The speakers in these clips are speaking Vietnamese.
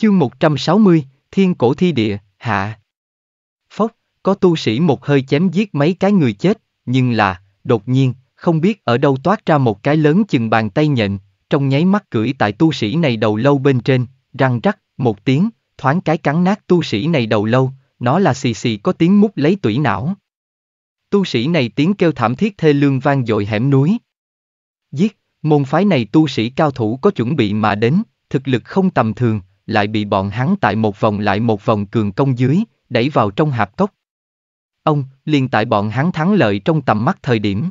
Chương 160, Thiên Cổ Thi Địa, Hạ. Phốc, có tu sĩ một hơi chém giết mấy cái người chết, nhưng là, đột nhiên, không biết ở đâu toát ra một cái lớn chừng bàn tay nhện, trong nháy mắt cưỡi tại tu sĩ này đầu lâu bên trên, răng rắc, một tiếng, thoáng cái cắn nát tu sĩ này đầu lâu, nó là xì xì có tiếng mút lấy tủy não. Tu sĩ này tiếng kêu thảm thiết thê lương vang dội hẻm núi. Giết, môn phái này tu sĩ cao thủ có chuẩn bị mà đến, thực lực không tầm thường, lại bị bọn hắn tại một vòng lại một vòng cường công dưới, đẩy vào trong hạp cốc. Ông, liền tại bọn hắn thắng lợi trong tầm mắt thời điểm.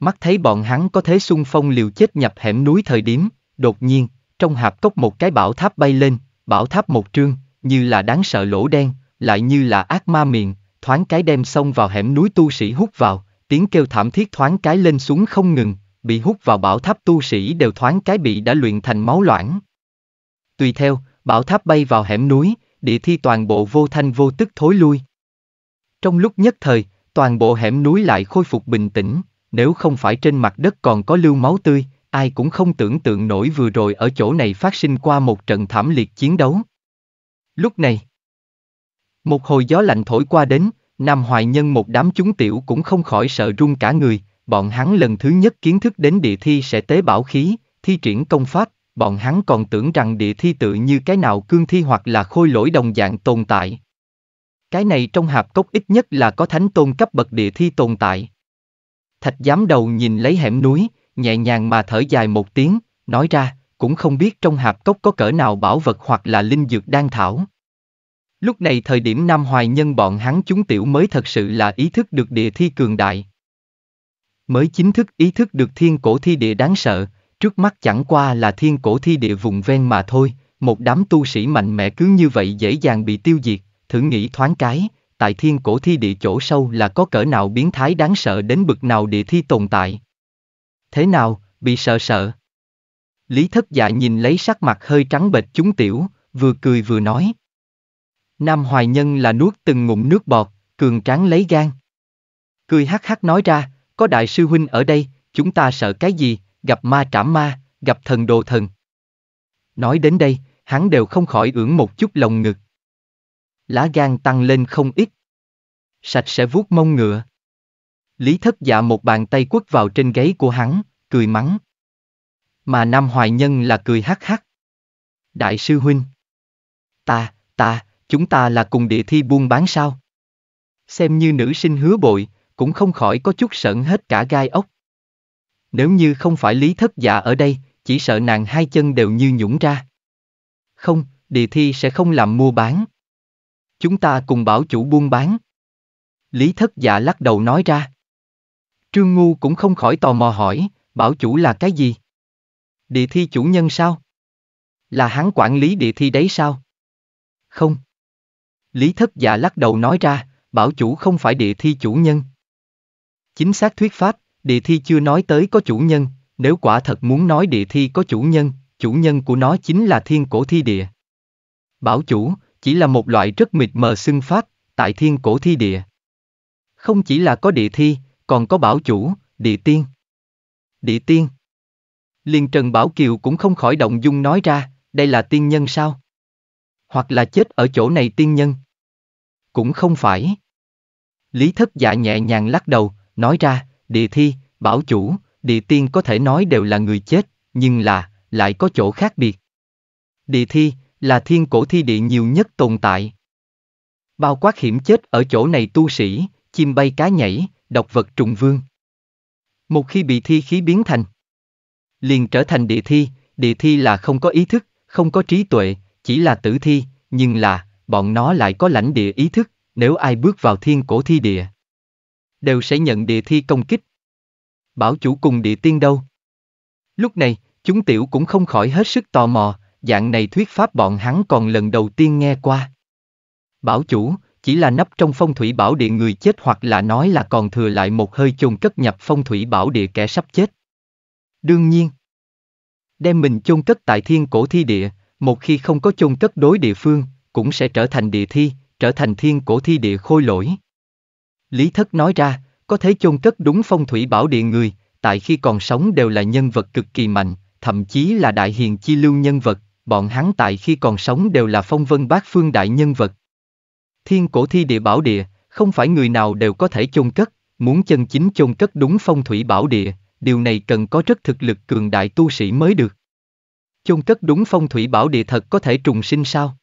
Mắt thấy bọn hắn có thế xung phong liều chết nhập hẻm núi thời điểm, đột nhiên, trong hạp cốc một cái bảo tháp bay lên, bảo tháp một trương, như là đáng sợ lỗ đen, lại như là ác ma miệng, thoáng cái đem xông vào hẻm núi tu sĩ hút vào, tiếng kêu thảm thiết thoáng cái lên xuống không ngừng, bị hút vào bảo tháp tu sĩ đều thoáng cái bị đã luyện thành máu loãng. Tùy theo, bảo tháp bay vào hẻm núi, địa thi toàn bộ vô thanh vô tức thối lui. Trong lúc nhất thời, toàn bộ hẻm núi lại khôi phục bình tĩnh, nếu không phải trên mặt đất còn có lưu máu tươi, ai cũng không tưởng tượng nổi vừa rồi ở chỗ này phát sinh qua một trận thảm liệt chiến đấu. Lúc này, một hồi gió lạnh thổi qua đến, Nam Hoài Nhân một đám chúng tiểu cũng không khỏi sợ run cả người, bọn hắn lần thứ nhất kiến thức đến địa thi sẽ tế bảo khí, thi triển công pháp, bọn hắn còn tưởng rằng địa thi tự như cái nào cương thi hoặc là khôi lỗi đồng dạng tồn tại. Cái này trong hạp cốc ít nhất là có thánh tôn cấp bậc địa thi tồn tại. Thạch giám đầu nhìn lấy hẻm núi, nhẹ nhàng mà thở dài một tiếng, nói ra, cũng không biết trong hạp cốc có cỡ nào bảo vật hoặc là linh dược đang thảo. Lúc này thời điểm Nam Hoài nhân bọn hắn chúng tiểu mới thật sự là ý thức được địa thi cường đại. Mới chính thức ý thức được thiên cổ thi địa đáng sợ, trước mắt chẳng qua là thiên cổ thi địa vùng ven mà thôi, một đám tu sĩ mạnh mẽ cứ như vậy dễ dàng bị tiêu diệt, thử nghĩ thoáng cái, tại thiên cổ thi địa chỗ sâu là có cỡ nào biến thái đáng sợ đến bực nào địa thi tồn tại. Thế nào, bị sợ sợ. Lý thất dạ nhìn lấy sắc mặt hơi trắng bệch chúng tiểu, vừa cười vừa nói. Nam hoài nhân là nuốt từng ngụm nước bọt, cường tráng lấy gan. Cười hắc hắc nói ra, có đại sư huynh ở đây, chúng ta sợ cái gì, gặp ma trả ma, gặp thần đồ thần. Nói đến đây, hắn đều không khỏi ưỡn một chút lòng ngực. Lá gan tăng lên không ít. Sạch sẽ vuốt mông ngựa. Lý thất dạ một bàn tay quất vào trên gáy của hắn, cười mắng. Mà Nam Hoài Nhân là cười hắc hắc. Đại sư Huynh. Ta, ta, chúng ta là cùng địa thi buôn bán sao? Xem như nữ sinh hứa bội, cũng không khỏi có chút sợn hết cả gai ốc. Nếu như không phải lý thất Dạ ở đây, chỉ sợ nàng hai chân đều như nhũng ra. Không, địa thi sẽ không làm mua bán. Chúng ta cùng bảo chủ buôn bán. Lý thất Dạ lắc đầu nói ra. Trương Ngu cũng không khỏi tò mò hỏi, bảo chủ là cái gì? Địa thi chủ nhân sao? Là hắn quản lý địa thi đấy sao? Không. Lý thất Dạ lắc đầu nói ra, bảo chủ không phải địa thi chủ nhân. Chính xác thuyết pháp, địa thi chưa nói tới có chủ nhân, nếu quả thật muốn nói địa thi có chủ nhân, chủ nhân của nó chính là thiên cổ thi địa. Bảo chủ, chỉ là một loại rất mịt mờ xưng phát, tại thiên cổ thi địa. Không chỉ là có địa thi, còn có bảo chủ, địa tiên. Địa tiên. Liên Trần Bảo Kiều cũng không khỏi động dung nói ra, đây là tiên nhân sao? Hoặc là chết ở chỗ này tiên nhân? Cũng không phải. Lý thất dạ nhẹ nhàng lắc đầu, nói ra, địa thi, bảo chủ, địa tiên có thể nói đều là người chết, nhưng là, lại có chỗ khác biệt. Địa thi, là thiên cổ thi địa nhiều nhất tồn tại. Bao quát hiểm chết ở chỗ này tu sĩ, chim bay cá nhảy, độc vật trùng vương. Một khi bị thi khí biến thành, liền trở thành địa thi, địa thi là không có ý thức, không có trí tuệ, chỉ là tử thi, nhưng là, bọn nó lại có lãnh địa ý thức, nếu ai bước vào thiên cổ thi địa đều sẽ nhận địa thi công kích. Bảo chủ cùng địa tiên đâu? Lúc này, chúng tiểu cũng không khỏi hết sức tò mò, dạng này thuyết pháp bọn hắn còn lần đầu tiên nghe qua. Bảo chủ, chỉ là nắp trong phong thủy bảo địa người chết hoặc là nói là còn thừa lại một hơi chôn cất nhập phong thủy bảo địa kẻ sắp chết. Đương nhiên, đem mình chôn cất tại thiên cổ thi địa, một khi không có chôn cất đối địa phương, cũng sẽ trở thành địa thi, trở thành thiên cổ thi địa khôi lỗi. Lý Thất nói ra, có thể chôn cất đúng phong thủy bảo địa người, tại khi còn sống đều là nhân vật cực kỳ mạnh, thậm chí là đại hiền chi lưu nhân vật, bọn hắn tại khi còn sống đều là phong vân bát phương đại nhân vật. Thiên cổ thi địa bảo địa, không phải người nào đều có thể chôn cất, muốn chân chính chôn cất đúng phong thủy bảo địa, điều này cần có rất thực lực cường đại tu sĩ mới được. Chôn cất đúng phong thủy bảo địa thật có thể trùng sinh sao?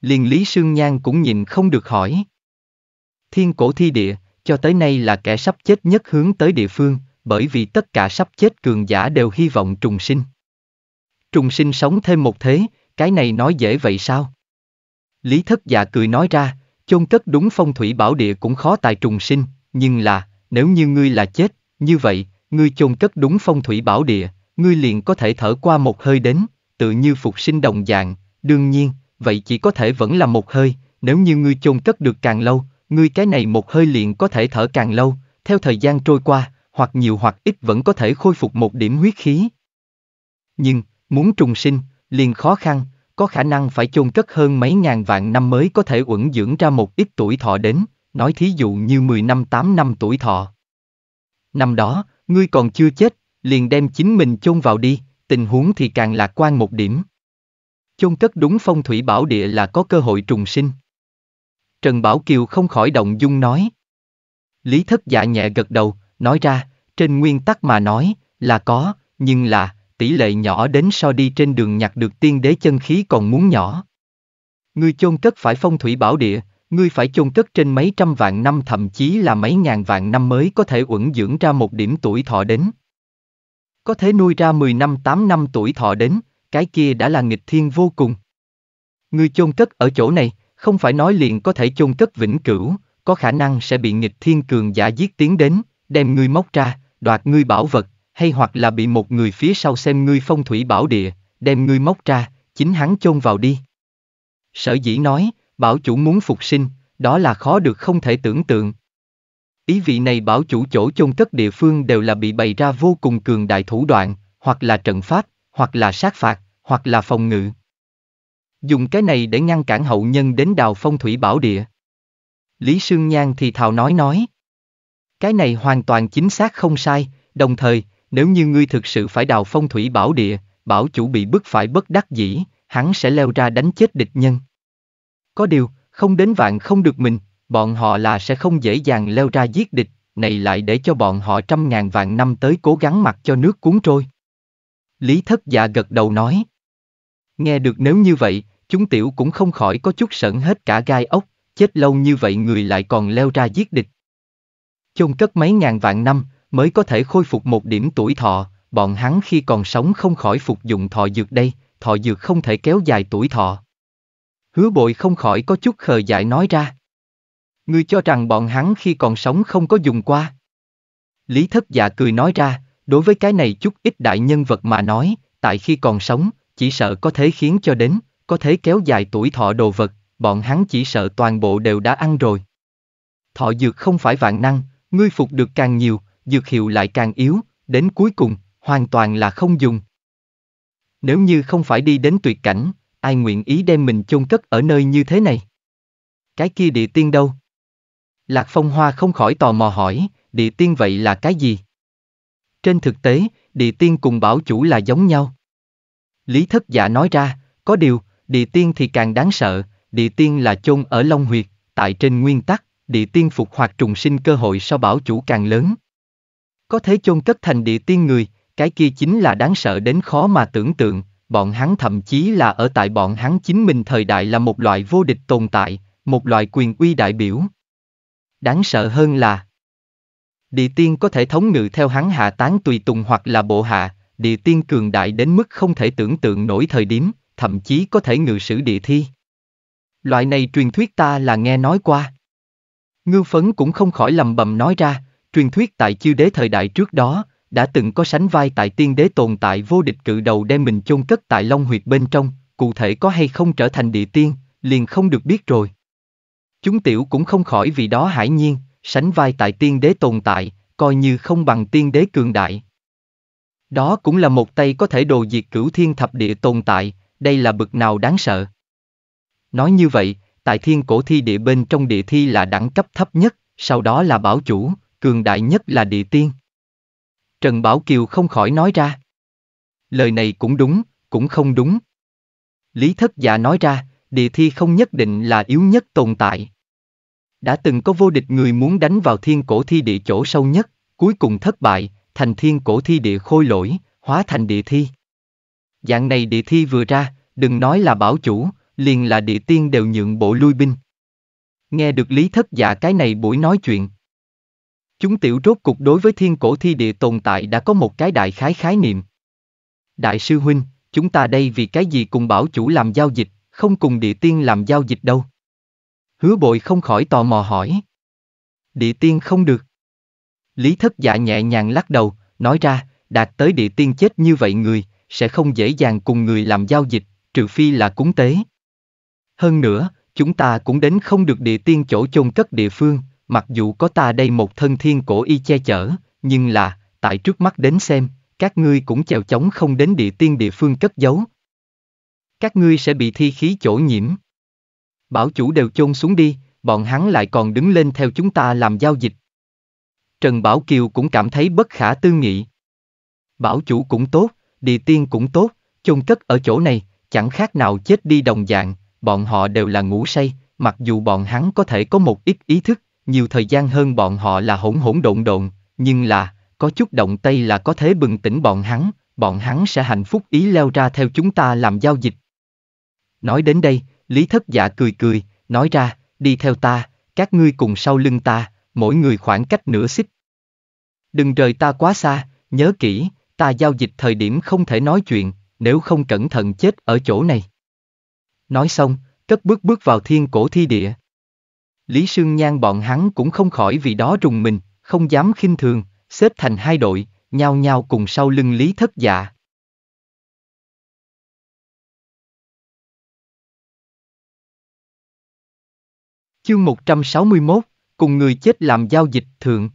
Liền Lý Sương Nhan cũng nhìn không được hỏi. Thiên cổ thi địa, cho tới nay là kẻ sắp chết nhất hướng tới địa phương, bởi vì tất cả sắp chết cường giả đều hy vọng trùng sinh. Trùng sinh sống thêm một thế, cái này nói dễ vậy sao? Lý thất dạ cười nói ra, chôn cất đúng phong thủy bảo địa cũng khó tài trùng sinh, nhưng là, nếu như ngươi là chết, như vậy, ngươi chôn cất đúng phong thủy bảo địa, ngươi liền có thể thở qua một hơi đến, tự như phục sinh đồng dạng, đương nhiên, vậy chỉ có thể vẫn là một hơi, nếu như ngươi chôn cất được càng lâu, ngươi cái này một hơi liền có thể thở càng lâu, theo thời gian trôi qua, hoặc nhiều hoặc ít vẫn có thể khôi phục một điểm huyết khí. Nhưng, muốn trùng sinh, liền khó khăn, có khả năng phải chôn cất hơn mấy ngàn vạn năm mới có thể uẩn dưỡng ra một ít tuổi thọ đến, nói thí dụ như 10 năm 8 năm tuổi thọ. Năm đó, ngươi còn chưa chết, liền đem chính mình chôn vào đi, tình huống thì càng lạc quan một điểm. Chôn cất đúng phong thủy bảo địa là có cơ hội trùng sinh. Trần Bảo Kiều không khỏi động dung nói. Lý thất dạ nhẹ gật đầu, nói ra, trên nguyên tắc mà nói, là có, nhưng là, tỷ lệ nhỏ đến so đi trên đường nhặt được tiên đế chân khí còn muốn nhỏ. Ngươi chôn cất phải phong thủy bảo địa, ngươi phải chôn cất trên mấy trăm vạn năm thậm chí là mấy ngàn vạn năm mới có thể uẩn dưỡng ra một điểm tuổi thọ đến. Có thể nuôi ra 10 năm 8 năm tuổi thọ đến, cái kia đã là nghịch thiên vô cùng. Ngươi chôn cất ở chỗ này, không phải nói liền có thể chôn cất vĩnh cửu, có khả năng sẽ bị nghịch thiên cường giả giết tiến đến, đem ngươi móc ra, đoạt ngươi bảo vật, hay hoặc là bị một người phía sau xem ngươi phong thủy bảo địa, đem ngươi móc ra, chính hắn chôn vào đi. Sở dĩ nói, bảo chủ muốn phục sinh, đó là khó được không thể tưởng tượng. Ý vị này bảo chủ chỗ chôn cất địa phương đều là bị bày ra vô cùng cường đại thủ đoạn, hoặc là trận pháp, hoặc là sát phạt, hoặc là phòng ngự dùng cái này để ngăn cản hậu nhân đến đào phong thủy bảo địa. Lý Sương Nhan thì thào nói nói. Cái này hoàn toàn chính xác không sai, đồng thời, nếu như ngươi thực sự phải đào phong thủy bảo địa, bảo chủ bị bức phải bất đắc dĩ, hắn sẽ leo ra đánh chết địch nhân. Có điều, không đến vạn không được mình, bọn họ là sẽ không dễ dàng leo ra giết địch, này lại để cho bọn họ trăm ngàn vạn năm tới cố gắng mặc cho nước cuốn trôi. Lý thất dạ gật đầu nói. Nghe được nếu như vậy, chúng tiểu cũng không khỏi có chút sợn hết cả gai ốc, chết lâu như vậy người lại còn leo ra giết địch. Chôn cất mấy ngàn vạn năm, mới có thể khôi phục một điểm tuổi thọ, bọn hắn khi còn sống không khỏi phục dụng thọ dược đây, thọ dược không thể kéo dài tuổi thọ. Hứa bội không khỏi có chút khờ dại nói ra. Ngươi cho rằng bọn hắn khi còn sống không có dùng qua. Lý thất dạ cười nói ra, đối với cái này chút ít đại nhân vật mà nói, tại khi còn sống, chỉ sợ có thể khiến cho đến có thể kéo dài tuổi thọ đồ vật, bọn hắn chỉ sợ toàn bộ đều đã ăn rồi. Thọ dược không phải vạn năng, ngươi phục được càng nhiều, dược hiệu lại càng yếu, đến cuối cùng, hoàn toàn là không dùng. Nếu như không phải đi đến tuyệt cảnh, ai nguyện ý đem mình chôn cất ở nơi như thế này? Cái kia địa tiên đâu? Lạc Phong Hoa không khỏi tò mò hỏi, địa tiên vậy là cái gì? Trên thực tế, địa tiên cùng bảo chủ là giống nhau. Lý thất giả dạ nói ra, có điều, địa tiên thì càng đáng sợ, địa tiên là chôn ở Long Huyệt, tại trên nguyên tắc, địa tiên phục hoạt trùng sinh cơ hội so bảo chủ càng lớn. Có thể chôn cất thành địa tiên người, cái kia chính là đáng sợ đến khó mà tưởng tượng, bọn hắn thậm chí là ở tại bọn hắn chính mình thời đại là một loại vô địch tồn tại, một loại quyền uy đại biểu. Đáng sợ hơn là Địa tiên có thể thống ngự theo hắn hạ tán tùy tùng hoặc là bộ hạ, địa tiên cường đại đến mức không thể tưởng tượng nổi thời điểm, thậm chí có thể ngự sử địa thi. Loại này truyền thuyết ta là nghe nói qua. Ngưu phấn cũng không khỏi lầm bầm nói ra, truyền thuyết tại chiêu đế thời đại trước đó, đã từng có sánh vai tại tiên đế tồn tại vô địch cự đầu đem mình chôn cất tại Long huyệt bên trong, cụ thể có hay không trở thành địa tiên, liền không được biết rồi. Chúng tiểu cũng không khỏi vì đó hải nhiên, sánh vai tại tiên đế tồn tại, coi như không bằng tiên đế cường đại. Đó cũng là một tay có thể đồ diệt cửu thiên thập địa tồn tại, đây là bực nào đáng sợ. Nói như vậy, tại thiên cổ thi địa bên trong địa thi là đẳng cấp thấp nhất, sau đó là bảo chủ, cường đại nhất là địa tiên. Trần Bảo Kiều không khỏi nói ra. Lời này cũng đúng, cũng không đúng. Lý Thất Dạ nói ra, địa thi không nhất định là yếu nhất tồn tại. Đã từng có vô địch người muốn đánh vào thiên cổ thi địa chỗ sâu nhất, cuối cùng thất bại, thành thiên cổ thi địa khôi lỗi, hóa thành địa thi. Dạng này địa thi vừa ra, đừng nói là bảo chủ, liền là địa tiên đều nhượng bộ lui binh. Nghe được lý thất giả cái này buổi nói chuyện. Chúng tiểu rốt cục đối với thiên cổ thi địa tồn tại đã có một cái đại khái khái niệm. Đại sư huynh, chúng ta đây vì cái gì cùng bảo chủ làm giao dịch, không cùng địa tiên làm giao dịch đâu. Hứa bội không khỏi tò mò hỏi. Địa tiên không được. Lý thất giả nhẹ nhàng lắc đầu, nói ra, đạt tới địa tiên chết như vậy người, sẽ không dễ dàng cùng người làm giao dịch, trừ phi là cúng tế. Hơn nữa, chúng ta cũng đến không được địa tiên chỗ chôn cất địa phương, mặc dù có ta đây một thân thiên cổ y che chở, nhưng là, tại trước mắt đến xem, các ngươi cũng chèo chống không đến địa tiên địa phương cất giấu. Các ngươi sẽ bị thi khí chỗ nhiễm. Bảo chủ đều chôn xuống đi, bọn hắn lại còn đứng lên theo chúng ta làm giao dịch. Trần Bảo Kiều cũng cảm thấy bất khả tư nghị. Bảo chủ cũng tốt, địa tiên cũng tốt, chôn cất ở chỗ này, chẳng khác nào chết đi đồng dạng, bọn họ đều là ngủ say, mặc dù bọn hắn có thể có một ít ý thức, nhiều thời gian hơn bọn họ là hỗn hỗn độn độn, nhưng là, có chút động tay là có thể bừng tỉnh bọn hắn, bọn hắn sẽ hạnh phúc ý leo ra theo chúng ta làm giao dịch. Nói đến đây, Lý Thất Dạ cười cười, nói ra, đi theo ta, các ngươi cùng sau lưng ta, mỗi người khoảng cách nửa xích. Đừng rời ta quá xa, nhớ kỹ, ta giao dịch thời điểm không thể nói chuyện, nếu không cẩn thận chết ở chỗ này. Nói xong, cất bước bước vào thiên cổ thi địa. Lý Sương Nhan bọn hắn cũng không khỏi vì đó rùng mình, không dám khinh thường, xếp thành hai đội, nhau nhau cùng sau lưng Lý Thất Dạ. Chương 161, cùng người chết làm giao dịch thượng.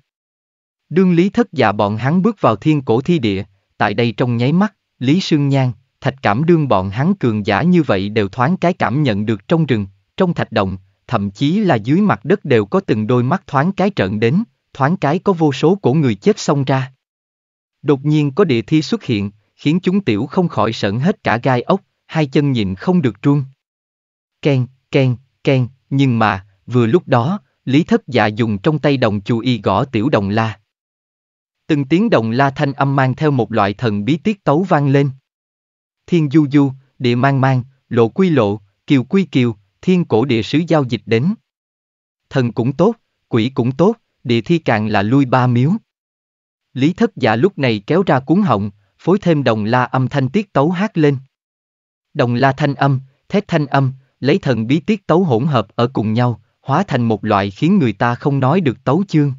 Đương Lý Thất Dạ bọn hắn bước vào thiên cổ thi địa, tại đây trong nháy mắt, Lý Sương Nhan, Thạch Cảm đương bọn hắn cường giả như vậy đều thoáng cái cảm nhận được trong rừng, trong thạch động, thậm chí là dưới mặt đất đều có từng đôi mắt thoáng cái trợn đến, thoáng cái có vô số cổ người chết xông ra. Đột nhiên có địa thi xuất hiện, khiến chúng tiểu không khỏi sợn hết cả gai ốc, hai chân nhìn không được truông. Ken, ken, ken, nhưng mà, vừa lúc đó, Lý Thất Dạ dùng trong tay đồng chú y gõ tiểu đồng la. Từng tiếng đồng la thanh âm mang theo một loại thần bí tiết tấu vang lên. Thiên du du, địa mang mang, lộ quy lộ, kiều quy kiều, thiên cổ địa sứ giao dịch đến. Thần cũng tốt, quỷ cũng tốt, địa thi càng là lui ba miếu. Lý thất giả dạ lúc này kéo ra cuốn họng, phối thêm đồng la âm thanh tiết tấu hát lên. Đồng la thanh âm, thét thanh âm, lấy thần bí tiết tấu hỗn hợp ở cùng nhau, hóa thành một loại khiến người ta không nói được tấu chương.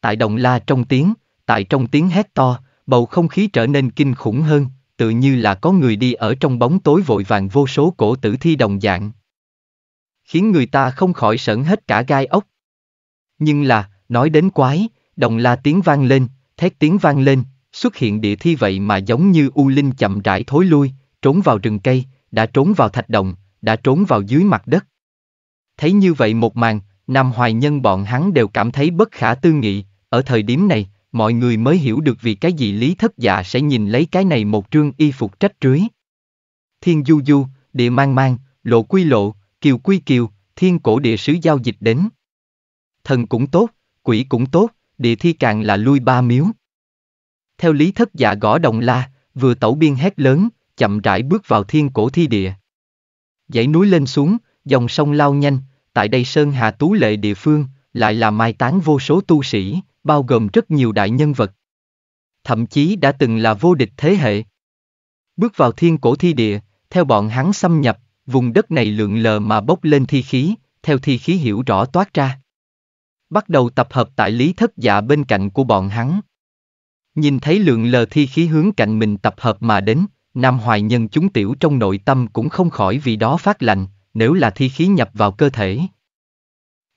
Tại đồng la trong tiếng, tại trong tiếng hét to, bầu không khí trở nên kinh khủng hơn, tự như là có người đi ở trong bóng tối vội vàng vô số cổ tử thi đồng dạng. Khiến người ta không khỏi sởn hết cả gai ốc. Nhưng là, nói đến quái, đồng la tiếng vang lên, thét tiếng vang lên, xuất hiện địa thi vậy mà giống như u linh chậm rãi thối lui, trốn vào rừng cây, đã trốn vào thạch đồng, đã trốn vào dưới mặt đất. Thấy như vậy một màn, Nam Hoài Nhân bọn hắn đều cảm thấy bất khả tư nghị, ở thời điểm này, mọi người mới hiểu được vì cái gì lý thất dạ sẽ nhìn lấy cái này một trương y phục trách trưới. Thiên du du, địa mang mang, lộ quy lộ, kiều quy kiều, thiên cổ địa sứ giao dịch đến. Thần cũng tốt, quỷ cũng tốt, địa thi càng là lui ba miếu. Theo lý thất dạ gõ đồng la, vừa tẩu biên hét lớn, chậm rãi bước vào thiên cổ thi địa. Dãy núi lên xuống, dòng sông lao nhanh, tại đây sơn hà tú lệ địa phương, lại là mai táng vô số tu sĩ, bao gồm rất nhiều đại nhân vật. Thậm chí đã từng là vô địch thế hệ. Bước vào thiên cổ thi địa, theo bọn hắn xâm nhập, vùng đất này lượng lờ mà bốc lên thi khí, theo thi khí hiểu rõ toát ra. Bắt đầu tập hợp tại lý thất dạ bên cạnh của bọn hắn. Nhìn thấy lượng lờ thi khí hướng cạnh mình tập hợp mà đến, nam hoài nhân chúng tiểu trong nội tâm cũng không khỏi vì đó phát lạnh, nếu là thi khí nhập vào cơ thể.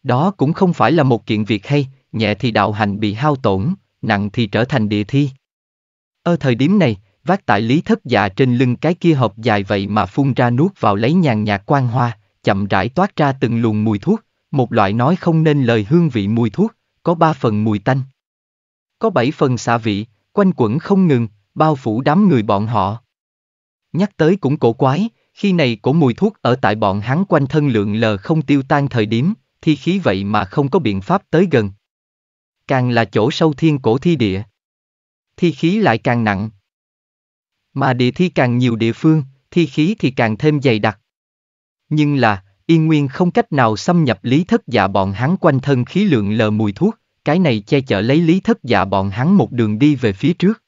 Đó cũng không phải là một kiện việc hay, nhẹ thì đạo hành bị hao tổn, nặng thì trở thành địa thi. Ở thời điểm này, vác tại lý thất dạ trên lưng cái kia hộp dài vậy mà phun ra nuốt vào lấy nhàn nhạt quang hoa, chậm rãi toát ra từng luồng mùi thuốc, một loại nói không nên lời hương vị mùi thuốc, có ba phần mùi tanh. Có bảy phần xạ vị, quanh quẩn không ngừng, bao phủ đám người bọn họ. Nhắc tới cũng cổ quái, khi này cổ mùi thuốc ở tại bọn hắn quanh thân lượng lờ không tiêu tan thời điểm, thì khí vậy mà không có biện pháp tới gần càng là chỗ sâu thiên cổ thi địa. Thi khí lại càng nặng. Mà địa thi càng nhiều địa phương, thi khí thì càng thêm dày đặc. Nhưng là, yên nguyên không cách nào xâm nhập lý thất dạ bọn hắn quanh thân khí lượng lờ mùi thuốc, cái này che chở lấy lý thất dạ bọn hắn một đường đi về phía trước.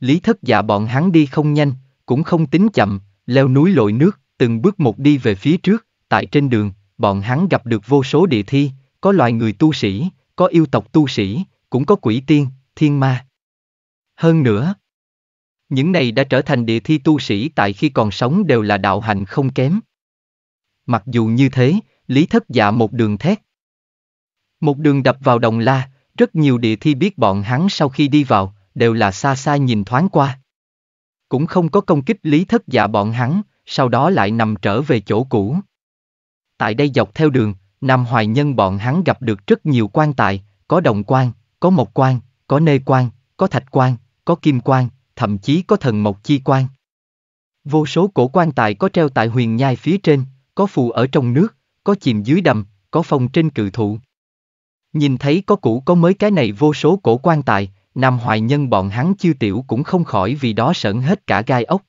Lý thất dạ bọn hắn đi không nhanh, cũng không tính chậm, leo núi lội nước, từng bước một đi về phía trước, tại trên đường, bọn hắn gặp được vô số địa thi, có loại người tu sĩ, có yêu tộc tu sĩ, cũng có quỷ tiên, thiên ma. Hơn nữa, những này đã trở thành địa thi tu sĩ tại khi còn sống đều là đạo hành không kém. Mặc dù như thế, Lý Thất Dạ một đường thét. Một đường đập vào đồng la, rất nhiều địa thi biết bọn hắn sau khi đi vào, đều là xa xa nhìn thoáng qua. Cũng không có công kích Lý Thất Dạ bọn hắn, sau đó lại nằm trở về chỗ cũ. Tại đây dọc theo đường, Nam Hoài Nhân bọn hắn gặp được rất nhiều quan tài, có đồng quan, có mộc quan, có nê quan, có thạch quan, có kim quan, thậm chí có thần mộc chi quan. Vô số cổ quan tài có treo tại huyền nhai phía trên, có phù ở trong nước, có chìm dưới đầm, có phong trên cự thụ. Nhìn thấy có cũ có mới cái này vô số cổ quan tài, Nam Hoài Nhân bọn hắn chiêu tiểu cũng không khỏi vì đó sợn hết cả gai ốc.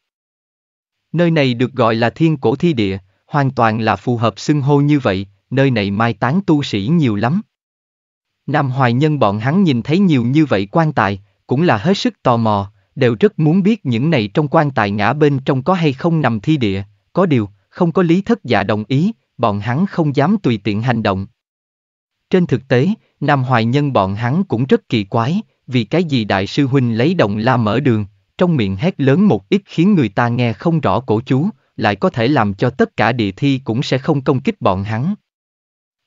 Nơi này được gọi là thiên cổ thi địa, hoàn toàn là phù hợp xưng hô như vậy, nơi này mai táng tu sĩ nhiều lắm. Nam Hoài Nhân bọn hắn nhìn thấy nhiều như vậy quan tài, cũng là hết sức tò mò, đều rất muốn biết những này trong quan tài ngã bên trong có hay không nằm thi địa, có điều, không có lý thất giả dạ đồng ý, bọn hắn không dám tùy tiện hành động. Trên thực tế, Nam Hoài Nhân bọn hắn cũng rất kỳ quái, vì cái gì Đại sư Huynh lấy động la mở đường, trong miệng hét lớn một ít khiến người ta nghe không rõ cổ chú, lại có thể làm cho tất cả địa thi cũng sẽ không công kích bọn hắn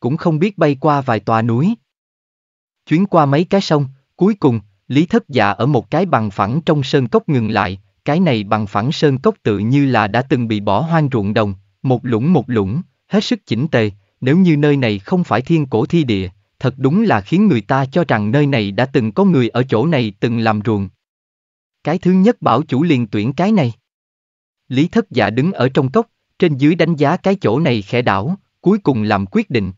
cũng không biết bay qua vài tòa núi. Chuyến qua mấy cái sông, cuối cùng, Lý Thất Dạ ở một cái bằng phẳng trong sơn cốc ngừng lại, cái này bằng phẳng sơn cốc tự như là đã từng bị bỏ hoang ruộng đồng, một lũng một lũng, hết sức chỉnh tề, nếu như nơi này không phải thiên cổ thi địa, thật đúng là khiến người ta cho rằng nơi này đã từng có người ở chỗ này từng làm ruộng. Cái thứ nhất bảo chủ liền tuyển cái này. Lý Thất Dạ đứng ở trong cốc, trên dưới đánh giá cái chỗ này khẽ đảo, cuối cùng làm quyết định.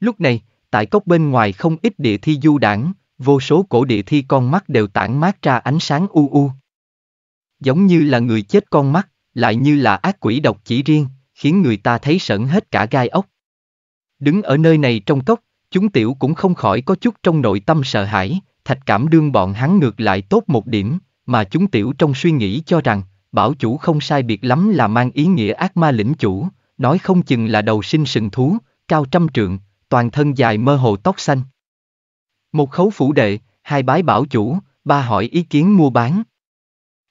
Lúc này, tại cốc bên ngoài không ít địa thi du đảng, vô số cổ địa thi con mắt đều tản mát ra ánh sáng u u. Giống như là người chết con mắt, lại như là ác quỷ độc chỉ riêng, khiến người ta thấy sợn hết cả gai ốc. Đứng ở nơi này trong cốc, chúng tiểu cũng không khỏi có chút trong nội tâm sợ hãi, thạch cảm đương bọn hắn ngược lại tốt một điểm, mà chúng tiểu trong suy nghĩ cho rằng, bảo chủ không sai biệt lắm là mang ý nghĩa ác ma lĩnh chủ, nói không chừng là đầu sinh sừng thú, cao trăm trượng, toàn thân dài mơ hồ tóc xanh. Một khấu phủ đệ, hai bái bảo chủ, ba hỏi ý kiến mua bán.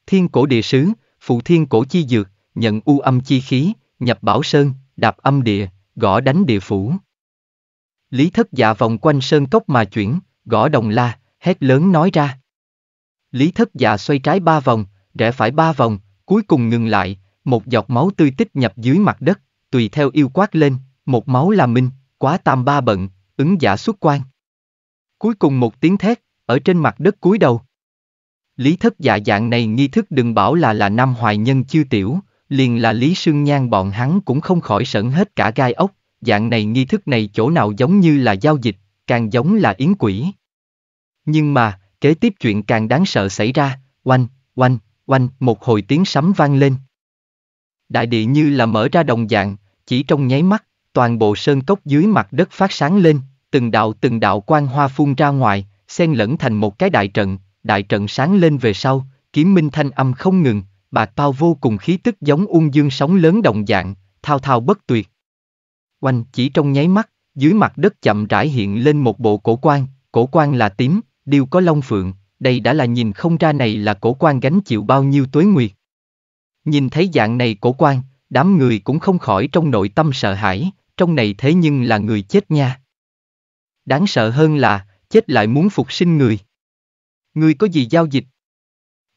Thiên cổ địa sứ, phụ thiên cổ chi dược, nhận u âm chi khí, nhập bảo sơn, đạp âm địa, gõ đánh địa phủ. Lý thất dạ vòng quanh sơn cốc mà chuyển, gõ đồng la, hét lớn nói ra. Lý thất dạ xoay trái ba vòng, rẽ phải ba vòng, cuối cùng ngừng lại, một giọt máu tươi tích nhập dưới mặt đất, tùy theo yêu quát lên, một máu là minh, quá tam ba bận, ứng giả xuất quan. Cuối cùng một tiếng thét, ở trên mặt đất cúi đầu. Lý thất dạ dạng này nghi thức đừng bảo là là nam hoài nhân chưa tiểu, liền là Lý Sương Nhan bọn hắn cũng không khỏi sợn hết cả gai ốc, dạng này nghi thức này chỗ nào giống như là giao dịch, càng giống là yến quỷ. Nhưng mà, kế tiếp chuyện càng đáng sợ xảy ra, oanh, oanh, oanh, một hồi tiếng sấm vang lên. Đại địa như là mở ra đồng dạng, chỉ trong nháy mắt, toàn bộ sơn cốc dưới mặt đất phát sáng lên, từng đạo từng đạo quang hoa phun ra ngoài, xen lẫn thành một cái đại trận, đại trận sáng lên về sau, kiếm minh thanh âm không ngừng, bạc bao vô cùng khí tức giống ung dương sóng lớn đồng dạng, thao thao bất tuyệt. Oanh chỉ trong nháy mắt, dưới mặt đất chậm rãi hiện lên một bộ cổ quan, cổ quan là tím, điêu có long phượng, đây đã là nhìn không ra này là cổ quan gánh chịu bao nhiêu tuế nguyệt. Nhìn thấy dạng này cổ quan, đám người cũng không khỏi trong nội tâm sợ hãi, trong này thế nhưng là người chết nha. Đáng sợ hơn là, chết lại muốn phục sinh người. Người có gì giao dịch?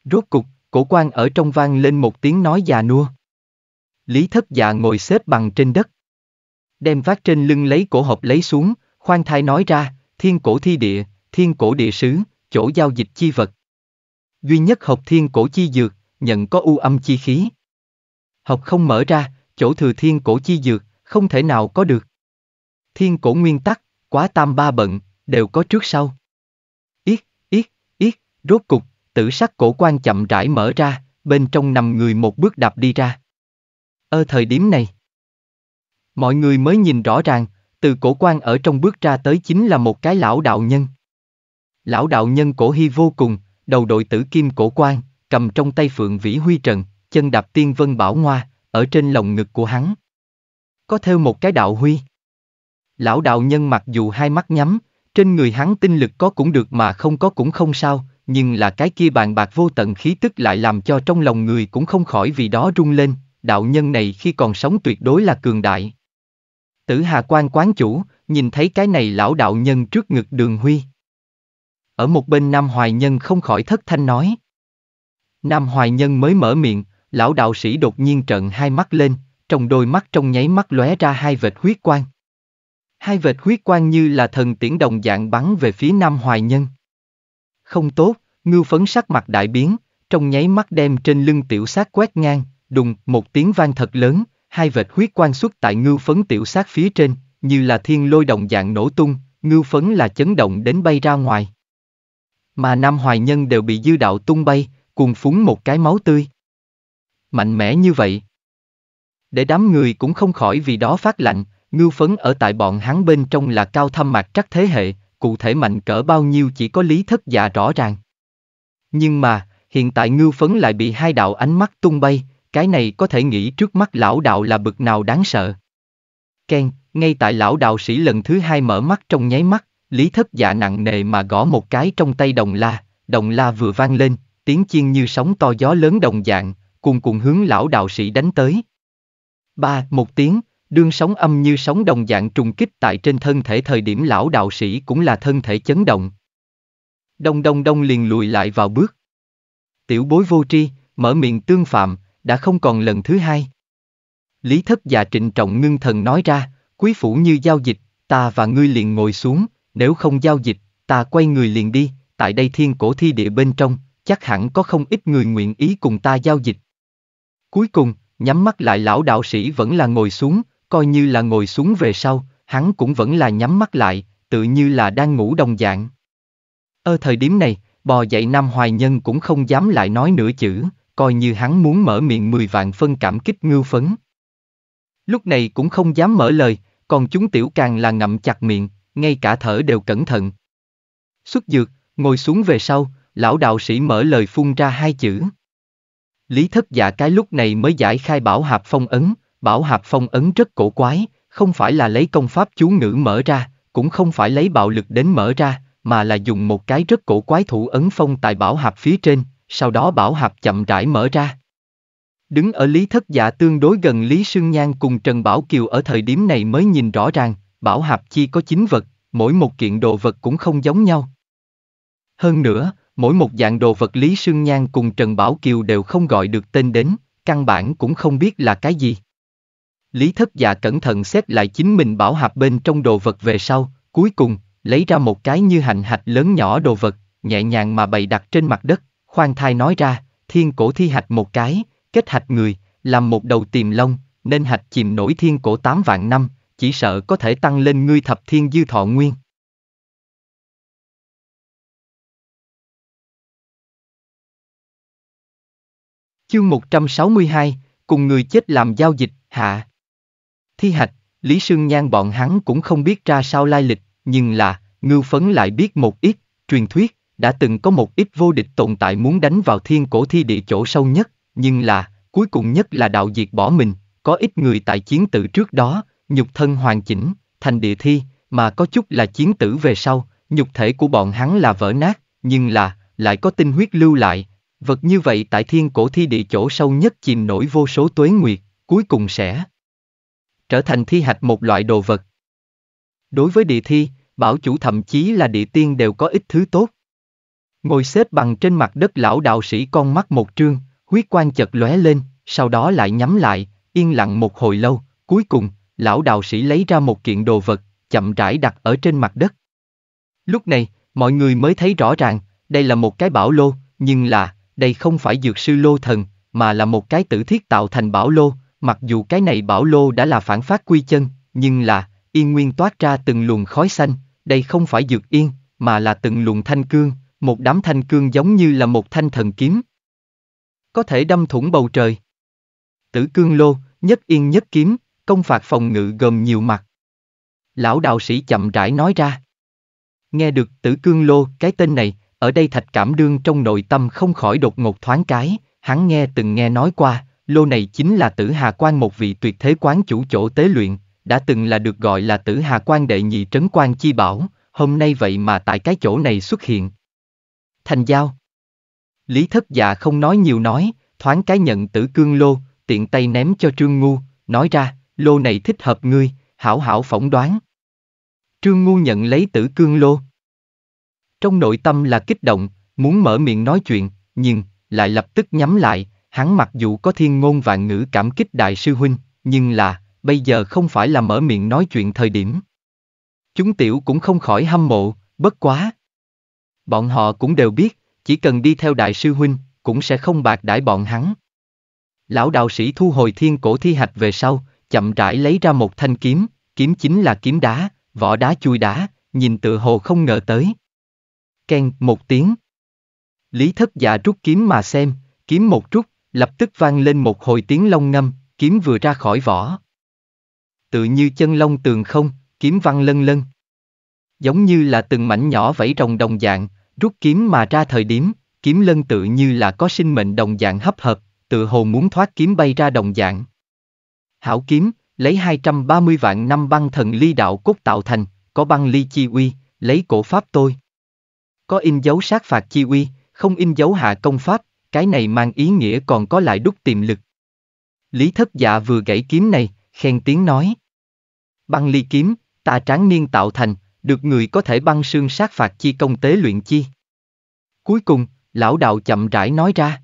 Rốt cục, cổ quan ở trong vang lên một tiếng nói già nua. Lý thất dạ ngồi xếp bằng trên đất. Đem vác trên lưng lấy cổ hộp lấy xuống, khoan thai nói ra, thiên cổ thi địa, thiên cổ địa sứ, chỗ giao dịch chi vật. Duy nhất hộp thiên cổ chi dược, nhận có u âm chi khí. Hộp không mở ra, chỗ thừa thiên cổ chi dược, không thể nào có được. Thiên cổ nguyên tắc, quá tam ba bận, đều có trước sau. Ít, ít, ít, rốt cục, tử sắc cổ quan chậm rãi mở ra, bên trong nằm người một bước đạp đi ra. Ở thời điểm này, mọi người mới nhìn rõ ràng, từ cổ quan ở trong bước ra tới chính là một cái lão đạo nhân. Lão đạo nhân cổ hy vô cùng, đầu đội tử kim cổ quan, cầm trong tay phượng vĩ huy trần, chân đạp tiên vân bảo ngoa, ở trên lồng ngực của hắn có theo một cái đạo huy. Lão đạo nhân mặc dù hai mắt nhắm, trên người hắn tinh lực có cũng được mà không có cũng không sao, nhưng là cái kia bàn bạc vô tận khí tức lại làm cho trong lòng người cũng không khỏi vì đó rung lên, đạo nhân này khi còn sống tuyệt đối là cường đại. Tử Hà Quan quán chủ, nhìn thấy cái này lão đạo nhân trước ngực đường huy. Ở một bên Nam Hoài Nhân không khỏi thất thanh nói. Nam Hoài Nhân mới mở miệng, lão đạo sĩ đột nhiên trợn hai mắt lên, trong đôi mắt trong nháy mắt lóe ra hai vệt huyết quang. Hai vệt huyết quang như là thần tiễn đồng dạng bắn về phía Nam Hoài Nhân. Không tốt, ngưu phấn sắc mặt đại biến, trong nháy mắt đem trên lưng tiểu sát quét ngang, đùng, một tiếng vang thật lớn, hai vệt huyết quang xuất tại ngưu phấn tiểu sát phía trên, như là thiên lôi đồng dạng nổ tung, ngưu phấn là chấn động đến bay ra ngoài. Mà Nam Hoài Nhân đều bị dư đạo tung bay, cùng phúng một cái máu tươi. Mạnh mẽ như vậy, để đám người cũng không khỏi vì đó phát lạnh, ngưu phấn ở tại bọn hắn bên trong là cao thâm mạc trắc thế hệ, cụ thể mạnh cỡ bao nhiêu chỉ có lý thất dạ rõ ràng. Nhưng mà, hiện tại ngưu phấn lại bị hai đạo ánh mắt tung bay, cái này có thể nghĩ trước mắt lão đạo là bực nào đáng sợ. Ken, ngay tại lão đạo sĩ lần thứ hai mở mắt trong nháy mắt, lý thất dạ nặng nề mà gõ một cái trong tay đồng la, đồng la vừa vang lên, tiếng chiên như sóng to gió lớn đồng dạng, cùng cùng hướng lão đạo sĩ đánh tới. Ba, một tiếng, đương sóng âm như sóng đồng dạng trùng kích tại trên thân thể thời điểm lão đạo sĩ cũng là thân thể chấn động. Đông đông đông liền lùi lại vào bước. Tiểu bối vô tri, mở miệng tương phạm, đã không còn lần thứ hai. Lý thất và trịnh trọng ngưng thần nói ra, quý phủ như giao dịch, ta và ngươi liền ngồi xuống, nếu không giao dịch, ta quay người liền đi, tại đây thiên cổ thi địa bên trong, chắc hẳn có không ít người nguyện ý cùng ta giao dịch. Cuối cùng, Nhắm mắt lại lão đạo sĩ vẫn là ngồi xuống, coi như là ngồi xuống về sau, hắn cũng vẫn là nhắm mắt lại, tự như là đang ngủ đồng dạng. Ở thời điểm này, bò dậy Nam Hoài Nhân cũng không dám lại nói nửa chữ, coi như hắn muốn mở miệng mười vạn phân cảm kích ngưu phấn. Lúc này cũng không dám mở lời, còn chúng tiểu càng là ngậm chặt miệng, ngay cả thở đều cẩn thận. Xuất dược, ngồi xuống về sau, lão đạo sĩ mở lời phun ra hai chữ, Lý thất giả cái lúc này mới giải khai bảo hạp phong ấn, bảo hạp phong ấn rất cổ quái, không phải là lấy công pháp chú ngữ mở ra, cũng không phải lấy bạo lực đến mở ra, mà là dùng một cái rất cổ quái thủ ấn phong tại bảo hạp phía trên, sau đó bảo hạp chậm rãi mở ra. Đứng ở Lý Thất giả tương đối gần Lý Sương Nhan cùng Trần Bảo Kiều ở thời điểm này mới nhìn rõ ràng, bảo hạp chi có chín vật, mỗi một kiện đồ vật cũng không giống nhau. Hơn nữa, Mỗi một dạng đồ vật Lý Sương Nhan cùng Trần Bảo Kiều đều không gọi được tên đến, căn bản cũng không biết là cái gì. Lý thất dạ cẩn thận xếp lại chính mình bảo hạp bên trong đồ vật về sau, cuối cùng, lấy ra một cái như hành hạch lớn nhỏ đồ vật, nhẹ nhàng mà bày đặt trên mặt đất, khoan thai nói ra, thiên cổ thi hạch một cái, kết hạch người, làm một đầu tiềm lông, nên hạch chìm nổi thiên cổ tám vạn năm, chỉ sợ có thể tăng lên ngươi thập thiên dư thọ nguyên. Chương 162, cùng người chết làm giao dịch, hạ. Thi hạch, Lý Sương Nhan bọn hắn cũng không biết ra sao lai lịch, nhưng là, ngưu phấn lại biết một ít, truyền thuyết, đã từng có một ít vô địch tồn tại muốn đánh vào thiên cổ thi địa chỗ sâu nhất, nhưng là, cuối cùng nhất là đạo diệt bỏ mình, có ít người tại chiến tử trước đó, nhục thân hoàn chỉnh, thành địa thi, mà có chút là chiến tử về sau, nhục thể của bọn hắn là vỡ nát, nhưng là, lại có tinh huyết lưu lại, Vật như vậy tại thiên cổ thi địa chỗ sâu nhất chìm nổi vô số tuế nguyệt, cuối cùng sẽ trở thành thi hạch một loại đồ vật. Đối với địa thi, bảo chủ thậm chí là địa tiên đều có ít thứ tốt. Ngồi xếp bằng trên mặt đất lão đạo sĩ con mắt một trương, huyết quan chật lóe lên, sau đó lại nhắm lại, yên lặng một hồi lâu, cuối cùng, lão đạo sĩ lấy ra một kiện đồ vật, chậm rãi đặt ở trên mặt đất. Lúc này, mọi người mới thấy rõ ràng, đây là một cái bảo lô, nhưng là, đây không phải dược sư lô thần, mà là một cái tử thiết tạo thành bảo lô, mặc dù cái này bảo lô đã là phản phát quy chân, nhưng là, yên nguyên toát ra từng luồng khói xanh, đây không phải dược yên, mà là từng luồng thanh cương, một đám thanh cương giống như là một thanh thần kiếm. Có thể đâm thủng bầu trời. Tử cương lô, nhất yên nhất kiếm, công phạt phòng ngự gồm nhiều mặt. Lão đạo sĩ chậm rãi nói ra. Nghe được tử cương lô cái tên này, ở đây Thạch Cảm Đương trong nội tâm không khỏi đột ngột thoáng cái, hắn nghe từng nghe nói qua, lô này chính là Tử Hà Quan một vị tuyệt thế quán chủ chỗ tế luyện, đã từng là được gọi là Tử Hà Quan đệ nhị trấn quan chi bảo, hôm nay vậy mà tại cái chỗ này xuất hiện. Thành giao. Lý thất dạ không nói nhiều nói, thoáng cái nhận tử cương lô, tiện tay ném cho Trương Ngu, nói ra, lô này thích hợp ngươi, hảo hảo phỏng đoán. Trương Ngu nhận lấy tử cương lô, trong nội tâm là kích động, muốn mở miệng nói chuyện, nhưng, lại lập tức nhắm lại, hắn mặc dù có thiên ngôn và ngữ cảm kích đại sư huynh, nhưng là, bây giờ không phải là mở miệng nói chuyện thời điểm. Chúng tiểu cũng không khỏi hâm mộ, bất quá. Bọn họ cũng đều biết, chỉ cần đi theo đại sư huynh, cũng sẽ không bạc đãi bọn hắn. Lão đạo sĩ thu hồi thiên cổ thi hạch về sau, chậm rãi lấy ra một thanh kiếm, kiếm chính là kiếm đá, vỏ đá chui đá, nhìn tựa hồ không ngờ tới. Ken, một tiếng. Lý thất dạ rút kiếm mà xem, kiếm một chút lập tức vang lên một hồi tiếng lông ngâm, kiếm vừa ra khỏi vỏ. Tự như chân lông tường không, kiếm văng lân lân. Giống như là từng mảnh nhỏ vẫy rồng đồng dạng, rút kiếm mà ra thời điểm, kiếm lân tự như là có sinh mệnh đồng dạng hấp hợp, tự hồ muốn thoát kiếm bay ra đồng dạng. Hảo kiếm, lấy 230 vạn năm băng thần ly đạo cốt tạo thành, có băng ly chi uy, lấy cổ pháp tôi. Có in dấu sát phạt chi uy, không in dấu hạ công pháp, cái này mang ý nghĩa còn có lại đúc tiềm lực. Lý thất dạ vừa gãy kiếm này, khen tiếng nói. Băng ly kiếm, ta tráng niên tạo thành, được người có thể băng xương sát phạt chi công tế luyện chi. Cuối cùng, lão đạo chậm rãi nói ra.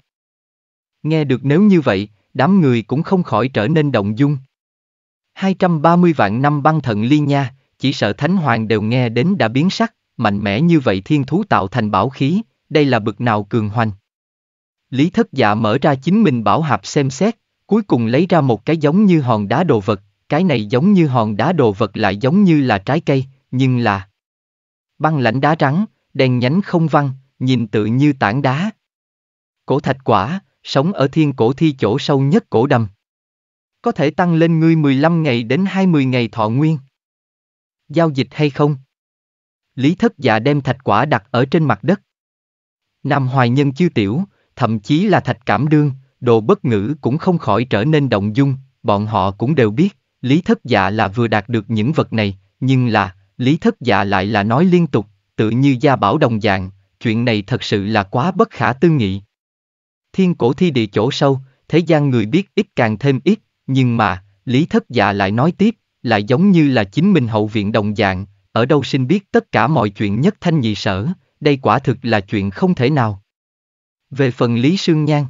Nghe được nếu như vậy, đám người cũng không khỏi trở nên động dung. 230 vạn năm băng thận ly nha, chỉ sợ thánh hoàng đều nghe đến đã biến sắc mạnh mẽ như vậy thiên thú tạo thành bảo khí, đây là bực nào cường hoành. Lý thất dạ mở ra chính mình bảo hạp xem xét, cuối cùng lấy ra một cái giống như hòn đá đồ vật, cái này giống như hòn đá đồ vật lại giống như là trái cây, nhưng là băng lãnh đá trắng, đèn nhánh không văng, nhìn tự như tảng đá. Cổ thạch quả, sống ở thiên cổ thi chỗ sâu nhất cổ đầm. Có thể tăng lên ngươi 15 ngày đến 20 ngày thọ nguyên. Giao dịch hay không? Lý thất dạ đem thạch quả đặt ở trên mặt đất. Nam hoài nhân chưa tiểu, thậm chí là thạch cảm đương, đồ bất ngữ cũng không khỏi trở nên động dung, bọn họ cũng đều biết, lý thất dạ là vừa đạt được những vật này, nhưng là, lý thất dạ lại là nói liên tục, tự như gia bảo đồng dạng, chuyện này thật sự là quá bất khả tư nghị. Thiên cổ thi địa chỗ sâu, thế gian người biết ít càng thêm ít, nhưng mà, lý thất dạ lại nói tiếp, lại giống như là chính mình hậu viện đồng dạng, ở đâu xin biết tất cả mọi chuyện nhất thanh nhị sở, đây quả thực là chuyện không thể nào. Về phần Lý Sương Nhan,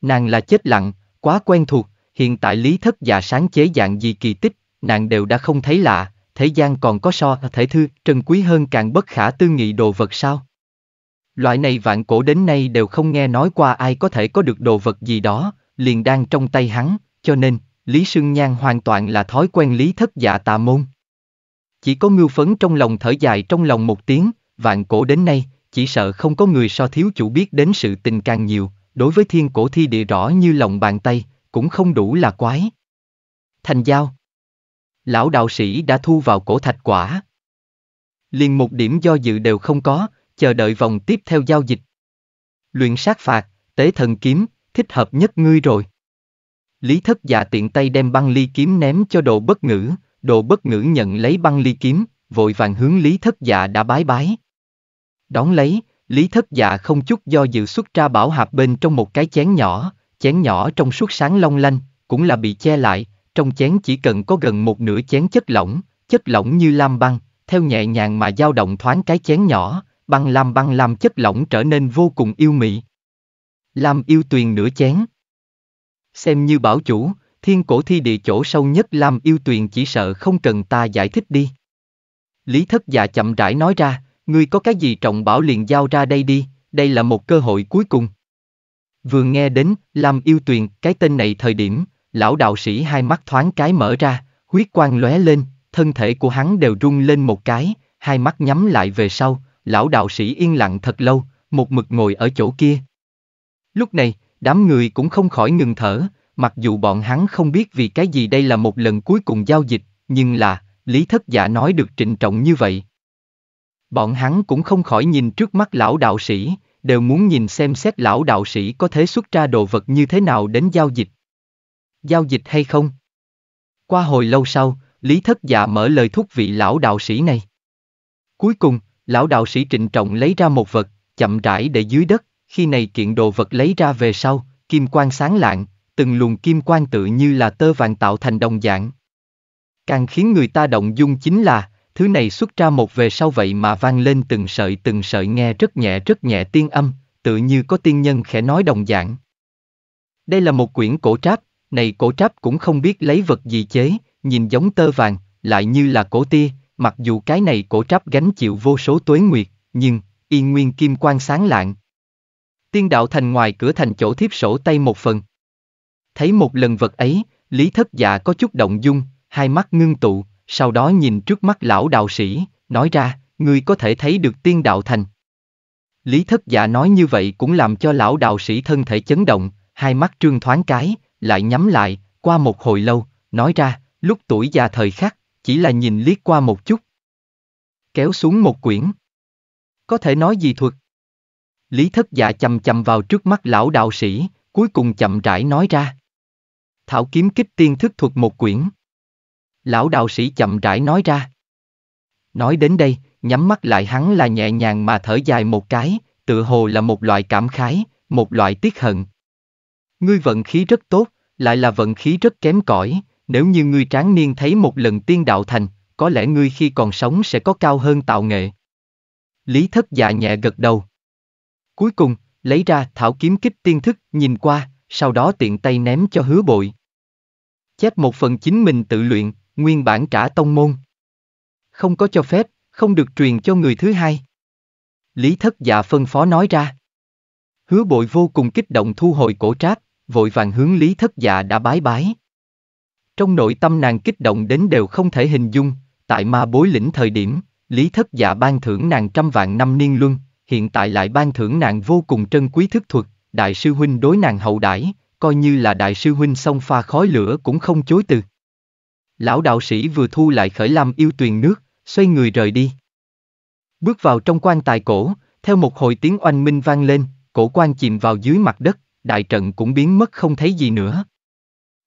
nàng là chết lặng, quá quen thuộc, hiện tại Lý Thất già dạ sáng chế dạng gì kỳ tích, nàng đều đã không thấy lạ, thế gian còn có so thể thư trần quý hơn càng bất khả tư nghị đồ vật sao. Loại này vạn cổ đến nay đều không nghe nói qua ai có thể có được đồ vật gì đó, liền đang trong tay hắn, cho nên, Lý Sương Nhan hoàn toàn là thói quen Lý Thất Dạ tà môn. Chỉ có ngưu phấn trong lòng thở dài trong lòng một tiếng, vạn cổ đến nay, chỉ sợ không có người so thiếu chủ biết đến sự tình càng nhiều, đối với thiên cổ thi địa rõ như lòng bàn tay, cũng không đủ là quái. Thành giao Lão đạo sĩ đã thu vào cổ thạch quả. Liền một điểm do dự đều không có, chờ đợi vòng tiếp theo giao dịch. Luyện sát phạt, tế thần kiếm, thích hợp nhất ngươi rồi. Lý thất dạ tiện tay đem băng ly kiếm ném cho đồ bất ngữ, Đồ bất ngữ nhận lấy băng ly kiếm, vội vàng hướng Lý Thất Dạ đã bái bái. Đón lấy, Lý Thất Dạ không chút do dự xuất ra bảo hạp bên trong một cái chén nhỏ, chén nhỏ trong suốt sáng long lanh, cũng là bị che lại, trong chén chỉ cần có gần một nửa chén chất lỏng, chất lỏng như lam băng, theo nhẹ nhàng mà dao động thoáng cái chén nhỏ, băng lam băng lam chất lỏng trở nên vô cùng yêu mị. Lam yêu tuyền nửa chén. Xem như bảo chủ, thiên cổ thi địa chỗ sâu nhất Lam Yêu Tuyền chỉ sợ không cần ta giải thích đi. Lý thất dạ chậm rãi nói ra, ngươi có cái gì trọng bảo liền giao ra đây đi, đây là một cơ hội cuối cùng. Vừa nghe đến, Lam Yêu Tuyền, cái tên này thời điểm, lão đạo sĩ hai mắt thoáng cái mở ra, huyết quang lóe lên, thân thể của hắn đều rung lên một cái, hai mắt nhắm lại về sau, lão đạo sĩ yên lặng thật lâu, một mực ngồi ở chỗ kia. Lúc này, đám người cũng không khỏi ngừng thở, Mặc dù bọn hắn không biết vì cái gì đây là một lần cuối cùng giao dịch, nhưng là, Lý Thất Giả nói được trịnh trọng như vậy. Bọn hắn cũng không khỏi nhìn trước mắt lão đạo sĩ, đều muốn nhìn xem xét lão đạo sĩ có thể xuất ra đồ vật như thế nào đến giao dịch. Giao dịch hay không? Qua hồi lâu sau, Lý Thất Dạ mở lời thúc vị lão đạo sĩ này. Cuối cùng, lão đạo sĩ trịnh trọng lấy ra một vật, chậm rãi để dưới đất, khi này kiện đồ vật lấy ra về sau, kim quang sáng lạng, từng luồng kim quang tự như là tơ vàng tạo thành đồng dạng. Càng khiến người ta động dung chính là, thứ này xuất ra một về sau vậy mà vang lên từng sợi từng sợi nghe rất nhẹ rất nhẹ tiên âm, tự như có tiên nhân khẽ nói đồng dạng. Đây là một quyển cổ tráp, này cổ tráp cũng không biết lấy vật gì chế, nhìn giống tơ vàng, lại như là cổ tia, mặc dù cái này cổ tráp gánh chịu vô số tuế nguyệt, nhưng, y nguyên kim quang sáng lạng. Tiên đạo thành ngoài cửa thành chỗ thiếp sổ tay một phần, Thấy một lần vật ấy, Lý Thất Dạ có chút động dung, hai mắt ngưng tụ, sau đó nhìn trước mắt lão đạo sĩ, nói ra, ngươi có thể thấy được tiên đạo thành. Lý Thất Dạ nói như vậy cũng làm cho lão đạo sĩ thân thể chấn động, hai mắt trương thoáng cái, lại nhắm lại, qua một hồi lâu, nói ra, lúc tuổi già thời khắc, chỉ là nhìn liếc qua một chút. Kéo xuống một quyển. Có thể nói gì thuật? Lý Thất Dạ chầm chầm vào trước mắt lão đạo sĩ, cuối cùng chậm rãi nói ra. Thảo kiếm kích tiên thức thuật một quyển. Lão đạo sĩ chậm rãi nói ra. Nói đến đây, nhắm mắt lại hắn là nhẹ nhàng mà thở dài một cái, tựa hồ là một loại cảm khái, một loại tiếc hận. Ngươi vận khí rất tốt, lại là vận khí rất kém cỏi, nếu như ngươi tráng niên thấy một lần tiên đạo thành, có lẽ ngươi khi còn sống sẽ có cao hơn tạo nghệ. Lý thất dạ nhẹ gật đầu. Cuối cùng, lấy ra thảo kiếm kích tiên thức, nhìn qua, sau đó tiện tay ném cho hứa bội. Chép một phần chính mình tự luyện, nguyên bản trả tông môn. Không có cho phép, không được truyền cho người thứ hai. Lý thất dạ phân phó nói ra. Hứa bội vô cùng kích động thu hồi cổ tráp, vội vàng hướng Lý thất dạ đã bái bái. Trong nội tâm nàng kích động đến đều không thể hình dung, tại ma bối lĩnh thời điểm, Lý thất dạ ban thưởng nàng trăm vạn năm niên luân, hiện tại lại ban thưởng nàng vô cùng trân quý thức thuật, đại sư huynh đối nàng hậu đãi, coi như là đại sư huynh xông pha khói lửa cũng không chối từ. Lão đạo sĩ vừa thu lại khởi lam yêu tuyền nước, xoay người rời đi. Bước vào trong quan tài cổ, theo một hồi tiếng oanh minh vang lên, cổ quan chìm vào dưới mặt đất, đại trận cũng biến mất không thấy gì nữa.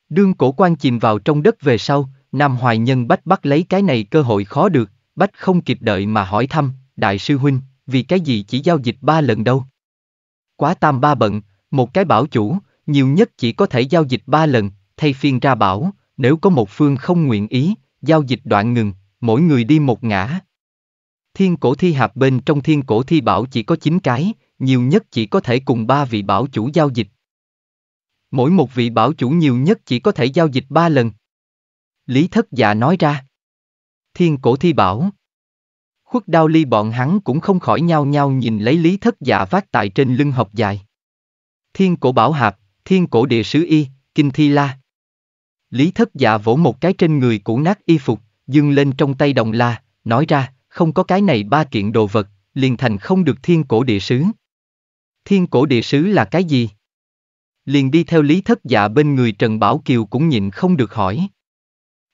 Đương cổ quan chìm vào trong đất về sau, Nam Hoài Nhân Bách bắt lấy cái này cơ hội khó được, Bách không kịp đợi mà hỏi thăm, Đại sư Huynh, vì cái gì chỉ giao dịch ba lần đâu? quá tam ba bận, một cái bảo chủ, nhiều nhất chỉ có thể giao dịch ba lần, thay phiên ra bảo, nếu có một phương không nguyện ý, giao dịch đoạn ngừng, mỗi người đi một ngã. Thiên cổ thi hạp bên trong thiên cổ thi bảo chỉ có 9 cái, nhiều nhất chỉ có thể cùng ba vị bảo chủ giao dịch. Mỗi một vị bảo chủ nhiều nhất chỉ có thể giao dịch ba lần. Lý thất dạ nói ra. Thiên cổ thi bảo, Khuất đao ly bọn hắn cũng không khỏi nhau nhau nhìn lấy lý thất dạ vác tại trên lưng học dài. Thiên cổ bảo hạp, thiên cổ địa sứ y, kinh thi la. Lý thất dạ vỗ một cái trên người cũ nát y phục, dưng lên trong tay đồng la, nói ra, không có cái này ba kiện đồ vật, liền thành không được thiên cổ địa sứ. Thiên cổ địa sứ là cái gì? Liền đi theo lý thất dạ bên người Trần Bảo Kiều cũng nhịn không được hỏi.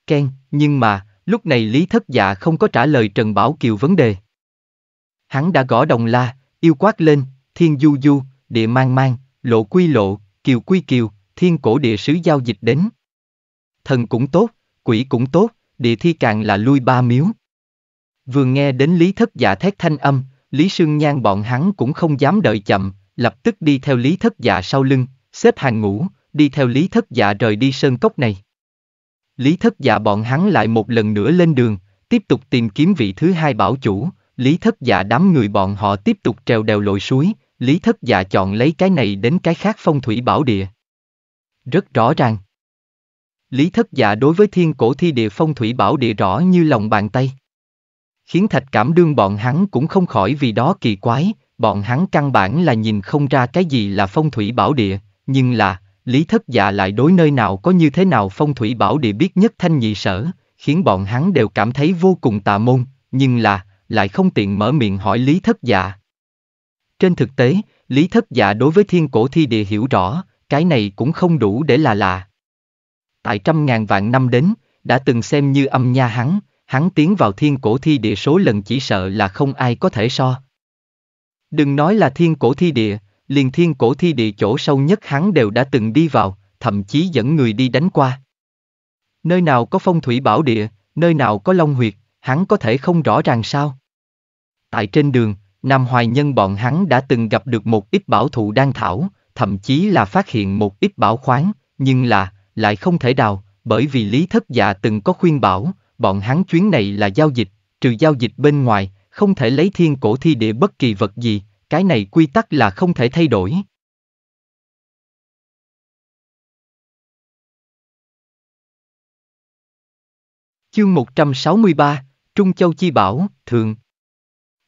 Ken, nhưng mà, Lúc này Lý Thất Dạ không có trả lời Trần Bảo Kiều vấn đề. Hắn đã gõ đồng la, yêu quát lên, thiên du du, địa mang mang, lộ quy lộ, kiều quy kiều, thiên cổ địa sứ giao dịch đến. Thần cũng tốt, quỷ cũng tốt, địa thi càng là lui ba miếu. Vừa nghe đến Lý Thất Dạ thét thanh âm, Lý Sương Nhan bọn hắn cũng không dám đợi chậm, lập tức đi theo Lý Thất Dạ sau lưng, xếp hàng ngủ, đi theo Lý Thất Dạ rời đi sơn cốc này. Lý thất dạ bọn hắn lại một lần nữa lên đường, tiếp tục tìm kiếm vị thứ hai bảo chủ, lý thất dạ đám người bọn họ tiếp tục trèo đèo lội suối, lý thất dạ chọn lấy cái này đến cái khác phong thủy bảo địa. Rất rõ ràng. Lý thất dạ đối với thiên cổ thi địa phong thủy bảo địa rõ như lòng bàn tay. Khiến thạch cảm đương bọn hắn cũng không khỏi vì đó kỳ quái, bọn hắn căn bản là nhìn không ra cái gì là phong thủy bảo địa, nhưng là, Lý Thất Dạ lại đối nơi nào có như thế nào phong thủy bảo địa biết nhất thanh nhị sở, khiến bọn hắn đều cảm thấy vô cùng tà môn, nhưng là, lại không tiện mở miệng hỏi Lý Thất Dạ. Trên thực tế, Lý Thất Dạ đối với thiên cổ thi địa hiểu rõ, cái này cũng không đủ để là lạ. Tại trăm ngàn vạn năm đến, đã từng xem như âm nha hắn, hắn tiến vào thiên cổ thi địa số lần chỉ sợ là không ai có thể so. Đừng nói là thiên cổ thi địa, liền thiên cổ thi địa chỗ sâu nhất hắn đều đã từng đi vào, thậm chí dẫn người đi đánh qua. Nơi nào có phong thủy bảo địa, nơi nào có long huyệt, hắn có thể không rõ ràng sao. Tại trên đường, Nam Hoài Nhân bọn hắn đã từng gặp được một ít bảo thụ đang thảo, thậm chí là phát hiện một ít bảo khoáng, nhưng là, lại không thể đào, bởi vì Lý Thất Dạ từng có khuyên bảo, bọn hắn chuyến này là giao dịch, trừ giao dịch bên ngoài, không thể lấy thiên cổ thi địa bất kỳ vật gì, cái này quy tắc là không thể thay đổi. Chương 163, Trung Châu Chi Bảo, Thượng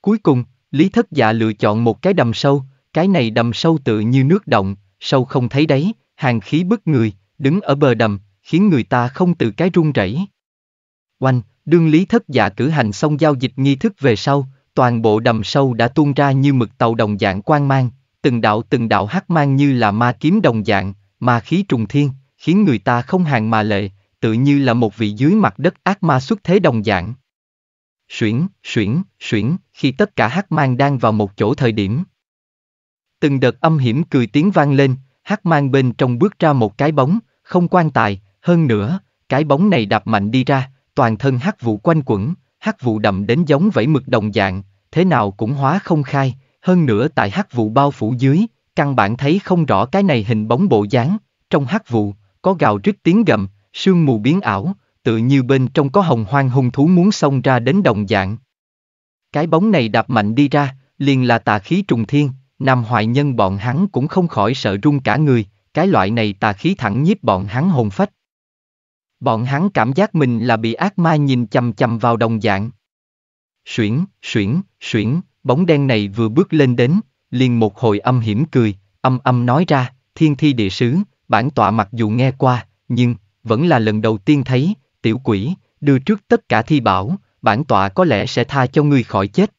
Cuối cùng, Lý Thất Dạ lựa chọn một cái đầm sâu, cái này đầm sâu tự như nước động, sâu không thấy đấy, hàng khí bức người, đứng ở bờ đầm, khiến người ta không từ cái run rẩy. Oanh, đương Lý Thất Dạ cử hành xong giao dịch nghi thức về sau, toàn bộ đầm sâu đã tuôn ra như mực tàu đồng dạng quang mang, từng đạo từng đạo hắc mang như là ma kiếm đồng dạng, ma khí trùng thiên, khiến người ta không hàng mà lệ, tự như là một vị dưới mặt đất ác ma xuất thế đồng dạng. Xuyển, xuyển, xuyển, khi tất cả hắc mang đang vào một chỗ thời điểm. Từng đợt âm hiểm cười tiếng vang lên, hắc mang bên trong bước ra một cái bóng, không quan tài, hơn nữa, cái bóng này đạp mạnh đi ra, toàn thân hắc vụ quanh quẩn, hắc vụ đậm đến giống vẫy mực đồng dạng, thế nào cũng hóa không khai, hơn nữa tại hắc vụ bao phủ dưới, căn bản thấy không rõ cái này hình bóng bộ dáng, trong hắc vụ, có gào rít tiếng gầm, sương mù biến ảo, tự như bên trong có hồng hoang hung thú muốn xông ra đến đồng dạng. Cái bóng này đạp mạnh đi ra, liền là tà khí trùng thiên, nam hoại nhân bọn hắn cũng không khỏi sợ run cả người, cái loại này tà khí thẳng nhiếp bọn hắn hồn phách, Bọn hắn cảm giác mình là bị ác ma nhìn chầm chầm vào đồng dạng. Xuyển, xuyển, xuyển, bóng đen này vừa bước lên đến, liền một hồi âm hiểm cười, âm âm nói ra, thiên thi địa sứ, bản tọa mặc dù nghe qua, nhưng, vẫn là lần đầu tiên thấy, tiểu quỷ, đưa trước tất cả thi bảo, bản tọa có lẽ sẽ tha cho ngươi khỏi chết.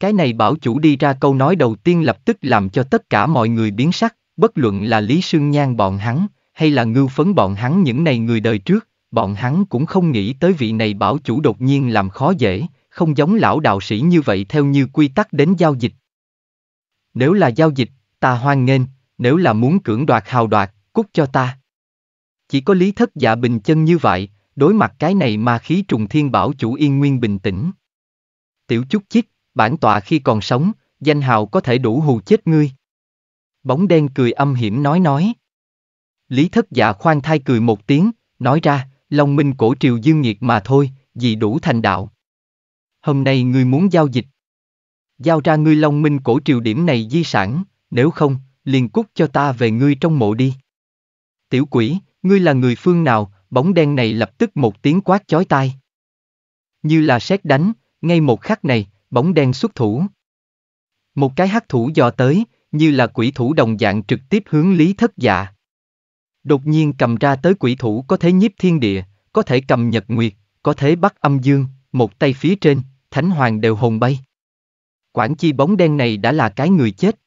Cái này bảo chủ đi ra câu nói đầu tiên lập tức làm cho tất cả mọi người biến sắc, bất luận là Lý Sương Nhan bọn hắn, hay là ngưu phấn bọn hắn những này người đời trước, bọn hắn cũng không nghĩ tới vị này bảo chủ đột nhiên làm khó dễ, không giống lão đạo sĩ như vậy theo như quy tắc đến giao dịch. Nếu là giao dịch, ta hoan nghênh, nếu là muốn cưỡng đoạt hào đoạt, cút cho ta. Chỉ có lý thất dạ bình chân như vậy, đối mặt cái này mà khí trùng thiên bảo chủ yên nguyên bình tĩnh. Tiểu chút chích, bản tọa khi còn sống, danh hào có thể đủ hù chết ngươi. Bóng đen cười âm hiểm nói nói. Lý thất dạ khoan thai cười một tiếng, nói ra, Long minh cổ triều dương nghiệt mà thôi, vì đủ thành đạo. Hôm nay ngươi muốn giao dịch. Giao ra ngươi Long minh cổ triều điểm này di sản, nếu không, liền cút cho ta về ngươi trong mộ đi. Tiểu quỷ, ngươi là người phương nào, bóng đen này lập tức một tiếng quát chói tai. Như là sét đánh, ngay một khắc này, bóng đen xuất thủ. Một cái hắc thủ dò tới, như là quỷ thủ đồng dạng trực tiếp hướng Lý Thất Dạ. Đột nhiên cầm ra tới quỷ thủ có thể nhiếp thiên địa, có thể cầm nhật nguyệt, có thể bắt âm dương, một tay phía trên, thánh hoàng đều hồn bay. Quản chi bóng đen này đã là cái người chết.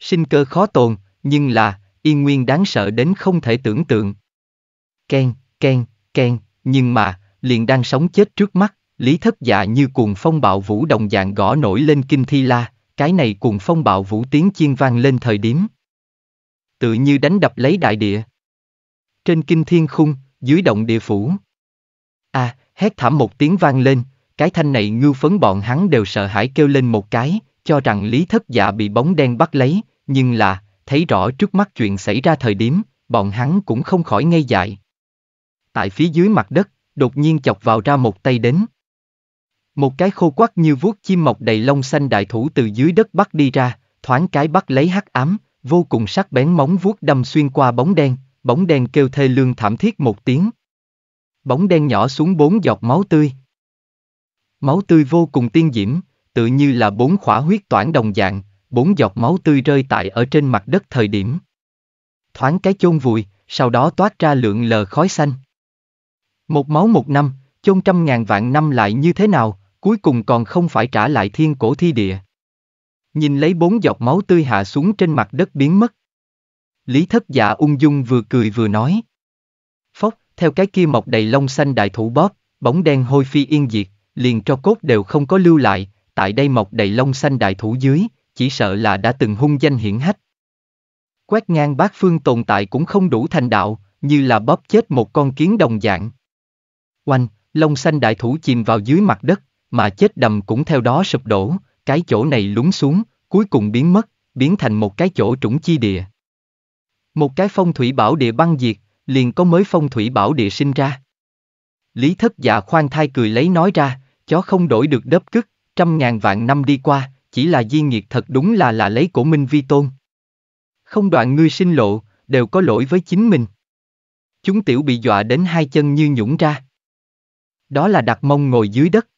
Sinh cơ khó tồn, nhưng là, yên nguyên đáng sợ đến không thể tưởng tượng. Ken, ken, ken, nhưng mà, liền đang sống chết trước mắt, lý thất dạ như cuồng phong bạo vũ đồng dạng gõ nổi lên kinh thi la, cái này cuồng phong bạo vũ tiếng chiên vang lên thời điểm tự như đánh đập lấy đại địa. Trên kinh thiên khung, dưới động địa phủ. À, hét thảm một tiếng vang lên, cái thanh này ngưu phấn bọn hắn đều sợ hãi kêu lên một cái, cho rằng lý thất dạ bị bóng đen bắt lấy, nhưng là, thấy rõ trước mắt chuyện xảy ra thời điểm, bọn hắn cũng không khỏi ngây dại. Tại phía dưới mặt đất, đột nhiên chọc vào ra một tay đến. Một cái khô quắc như vuốt chim mọc đầy lông xanh đại thủ từ dưới đất bắt đi ra, thoáng cái bắt lấy hắc ám, vô cùng sắc bén móng vuốt đâm xuyên qua bóng đen, bóng đen kêu thê lương thảm thiết một tiếng. Bóng đen nhỏ xuống bốn giọt máu tươi. Máu tươi vô cùng tiên diễm, tự như là bốn khỏa huyết toản đồng dạng, bốn giọt máu tươi rơi tại ở trên mặt đất thời điểm. Thoáng cái chôn vùi, sau đó toát ra lượng lờ khói xanh. Một máu một năm, chôn trăm ngàn vạn năm lại như thế nào, cuối cùng còn không phải trả lại thiên cổ thi địa. Nhìn lấy bốn giọt máu tươi hạ xuống trên mặt đất biến mất. Lý thất dạ ung dung vừa cười vừa nói. Phóc, theo cái kia mọc đầy lông xanh đại thủ bóp, bóng đen hôi phi yên diệt, liền cho cốt đều không có lưu lại, tại đây mọc đầy lông xanh đại thủ dưới, chỉ sợ là đã từng hung danh hiển hách. Quét ngang bát phương tồn tại cũng không đủ thành đạo, như là bóp chết một con kiến đồng dạng. Oanh, lông xanh đại thủ chìm vào dưới mặt đất, mà chết đầm cũng theo đó sụp đổ, cái chỗ này lún xuống, cuối cùng biến mất, biến thành một cái chỗ trũng chi địa. Một cái phong thủy bảo địa băng diệt, liền có mới phong thủy bảo địa sinh ra. Lý thất dạ khoan thai cười lấy nói ra, chó không đổi được đớp cức, trăm ngàn vạn năm đi qua, chỉ là di nghiệt thật đúng là là lấy cổ Minh Vi Tôn. Không đoạn ngươi sinh lộ, đều có lỗi với chính mình. Chúng tiểu bị dọa đến hai chân như nhũng ra. Đó là đặt mông ngồi dưới đất.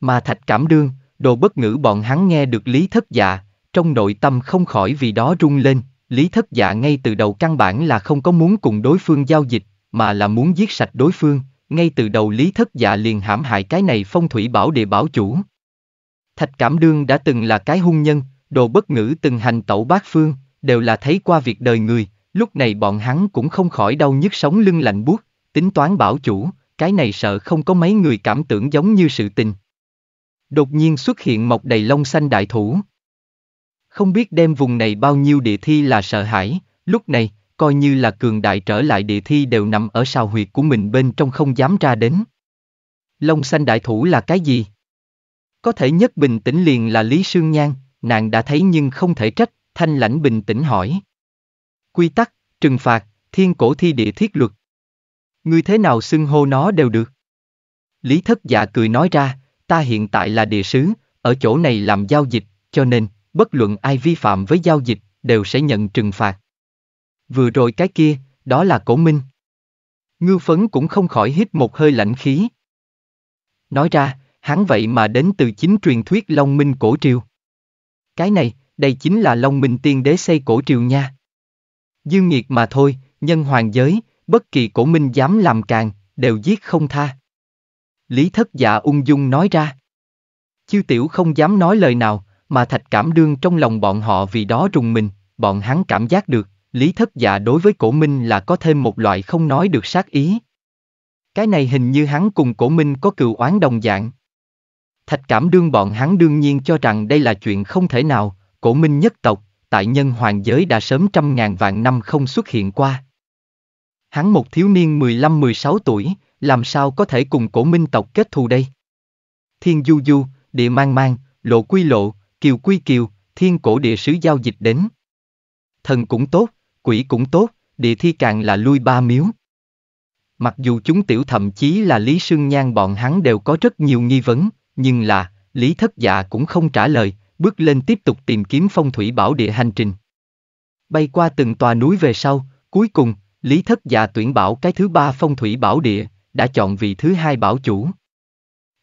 Mà thạch cảm đương, Đồ bất ngữ bọn hắn nghe được lý thất dạ, trong nội tâm không khỏi vì đó rung lên, lý thất dạ ngay từ đầu căn bản là không có muốn cùng đối phương giao dịch, mà là muốn giết sạch đối phương, ngay từ đầu lý thất dạ liền hãm hại cái này phong thủy bảo địa bảo chủ. Thạch Cảm Đương đã từng là cái hung nhân, đồ bất ngữ từng hành tẩu bát phương, đều là thấy qua việc đời người, lúc này bọn hắn cũng không khỏi đau nhức sống lưng lạnh buốt, tính toán bảo chủ, cái này sợ không có mấy người cảm tưởng giống như sự tình. Đột nhiên xuất hiện mọc đầy lông xanh đại thủ. Không biết đem vùng này bao nhiêu địa thi là sợ hãi, lúc này, coi như là cường đại trở lại địa thi đều nằm ở sào huyệt của mình bên trong không dám ra đến. Lông xanh đại thủ là cái gì? Có thể nhất bình tĩnh liền là Lý Sương Nhan, nàng đã thấy nhưng không thể trách, thanh lãnh bình tĩnh hỏi. Quy tắc, trừng phạt, thiên cổ thi địa thiết luật. người thế nào xưng hô nó đều được. Lý thất dạ cười nói ra, ta hiện tại là địa sứ, ở chỗ này làm giao dịch, cho nên, bất luận ai vi phạm với giao dịch, đều sẽ nhận trừng phạt. Vừa rồi cái kia, đó là cổ minh. Ngư phấn cũng không khỏi hít một hơi lạnh khí. Nói ra, hắn vậy mà đến từ chính truyền thuyết Long Minh cổ triều. Cái này, đây chính là Long Minh tiên đế xây cổ triều nha. Dương nghiệt mà thôi, nhân hoàng giới, bất kỳ cổ minh dám làm càng, đều giết không tha. Lý thất dạ ung dung nói ra. Chư tiểu không dám nói lời nào, mà thạch cảm đương trong lòng bọn họ vì đó rùng mình, bọn hắn cảm giác được, lý thất dạ đối với cổ minh là có thêm một loại không nói được sát ý. Cái này hình như hắn cùng cổ minh có cựu oán đồng dạng. Thạch cảm đương bọn hắn đương nhiên cho rằng đây là chuyện không thể nào, cổ minh nhất tộc, tại nhân hoàng giới đã sớm trăm ngàn vạn năm không xuất hiện qua. Hắn một thiếu niên 15-16 tuổi, làm sao có thể cùng cổ minh tộc kết thù đây? Thiên du du, địa mang mang, lộ quy lộ, kiều quy kiều, thiên cổ địa sứ giao dịch đến. Thần cũng tốt, quỷ cũng tốt, địa thi càng là lui ba miếu. Mặc dù chúng tiểu thậm chí là Lý Sương Nhan bọn hắn đều có rất nhiều nghi vấn, nhưng là, Lý Thất Dạ cũng không trả lời, bước lên tiếp tục tìm kiếm phong thủy bảo địa hành trình. Bay qua từng tòa núi về sau, cuối cùng, Lý Thất Dạ tuyển bảo cái thứ ba phong thủy bảo địa, đã chọn vị thứ hai bảo chủ.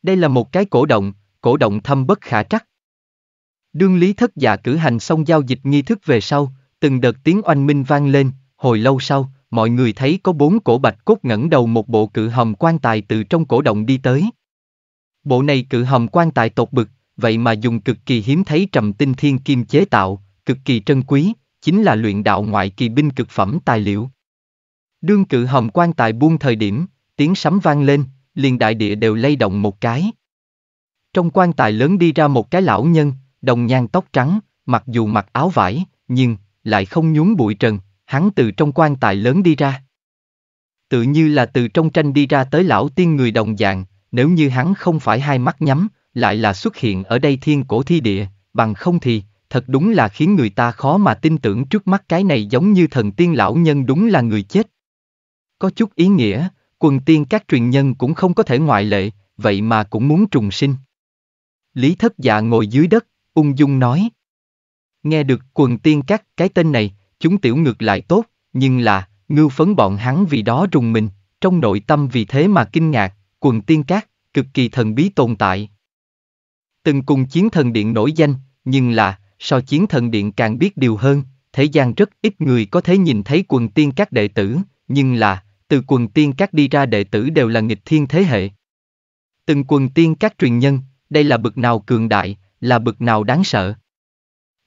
Đây là một cái cổ động, cổ động thâm bất khả trắc. Đương Lý Thất Dạ cử hành xong giao dịch nghi thức về sau, từng đợt tiếng oanh minh vang lên, hồi lâu sau, mọi người thấy có bốn cổ bạch cốt ngẩng đầu một bộ cự hầm quan tài từ trong cổ động đi tới. Bộ này cự hầm quan tài tột bực, vậy mà dùng cực kỳ hiếm thấy trầm tinh thiên kim chế tạo, cực kỳ trân quý, chính là luyện đạo ngoại kỳ binh cực phẩm tài liệu. Đương cự hầm quan tài buông thời điểm, tiếng sấm vang lên, liền đại địa đều lay động một cái. Trong quan tài lớn đi ra một cái lão nhân, đồng nhan tóc trắng, mặc dù mặc áo vải, nhưng, lại không nhún bụi trần, hắn từ trong quan tài lớn đi ra. Tự như là từ trong tranh đi ra tới lão tiên người đồng dạng, nếu như hắn không phải hai mắt nhắm, lại là xuất hiện ở đây thiên cổ thi địa, bằng không thì, thật đúng là khiến người ta khó mà tin tưởng trước mắt cái này giống như thần tiên lão nhân đúng là người chết. Có chút ý nghĩa, quần tiên các truyền nhân cũng không có thể ngoại lệ, vậy mà cũng muốn trùng sinh. Lý thất dạ ngồi dưới đất, ung dung nói. Nghe được quần tiên các cái tên này, chúng tiểu ngược lại tốt, nhưng là, ngưu phấn bọn hắn vì đó rùng mình, trong nội tâm vì thế mà kinh ngạc, quần tiên các, cực kỳ thần bí tồn tại. Từng cùng chiến thần điện nổi danh, nhưng là, so chiến thần điện càng biết điều hơn, thế gian rất ít người có thể nhìn thấy quần tiên các đệ tử, nhưng là, từ quần tiên các đi ra đệ tử đều là nghịch thiên thế hệ. Từng quần tiên các truyền nhân, đây là bực nào cường đại, là bực nào đáng sợ.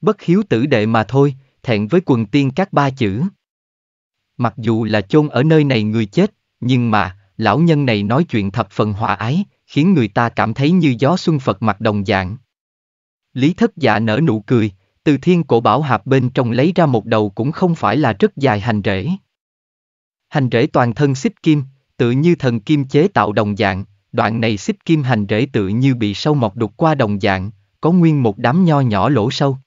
Bất hiếu tử đệ mà thôi, thẹn với quần tiên các ba chữ. Mặc dù là chôn ở nơi này người chết, nhưng mà, lão nhân này nói chuyện thập phần hòa ái, khiến người ta cảm thấy như gió xuân Phật mặt đồng dạng. Lý thất dạ nở nụ cười, từ thiên cổ bảo hạp bên trong lấy ra một đầu cũng không phải là rất dài hành rễ. Hành rễ toàn thân xích kim, tự như thần kim chế tạo đồng dạng, đoạn này xích kim hành rễ tự như bị sâu mọc đục qua đồng dạng, có nguyên một đám nho nhỏ lỗ sâu.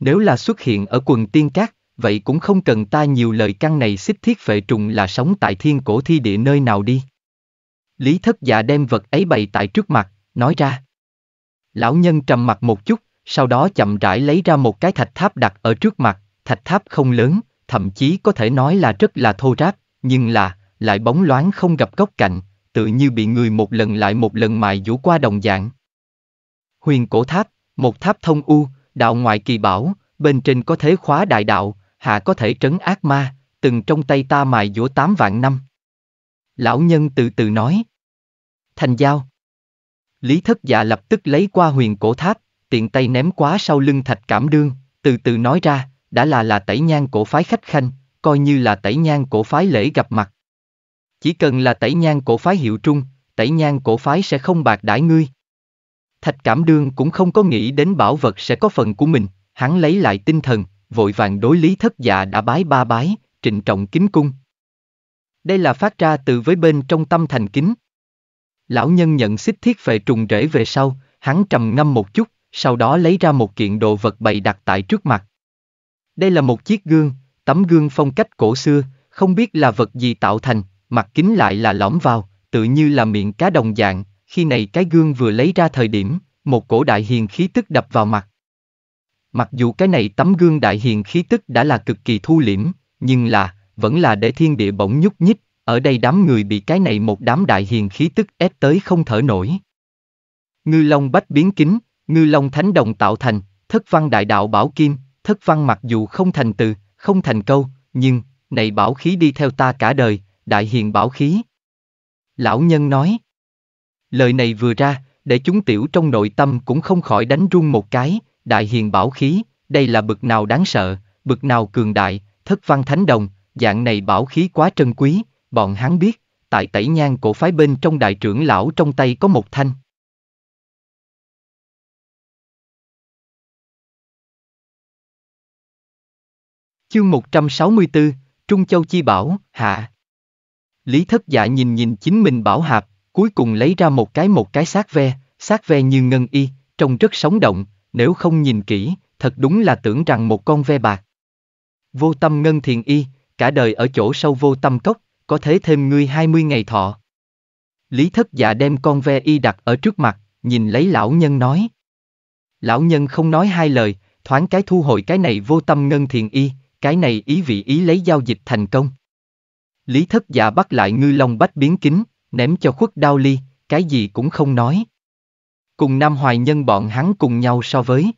Nếu là xuất hiện ở quần tiên cát, vậy cũng không cần ta nhiều lời căn này xích thiết phệ trùng là sống tại thiên cổ thi địa nơi nào đi. Lý thất dạ đem vật ấy bày tại trước mặt, nói ra. Lão nhân trầm mặt một chút, sau đó chậm rãi lấy ra một cái thạch tháp đặt ở trước mặt, thạch tháp không lớn, thậm chí có thể nói là rất là thô ráp, nhưng là, lại bóng loáng không gặp góc cạnh, tự như bị người một lần lại một lần mài vũ qua đồng dạng. Huyền cổ tháp, một tháp thông u, đạo ngoại kỳ bảo, bên trên có thế khóa đại đạo, hạ có thể trấn ác ma, từng trong tay ta mài dũa tám vạn năm. Lão nhân từ từ nói. Thành giao. Lý thất dạ lập tức lấy qua huyền cổ tháp, tiện tay ném quá sau lưng thạch cảm đương, từ từ nói ra, đã là là tẩy nhang cổ phái khách khanh, coi như là tẩy nhang cổ phái lễ gặp mặt. Chỉ cần là tẩy nhang cổ phái hiệu trung, tẩy nhang cổ phái sẽ không bạc đãi ngươi. Thạch Cảm Đương cũng không có nghĩ đến bảo vật sẽ có phần của mình, hắn lấy lại tinh thần, vội vàng đối lý thất dạ đã bái ba bái, trịnh trọng kính cung. Đây là phát ra từ với bên trong tâm thành kính. Lão nhân nhận xích thiết về trùng rễ về sau, hắn trầm ngâm một chút, sau đó lấy ra một kiện đồ vật bày đặt tại trước mặt. Đây là một chiếc gương, tấm gương phong cách cổ xưa, không biết là vật gì tạo thành, mặt kính lại là lõm vào, tự như là miệng cá đồng dạng, khi này cái gương vừa lấy ra thời điểm, một cổ đại hiền khí tức đập vào mặt. Mặc dù cái này tấm gương đại hiền khí tức đã là cực kỳ thu liễm, nhưng là, vẫn là để thiên địa bỗng nhúc nhích, ở đây đám người bị cái này một đám đại hiền khí tức ép tới không thở nổi. Ngư Long Bách biến kính, Ngư Long Thánh Đồng tạo thành, thất văn đại đạo bảo kim, thất văn mặc dù không thành từ, không thành câu, nhưng, này bảo khí đi theo ta cả đời, đại hiền bảo khí. Lão nhân nói. Lời này vừa ra, để chúng tiểu trong nội tâm cũng không khỏi đánh rung một cái, đại hiền bảo khí, đây là bực nào đáng sợ, bực nào cường đại, thất văn thánh đồng, dạng này bảo khí quá trân quý, bọn hắn biết, tại tẩy nhang cổ phái bên trong đại trưởng lão trong tay có một thanh. Chương 164, Trung Châu Chi Bảo, Hạ. Lý thất dạ nhìn nhìn chính mình bảo hạp, cuối cùng lấy ra một cái một cái xác ve, xác ve như ngân y, trông rất sống động, nếu không nhìn kỹ, thật đúng là tưởng rằng một con ve bạc. Vô tâm ngân thiền y, cả đời ở chỗ sâu vô tâm cốc, có thế thêm ngươi 20 ngày thọ. Lý thất dạ đem con ve y đặt ở trước mặt, nhìn lấy lão nhân nói. Lão nhân không nói hai lời, thoáng cái thu hồi cái này vô tâm ngân thiền y, cái này ý vị ý lấy giao dịch thành công. Lý thất dạ bắt lại ngư long bách biến kính, ném cho khuất đao ly, cái gì cũng không nói. Cùng Nam Hoài Nhân bọn hắn cùng nhau so với.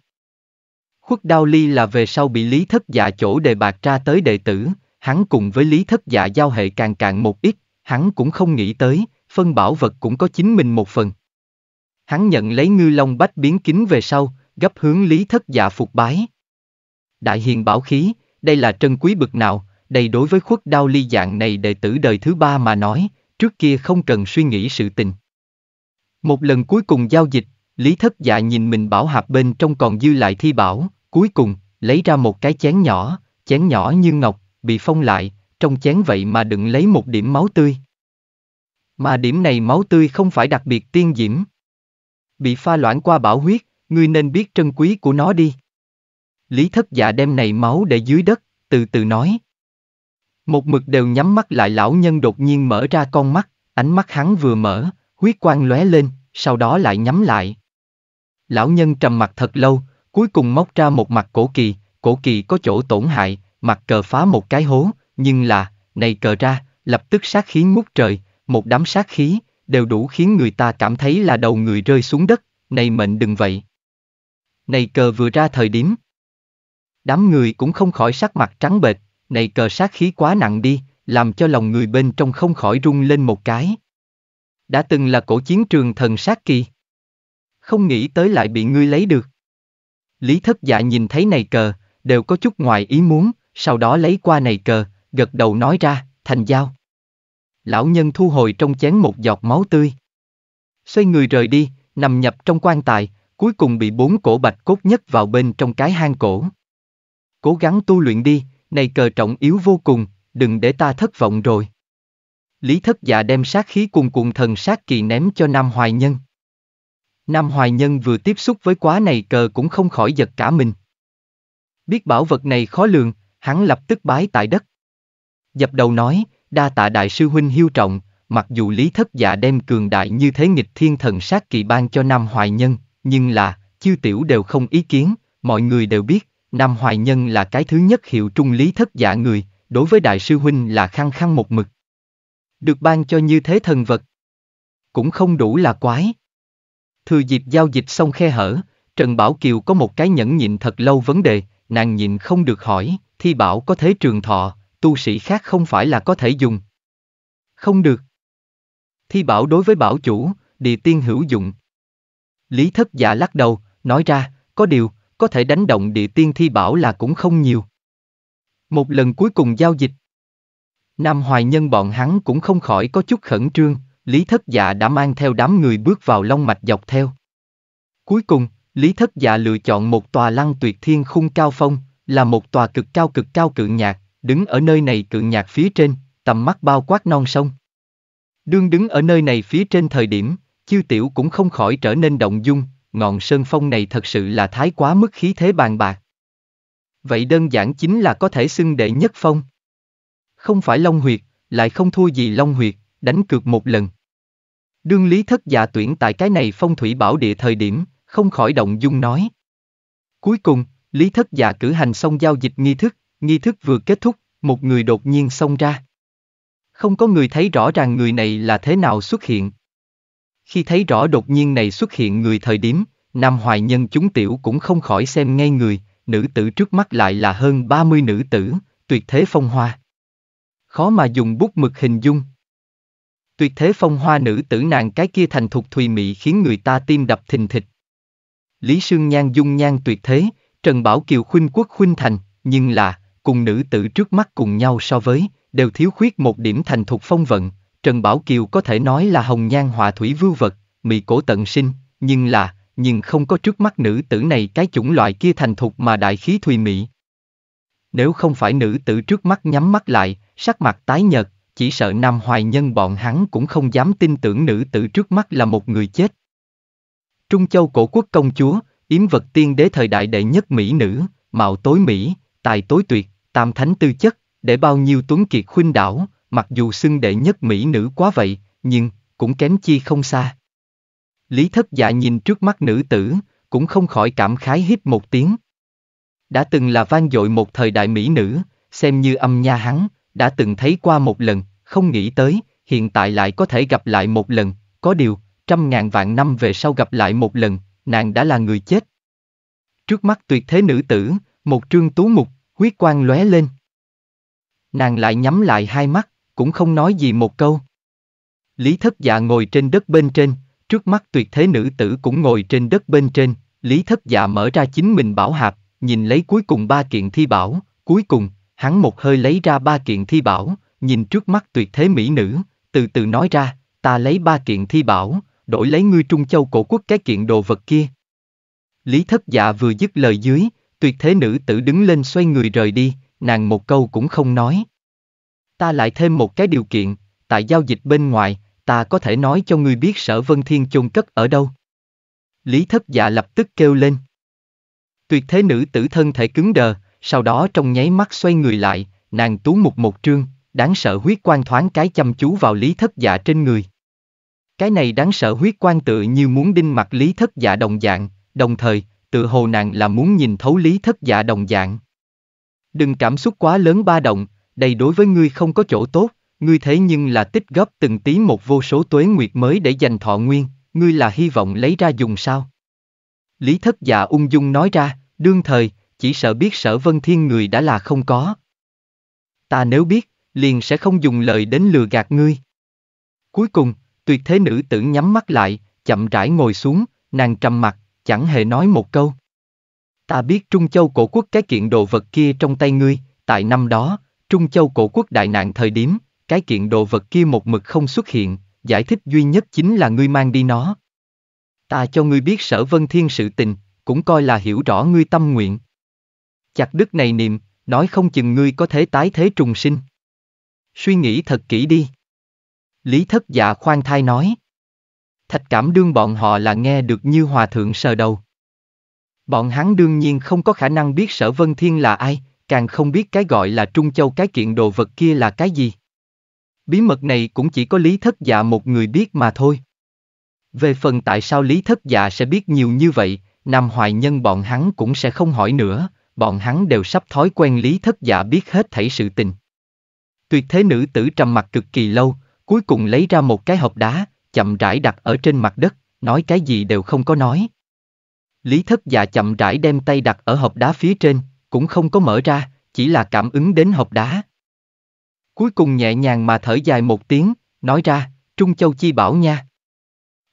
Khuất Đao Ly là về sau bị Lý Thất Dạ chỗ đề bạc ra tới đệ tử, hắn cùng với Lý Thất Dạ giao hệ càng càng một ít, hắn cũng không nghĩ tới, phân bảo vật cũng có chính mình một phần. Hắn nhận lấy ngư long bách biến kính về sau, gấp hướng Lý Thất Dạ phục bái. Đại hiền bảo khí, đây là trân quý bực nào, đây đối với khuất đao ly dạng này đệ tử đời thứ ba mà nói, trước kia không cần suy nghĩ sự tình. Một lần cuối cùng giao dịch, Lý Thất Dạ nhìn mình bảo hạp bên trong còn dư lại thi bảo, cuối cùng, lấy ra một cái chén nhỏ, chén nhỏ như ngọc, bị phong lại, trong chén vậy mà đựng lấy một điểm máu tươi. Mà điểm này máu tươi không phải đặc biệt tiên diễm. Bị pha loãng qua bảo huyết, ngươi nên biết trân quý của nó đi. Lý thất dạ đem này máu để dưới đất, từ từ nói. Một mực đều nhắm mắt lại lão nhân đột nhiên mở ra con mắt, ánh mắt hắn vừa mở, huyết quang lóe lên, sau đó lại nhắm lại. Lão nhân trầm mặt thật lâu, cuối cùng móc ra một mặt cổ kỳ, cổ kỳ có chỗ tổn hại, mặt cờ phá một cái hố, nhưng là, này cờ ra, lập tức sát khí ngút trời, một đám sát khí, đều đủ khiến người ta cảm thấy là đầu người rơi xuống đất, này mệnh đừng vậy. Này cờ vừa ra thời điểm, Đám người cũng không khỏi sắc mặt trắng bệch, này cờ sát khí quá nặng đi, làm cho lòng người bên trong không khỏi rung lên một cái. Đã từng là cổ chiến trường thần sát kỳ. Không nghĩ tới lại bị ngươi lấy được. Lý thất dạ nhìn thấy này cờ, đều có chút ngoài ý muốn, sau đó lấy qua này cờ, gật đầu nói ra, thành giao. Lão nhân thu hồi trong chén một giọt máu tươi. Xoay người rời đi, nằm nhập trong quan tài, cuối cùng bị bốn cổ bạch cốt nhất vào bên trong cái hang cổ. Cố gắng tu luyện đi, này cờ trọng yếu vô cùng, đừng để ta thất vọng rồi. Lý thất dạ đem sát khí cùng cùng thần sát kỳ ném cho Nam Hoài Nhân. Nam Hoài Nhân vừa tiếp xúc với quá này cờ cũng không khỏi giật cả mình. Biết bảo vật này khó lường, hắn lập tức bái tại đất. Dập đầu nói, đa tạ đại sư huynh hiêu trọng, mặc dù lý thất dạ đem cường đại như thế nghịch thiên thần sát kỳ ban cho Nam Hoài Nhân, nhưng là, chư tiểu đều không ý kiến, mọi người đều biết, Nam Hoài Nhân là cái thứ nhất hiệu trung lý thất giả người, đối với Đại sư Huynh là khăng khăng một mực. Được ban cho như thế thần vật. Cũng không đủ là quái. Thừa dịp giao dịch xong khe hở, Trần Bảo Kiều có một cái nhẫn nhịn thật lâu vấn đề, nàng nhịn không được hỏi, thi bảo có thế trường thọ, tu sĩ khác không phải là có thể dùng. Không được. Thi bảo đối với bảo chủ, địa tiên hữu dụng. Lý thất giả lắc đầu, nói ra, có điều, có thể đánh động địa tiên thi bảo là cũng không nhiều. Một lần cuối cùng giao dịch. Nam Hoài Nhân bọn hắn cũng không khỏi có chút khẩn trương, Lý Thất Dạ đã mang theo đám người bước vào long mạch dọc theo. Cuối cùng, Lý Thất Dạ lựa chọn một tòa lăng tuyệt thiên khung cao phong, là một tòa cực cao cực cao cự nhạc, đứng ở nơi này cự nhạc phía trên, tầm mắt bao quát non sông. Đương đứng ở nơi này phía trên thời điểm, chư tiểu cũng không khỏi trở nên động dung, ngọn sơn phong này thật sự là thái quá mức khí thế bàn bạc. Vậy đơn giản chính là có thể xưng đệ nhất phong. Không phải Long Huyệt, lại không thua gì Long Huyệt, đánh cược một lần. Đương lý thất dạ tuyển tại cái này phong thủy bảo địa thời điểm, không khỏi động dung nói. Cuối cùng, lý thất dạ cử hành xong giao dịch nghi thức, nghi thức vừa kết thúc, một người đột nhiên xông ra. Không có người thấy rõ ràng người này là thế nào xuất hiện, khi thấy rõ đột nhiên này xuất hiện người thời điểm, nam hoài nhân chúng tiểu cũng không khỏi xem ngay người, nữ tử trước mắt lại là hơn 30 nữ tử, tuyệt thế phong hoa. Khó mà dùng bút mực hình dung. Tuyệt thế phong hoa nữ tử nàng cái kia thành thục thùy mị khiến người ta tim đập thình thịch. Lý Sương Nhan dung nhan tuyệt thế, Trần Bảo Kiều khuynh quốc khuynh thành, nhưng là, cùng nữ tử trước mắt cùng nhau so với, đều thiếu khuyết một điểm thành thục phong vận, Trần Bảo Kiều có thể nói là hồng nhan hòa thủy vưu vật, mị cổ tận sinh, nhưng là, nhưng không có trước mắt nữ tử này cái chủng loại kia thành thục mà đại khí thùy mị. Nếu không phải nữ tử trước mắt nhắm mắt lại, sắc mặt tái nhợt, chỉ sợ nam hoài nhân bọn hắn cũng không dám tin tưởng nữ tử trước mắt là một người chết. Trung Châu cổ quốc công chúa, yếm vật tiên đế thời đại đệ nhất Mỹ nữ, mạo tối Mỹ, tài tối tuyệt, tam thánh tư chất, để bao nhiêu tuấn kiệt khuynh đảo, mặc dù xưng đệ nhất mỹ nữ quá vậy, nhưng, cũng kém chi không xa. Lý thất dạ nhìn trước mắt nữ tử, cũng không khỏi cảm khái hít một tiếng. Đã từng là vang dội một thời đại mỹ nữ, xem như âm nha hắn, đã từng thấy qua một lần, không nghĩ tới, hiện tại lại có thể gặp lại một lần, có điều, trăm ngàn vạn năm về sau gặp lại một lần, nàng đã là người chết. Trước mắt tuyệt thế nữ tử, một trương tú mục, huyết quang lóe lên. Nàng lại nhắm lại hai mắt cũng không nói gì một câu. Lý thất dạ ngồi trên đất bên trên, trước mắt tuyệt thế nữ tử cũng ngồi trên đất bên trên, Lý thất dạ mở ra chính mình bảo hạp, nhìn lấy cuối cùng ba kiện thi bảo, cuối cùng, hắn một hơi lấy ra ba kiện thi bảo, nhìn trước mắt tuyệt thế mỹ nữ, từ từ nói ra, ta lấy ba kiện thi bảo, đổi lấy ngươi Trung Châu cổ quốc cái kiện đồ vật kia. Lý thất dạ vừa dứt lời dưới, tuyệt thế nữ tử đứng lên xoay người rời đi, nàng một câu cũng không nói. Ta lại thêm một cái điều kiện, tại giao dịch bên ngoài, ta có thể nói cho ngươi biết sở vân thiên chôn cất ở đâu. Lý thất dạ lập tức kêu lên. Tuyệt thế nữ tử thân thể cứng đờ, sau đó trong nháy mắt xoay người lại, nàng tú một một trương, đáng sợ huyết quan thoáng cái chăm chú vào lý thất dạ trên người. Cái này đáng sợ huyết quan tự như muốn đinh mặt lý thất dạ đồng dạng, đồng thời, tự hồ nàng là muốn nhìn thấu lý thất dạ đồng dạng. Đừng cảm xúc quá lớn ba động, đây đối với ngươi không có chỗ tốt, ngươi thế nhưng là tích góp từng tí một vô số tuế nguyệt mới để dành thọ nguyên, ngươi là hy vọng lấy ra dùng sao? Lý thất dạ ung dung nói ra, đương thời, chỉ sợ biết sở vân thiên người đã là không có. Ta nếu biết, liền sẽ không dùng lời đến lừa gạt ngươi. Cuối cùng, tuyệt thế nữ tử nhắm mắt lại, chậm rãi ngồi xuống, nàng trầm mặt, chẳng hề nói một câu. Ta biết Trung Châu cổ quốc cái kiện đồ vật kia trong tay ngươi, tại năm đó, Trung Châu cổ quốc đại nạn thời điểm, cái kiện đồ vật kia một mực không xuất hiện, giải thích duy nhất chính là ngươi mang đi nó. Ta cho ngươi biết sở vân thiên sự tình, cũng coi là hiểu rõ ngươi tâm nguyện. Chặt đức này niệm, nói không chừng ngươi có thể tái thế trùng sinh. Suy nghĩ thật kỹ đi. Lý thất dạ khoan thai nói. Thạch cảm đương bọn họ là nghe được như hòa thượng sờ đầu. Bọn hắn đương nhiên không có khả năng biết sở vân thiên là ai, càng không biết cái gọi là Trung Châu cái kiện đồ vật kia là cái gì. Bí mật này cũng chỉ có Lý Thất Dạ một người biết mà thôi. Về phần tại sao Lý Thất Dạ sẽ biết nhiều như vậy, Nam Hoài Nhân bọn hắn cũng sẽ không hỏi nữa, bọn hắn đều sắp thói quen Lý Thất Dạ biết hết thảy sự tình. Tuyệt thế nữ tử trầm mặt cực kỳ lâu, cuối cùng lấy ra một cái hộp đá, chậm rãi đặt ở trên mặt đất, nói cái gì đều không có nói. Lý Thất Dạ chậm rãi đem tay đặt ở hộp đá phía trên, cũng không có mở ra, chỉ là cảm ứng đến hộp đá. Cuối cùng nhẹ nhàng mà thở dài một tiếng, nói ra, Trung Châu chi bảo nha.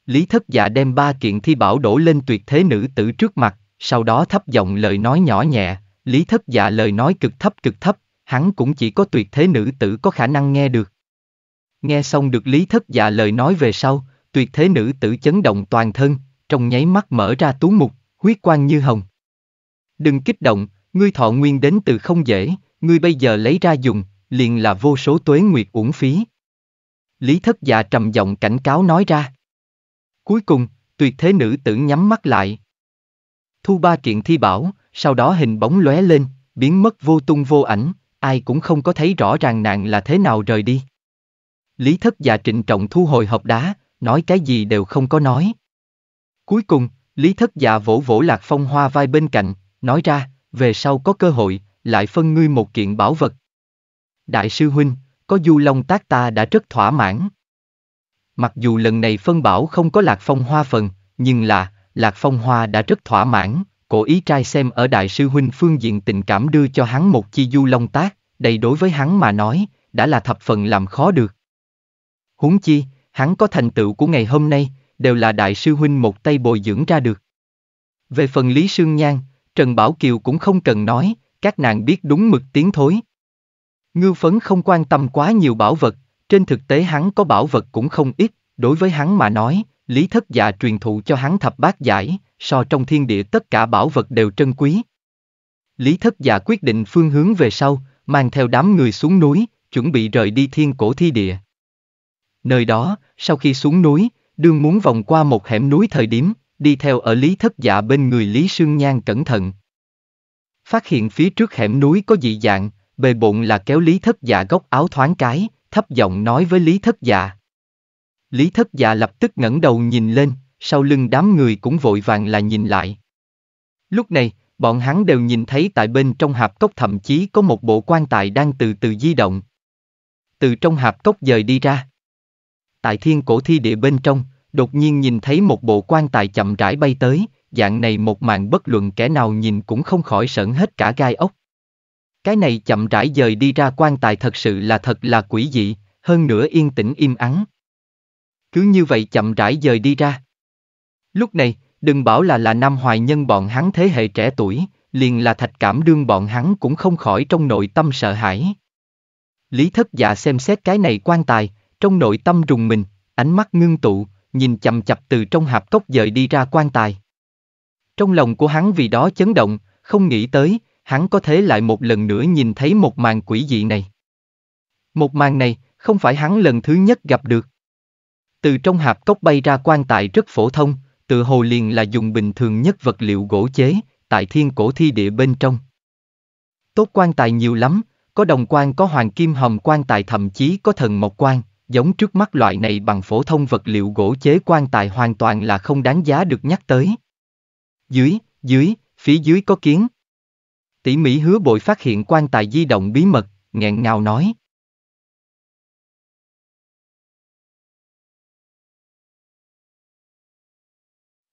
Lý thất dạ đem ba kiện thi bảo đổ lên tuyệt thế nữ tử trước mặt, sau đó thấp giọng lời nói nhỏ nhẹ, lý thất dạ lời nói cực thấp cực thấp, hắn cũng chỉ có tuyệt thế nữ tử có khả năng nghe được. Nghe xong được lý thất dạ lời nói về sau, tuyệt thế nữ tử chấn động toàn thân, trong nháy mắt mở ra tú mục, huyết quang như hồng. Đừng kích động, Ngươi thọ nguyên đến từ không dễ, ngươi bây giờ lấy ra dùng, liền là vô số tuế nguyệt uổng phí. Lý thất dạ trầm giọng cảnh cáo nói ra. Cuối cùng, tuyệt thế nữ tử nhắm mắt lại. Thu ba kiện thi bảo, sau đó hình bóng lóe lên, biến mất vô tung vô ảnh, ai cũng không có thấy rõ ràng nàng là thế nào rời đi. Lý thất dạ trịnh trọng thu hồi hộp đá, nói cái gì đều không có nói. Cuối cùng, Lý thất dạ vỗ vỗ lạc phong hoa vai bên cạnh, nói ra, về sau có cơ hội, lại phân ngươi một kiện bảo vật. Đại sư huynh, có du long tác ta đã rất thỏa mãn. Mặc dù lần này phân bảo không có lạc phong hoa phần, nhưng là, lạc phong hoa đã rất thỏa mãn, cổ ý trai xem ở đại sư huynh phương diện tình cảm đưa cho hắn một chi du long tác, đây đối với hắn mà nói, đã là thập phần làm khó được. Huống chi, hắn có thành tựu của ngày hôm nay, đều là đại sư huynh một tay bồi dưỡng ra được. Về phần Lý Sương Nhan, Trần Bảo Kiều cũng không cần nói, các nàng biết đúng mực tiếng thối. Ngư phấn không quan tâm quá nhiều bảo vật, trên thực tế hắn có bảo vật cũng không ít, đối với hắn mà nói, lý thất dạ truyền thụ cho hắn thập bát giải, so trong thiên địa tất cả bảo vật đều trân quý. Lý thất dạ quyết định phương hướng về sau, mang theo đám người xuống núi, chuẩn bị rời đi thiên cổ thi địa. Nơi đó, sau khi xuống núi, đương muốn vòng qua một hẻm núi thời điểm, đi theo ở Lý Thất Dạ bên người Lý Sương Nhan cẩn thận. Phát hiện phía trước hẻm núi có dị dạng, bề bộn là kéo Lý Thất Dạ góc áo thoáng cái, thấp giọng nói với Lý Thất Dạ. Lý Thất Dạ lập tức ngẩng đầu nhìn lên, sau lưng đám người cũng vội vàng là nhìn lại. Lúc này, bọn hắn đều nhìn thấy tại bên trong hạp cốc thậm chí có một bộ quan tài đang từ từ di động. Từ trong hạp cốc dời đi ra. Tại thiên cổ thi địa bên trong, đột nhiên nhìn thấy một bộ quan tài chậm rãi bay tới, dạng này một màn bất luận kẻ nào nhìn cũng không khỏi sợn hết cả gai ốc. Cái này chậm rãi dời đi ra quan tài thật sự là thật là quỷ dị, hơn nữa yên tĩnh im ắng. Cứ như vậy chậm rãi dời đi ra. Lúc này, đừng bảo là là Nam Hoài Nhân bọn hắn thế hệ trẻ tuổi, liền là thạch cảm đương bọn hắn cũng không khỏi trong nội tâm sợ hãi. Lý thất dạ xem xét cái này quan tài, trong nội tâm rùng mình, ánh mắt ngưng tụ, nhìn chầm chập từ trong hạp cốc dời đi ra quan tài. Trong lòng của hắn vì đó chấn động, không nghĩ tới, hắn có thể lại một lần nữa nhìn thấy một màn quỷ dị này. Một màn này, không phải hắn lần thứ nhất gặp được. Từ trong hạp cốc bay ra quan tài rất phổ thông, tự hồ liền là dùng bình thường nhất vật liệu gỗ chế, tại thiên cổ thi địa bên trong. Tốt quan tài nhiều lắm, có đồng quan có hoàng kim hồng quan tài thậm chí có thần mộc quan, giống trước mắt loại này bằng phổ thông vật liệu gỗ chế quan tài hoàn toàn là không đáng giá được nhắc tới. Dưới, dưới, phía dưới có kiến. Tỷ Mỹ hứa bội phát hiện quan tài di động bí mật, nghẹn ngào nói.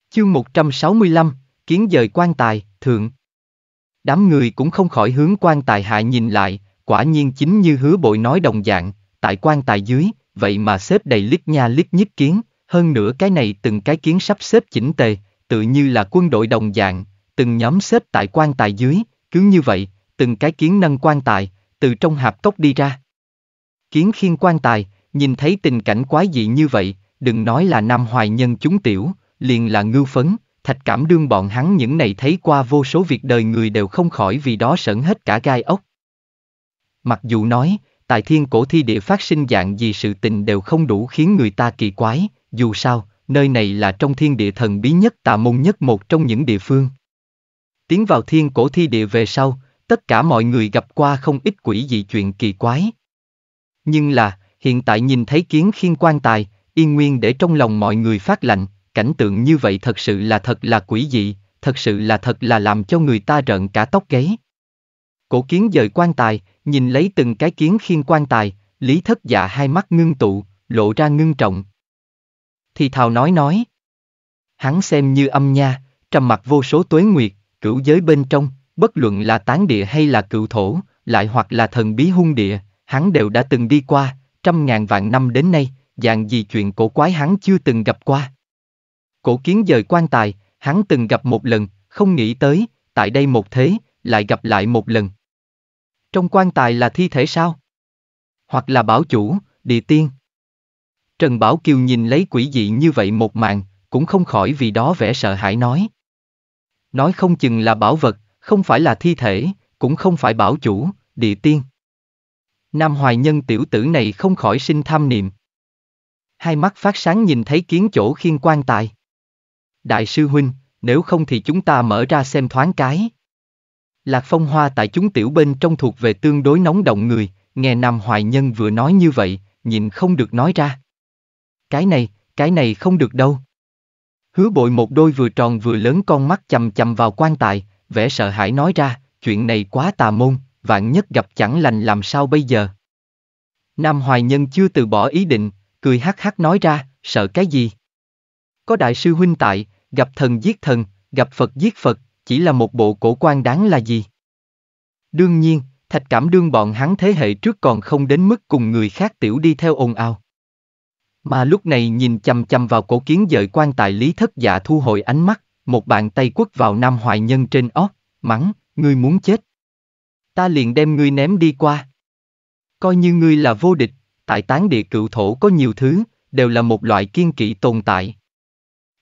Chương 165, Kiến dời quan tài, thượng. Đám người cũng không khỏi hướng quan tài hạ nhìn lại, quả nhiên chính như hứa bội nói đồng dạng, tại quan tài dưới, vậy mà xếp đầy lít nha lít nhít kiến, hơn nữa cái này từng cái kiến sắp xếp chỉnh tề, tự như là quân đội đồng dạng, từng nhóm xếp tại quan tài dưới, cứ như vậy, từng cái kiến nâng quan tài, từ trong hạp cốc đi ra. Kiến khiên quan tài, nhìn thấy tình cảnh quái dị như vậy, đừng nói là nam hoài nhân chúng tiểu, liền là ngưu phấn, thạch cảm đương bọn hắn những này thấy qua vô số việc đời người đều không khỏi vì đó sởn hết cả gai ốc. Mặc dù nói, tại thiên cổ thi địa phát sinh dạng gì sự tình đều không đủ khiến người ta kỳ quái, dù sao, nơi này là trong thiên địa thần bí nhất tà môn nhất một trong những địa phương. Tiến vào thiên cổ thi địa về sau, tất cả mọi người gặp qua không ít quỷ dị chuyện kỳ quái. Nhưng là, hiện tại nhìn thấy kiến khiên quan tài, yên nguyên để trong lòng mọi người phát lạnh, cảnh tượng như vậy thật sự là thật là quỷ dị, thật sự là thật là làm cho người ta rợn cả tóc gáy. Cổ kiến dời quan tài, nhìn lấy từng cái kiến khiên quan tài, lý thất dạ hai mắt ngưng tụ, lộ ra ngưng trọng. Thì thào nói nói. Hắn xem như âm nha, trầm mặt vô số tuế nguyệt, cửu giới bên trong, bất luận là tán địa hay là cựu thổ, lại hoặc là thần bí hung địa, hắn đều đã từng đi qua, trăm ngàn vạn năm đến nay, dạng gì chuyện cổ quái hắn chưa từng gặp qua. Cổ kiến dời quan tài, hắn từng gặp một lần, không nghĩ tới, tại đây một thế, lại gặp lại một lần. Trong quan tài là thi thể sao? Hoặc là bảo chủ, địa tiên. Trần Bảo Kiều nhìn lấy quỷ dị như vậy một màn cũng không khỏi vì đó vẻ sợ hãi nói. Nói không chừng là bảo vật, không phải là thi thể, cũng không phải bảo chủ, địa tiên. Nam hoài nhân tiểu tử này không khỏi sinh tham niệm. Hai mắt phát sáng nhìn thấy kiến chỗ khiên quan tài. Đại sư huynh, nếu không thì chúng ta mở ra xem thoáng cái. Lạc Phong Hoa tại chúng tiểu bên trong thuộc về tương đối nóng động người, nghe Nam Hoài Nhân vừa nói như vậy, nhìn không được nói ra. Cái này, cái này không được đâu. Hứa bội một đôi vừa tròn vừa lớn con mắt chầm chầm vào quan tài, vẻ sợ hãi nói ra, chuyện này quá tà môn, vạn nhất gặp chẳng lành làm sao bây giờ. Nam Hoài Nhân chưa từ bỏ ý định, cười hắc hắc nói ra, sợ cái gì? Có đại sư huynh tại, gặp thần giết thần, gặp Phật giết Phật, chỉ là một bộ cổ quan đáng là gì. Đương nhiên, thạch cảm đương bọn hắn thế hệ trước còn không đến mức cùng người khác tiểu đi theo ồn ào. Mà lúc này nhìn chằm chằm vào cổ kiến dợi quan tài lý thất giả thu hồi ánh mắt, một bàn tay quất vào nam hoài nhân trên ót, mắng, ngươi muốn chết. Ta liền đem ngươi ném đi qua. Coi như ngươi là vô địch, tại tán địa cựu thổ có nhiều thứ, đều là một loại kiên kỵ tồn tại.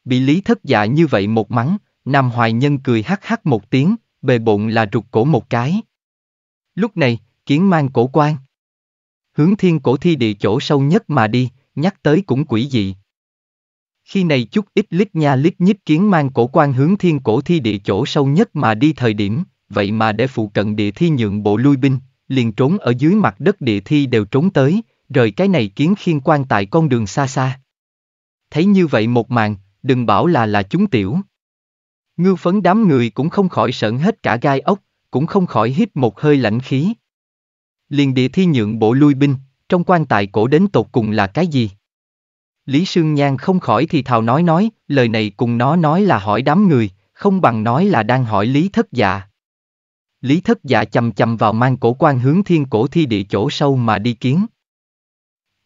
Bị lý thất giả như vậy một mắng, Nam Hoài Nhân cười hắc hắc một tiếng, bề bụng là rụt cổ một cái. Lúc này, kiến mang cổ quan. Hướng thiên cổ thi địa chỗ sâu nhất mà đi, nhắc tới cũng quỷ dị. Khi này chút ít lít nha lít nhít kiến mang cổ quan hướng thiên cổ thi địa chỗ sâu nhất mà đi thời điểm, vậy mà để phụ cận địa thi nhượng bộ lui binh, liền trốn ở dưới mặt đất địa thi đều trốn tới, rời cái này kiến khiên quan tại con đường xa xa. Thấy như vậy một màn, đừng bảo là là chúng tiểu, ngư phấn đám người cũng không khỏi sợn hết cả gai ốc, cũng không khỏi hít một hơi lạnh khí. Liền địa thi nhượng bộ lui binh, trong quan tài cổ đến tột cùng là cái gì? Lý Sương Nhan không khỏi thì thào nói nói, lời này cùng nó nói là hỏi đám người, không bằng nói là đang hỏi Lý Thất Dạ. Lý Thất Dạ chầm chầm vào mang cổ quan hướng thiên cổ thi địa chỗ sâu mà đi kiến.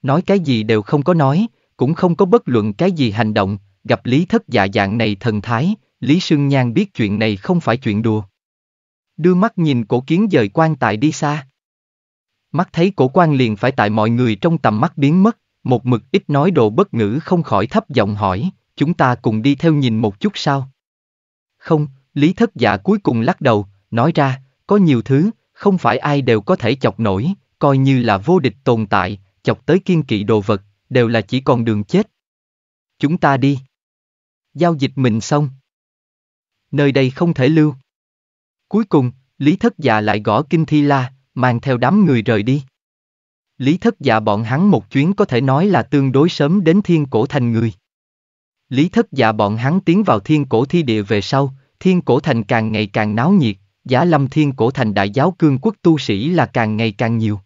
Nói cái gì đều không có nói, cũng không có bất luận cái gì hành động, gặp Lý Thất Dạ dạng này thần thái, Lý Sương Nhan biết chuyện này không phải chuyện đùa. Đưa mắt nhìn cổ kiến dời quan tài đi xa. Mắt thấy cổ quan liền phải tại mọi người trong tầm mắt biến mất, một mực ít nói đồ bất ngữ không khỏi thấp giọng hỏi, chúng ta cùng đi theo nhìn một chút sao? Không, Lý Thất giả dạ cuối cùng lắc đầu, nói ra, có nhiều thứ, không phải ai đều có thể chọc nổi, coi như là vô địch tồn tại, chọc tới kiên kỵ đồ vật, đều là chỉ còn đường chết. Chúng ta đi. Giao dịch mình xong nơi đây không thể lưu. Cuối cùng, Lý Thất Dạ lại gõ kinh thi la, mang theo đám người rời đi. Lý Thất Dạ bọn hắn một chuyến có thể nói là tương đối sớm đến thiên cổ thành người. Lý Thất Dạ bọn hắn tiến vào thiên cổ thi địa về sau, thiên cổ thành càng ngày càng náo nhiệt, giả lâm thiên cổ thành đại giáo cương quốc tu sĩ là càng ngày càng nhiều.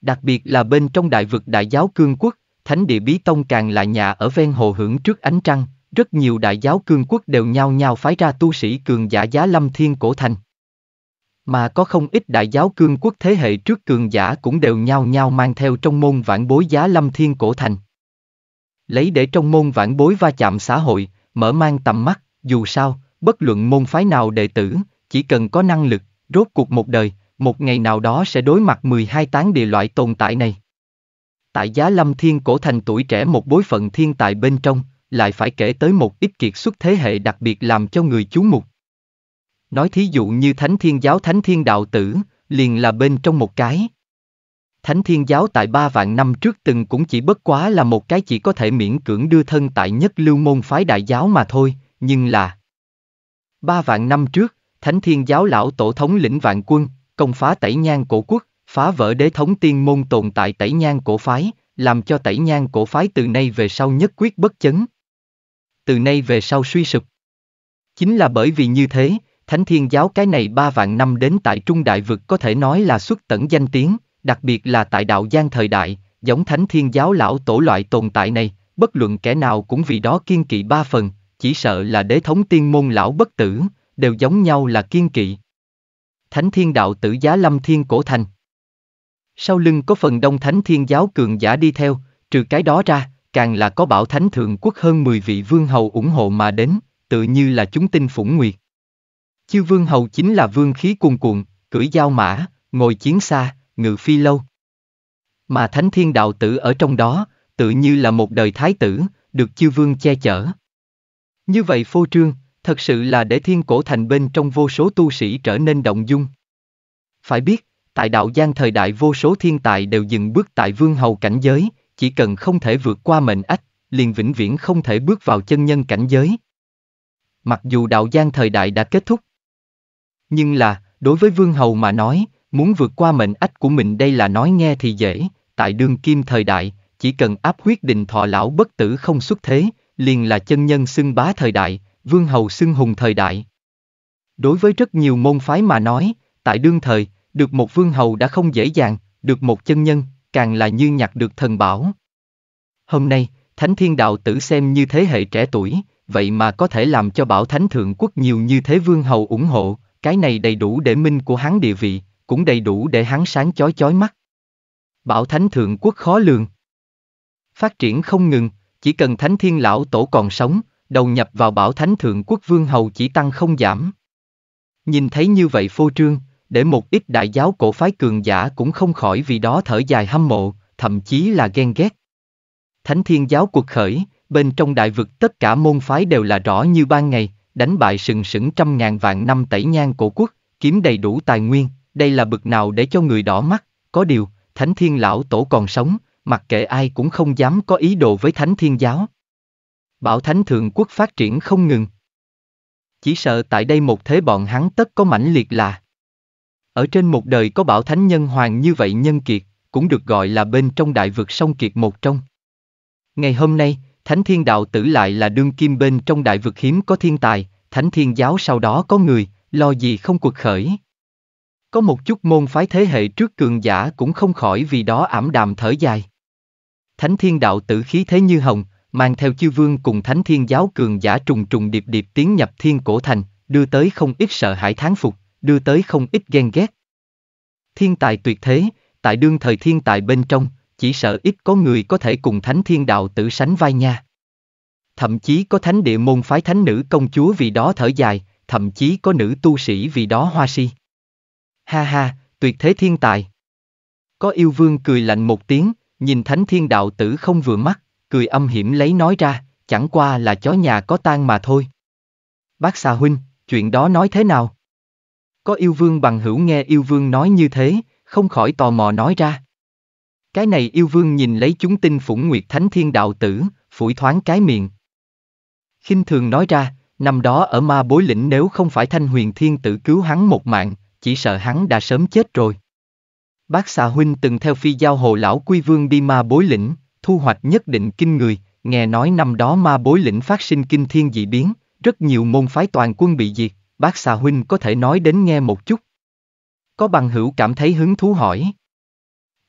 Đặc biệt là bên trong đại vực đại giáo cương quốc, thánh địa bí tông càng là nhà ở ven hồ hưởng trước ánh trăng, rất nhiều đại giáo cương quốc đều nhao nhao phái ra tu sĩ cường giả giá lâm thiên cổ thành. Mà có không ít đại giáo cương quốc thế hệ trước cường giả cũng đều nhao nhao mang theo trong môn vãn bối giá lâm thiên cổ thành. Lấy để trong môn vãn bối va chạm xã hội, mở mang tầm mắt, dù sao, bất luận môn phái nào đệ tử, chỉ cần có năng lực, rốt cuộc một đời, một ngày nào đó sẽ đối mặt 12 tán địa loại tồn tại này. Tại giá lâm thiên cổ thành tuổi trẻ một bối phận thiên tài bên trong, lại phải kể tới một ít kiệt xuất thế hệ đặc biệt làm cho người chú mục. Nói thí dụ như Thánh Thiên Giáo Thánh Thiên Đạo Tử, liền là bên trong một cái. Thánh Thiên Giáo tại ba vạn năm trước từng cũng chỉ bất quá là một cái chỉ có thể miễn cưỡng đưa thân tại nhất lưu môn phái đại giáo mà thôi, nhưng là... Ba vạn năm trước, Thánh Thiên Giáo lão tổ thống lĩnh vạn quân, công phá tẩy nhang cổ quốc, phá vỡ đế thống tiên môn tồn tại tẩy nhang cổ phái, làm cho tẩy nhang cổ phái từ nay về sau nhất quyết bất chấn, từ nay về sau suy sụp. Chính là bởi vì như thế, Thánh Thiên Giáo cái này ba vạn năm đến tại Trung Đại Vực có thể nói là xuất tẩn danh tiếng, đặc biệt là tại Đạo Giang thời đại, giống Thánh Thiên Giáo lão tổ loại tồn tại này, bất luận kẻ nào cũng vì đó kiên kỵ ba phần, chỉ sợ là đế thống tiên môn lão bất tử, đều giống nhau là kiên kỵ. Thánh Thiên Đạo tử giá lâm thiên cổ thành. Sau lưng có phần đông Thánh Thiên Giáo cường giả đi theo, trừ cái đó ra, càng là có bảo thánh thượng quốc hơn 10 vị vương hầu ủng hộ mà đến, tự như là chúng tinh phủng nguyệt. Chiêu vương hầu chính là vương khí cuồn cuộn, cưỡi giao mã, ngồi chiến xa, ngự phi lâu. Mà thánh thiên đạo tử ở trong đó, tự như là một đời thái tử, được chiêu vương che chở. Như vậy phô trương, thật sự là để thiên cổ thành bên trong vô số tu sĩ trở nên động dung. Phải biết, tại đạo giang thời đại vô số thiên tài đều dừng bước tại vương hầu cảnh giới, chỉ cần không thể vượt qua mệnh ách, liền vĩnh viễn không thể bước vào chân nhân cảnh giới. Mặc dù đạo gian thời đại đã kết thúc, nhưng là, đối với Vương Hầu mà nói, muốn vượt qua mệnh ách của mình đây là nói nghe thì dễ, tại đương kim thời đại, chỉ cần áp quyết định thọ lão bất tử không xuất thế, liền là chân nhân xưng bá thời đại, Vương Hầu xưng hùng thời đại. Đối với rất nhiều môn phái mà nói, tại đương thời, được một Vương Hầu đã không dễ dàng, được một chân nhân, càng là như nhặt được thần bảo. Hôm nay, Thánh Thiên Đạo Tử xem như thế hệ trẻ tuổi, vậy mà có thể làm cho Bảo Thánh Thượng Quốc nhiều như thế vương hầu ủng hộ, cái này đầy đủ để minh của hắn địa vị, cũng đầy đủ để hắn sáng chói chói mắt. Bảo Thánh Thượng Quốc khó lường. Phát triển không ngừng, chỉ cần Thánh Thiên Lão Tổ còn sống, đầu nhập vào Bảo Thánh Thượng Quốc Vương Hầu chỉ tăng không giảm. Nhìn thấy như vậy phô trương, để một ít đại giáo cổ phái cường giả cũng không khỏi vì đó thở dài hâm mộ, thậm chí là ghen ghét. Thánh thiên giáo cuộc khởi, bên trong đại vực tất cả môn phái đều là rõ như ban ngày, đánh bại sừng sững trăm ngàn vạn năm tẩy nhang cổ quốc, kiếm đầy đủ tài nguyên, đây là bực nào để cho người đỏ mắt, có điều, thánh thiên lão tổ còn sống, mặc kệ ai cũng không dám có ý đồ với thánh thiên giáo. Bảo thánh thượng quốc phát triển không ngừng. Chỉ sợ tại đây một thế bọn hắn tất có mãnh liệt là ở trên một đời có bảo thánh nhân hoàng như vậy nhân kiệt, cũng được gọi là bên trong đại vực sông kiệt một trong. Ngày hôm nay, Thánh Thiên Đạo Tử lại là đương kim bên trong đại vực hiếm có thiên tài, Thánh Thiên Giáo sau đó có người, lo gì không cuộc khởi. Có một chút môn phái thế hệ trước cường giả cũng không khỏi vì đó ảm đàm thở dài. Thánh Thiên Đạo Tử khí thế như hồng, mang theo chư vương cùng Thánh Thiên Giáo cường giả trùng trùng điệp điệp tiến nhập thiên cổ thành, đưa tới không ít sợ hãi thán phục đưa tới không ít ghen ghét. Thiên tài tuyệt thế, tại đương thời thiên tài bên trong, chỉ sợ ít có người có thể cùng thánh thiên đạo tử sánh vai nha. Thậm chí có thánh địa môn phái thánh nữ công chúa vì đó thở dài, thậm chí có nữ tu sĩ vì đó hoa si. Ha ha, tuyệt thế thiên tài. Có yêu vương cười lạnh một tiếng, nhìn thánh thiên đạo tử không vừa mắt, cười âm hiểm lấy nói ra, chẳng qua là chó nhà có tan mà thôi. Bác xà huynh, chuyện đó nói thế nào? Có yêu vương bằng hữu nghe yêu vương nói như thế, không khỏi tò mò nói ra. Cái này yêu vương nhìn lấy chúng tinh phủng nguyệt thánh thiên đạo tử, phủi thoáng cái miệng. khinh thường nói ra, năm đó ở ma bối lĩnh nếu không phải thanh huyền thiên tử cứu hắn một mạng, chỉ sợ hắn đã sớm chết rồi. Bác xà huynh từng theo phi giao hồ lão quy vương đi ma bối lĩnh, thu hoạch nhất định kinh người, nghe nói năm đó ma bối lĩnh phát sinh kinh thiên dị biến, rất nhiều môn phái toàn quân bị diệt, bác xà huynh có thể nói đến nghe một chút. Có bằng hữu cảm thấy hứng thú hỏi.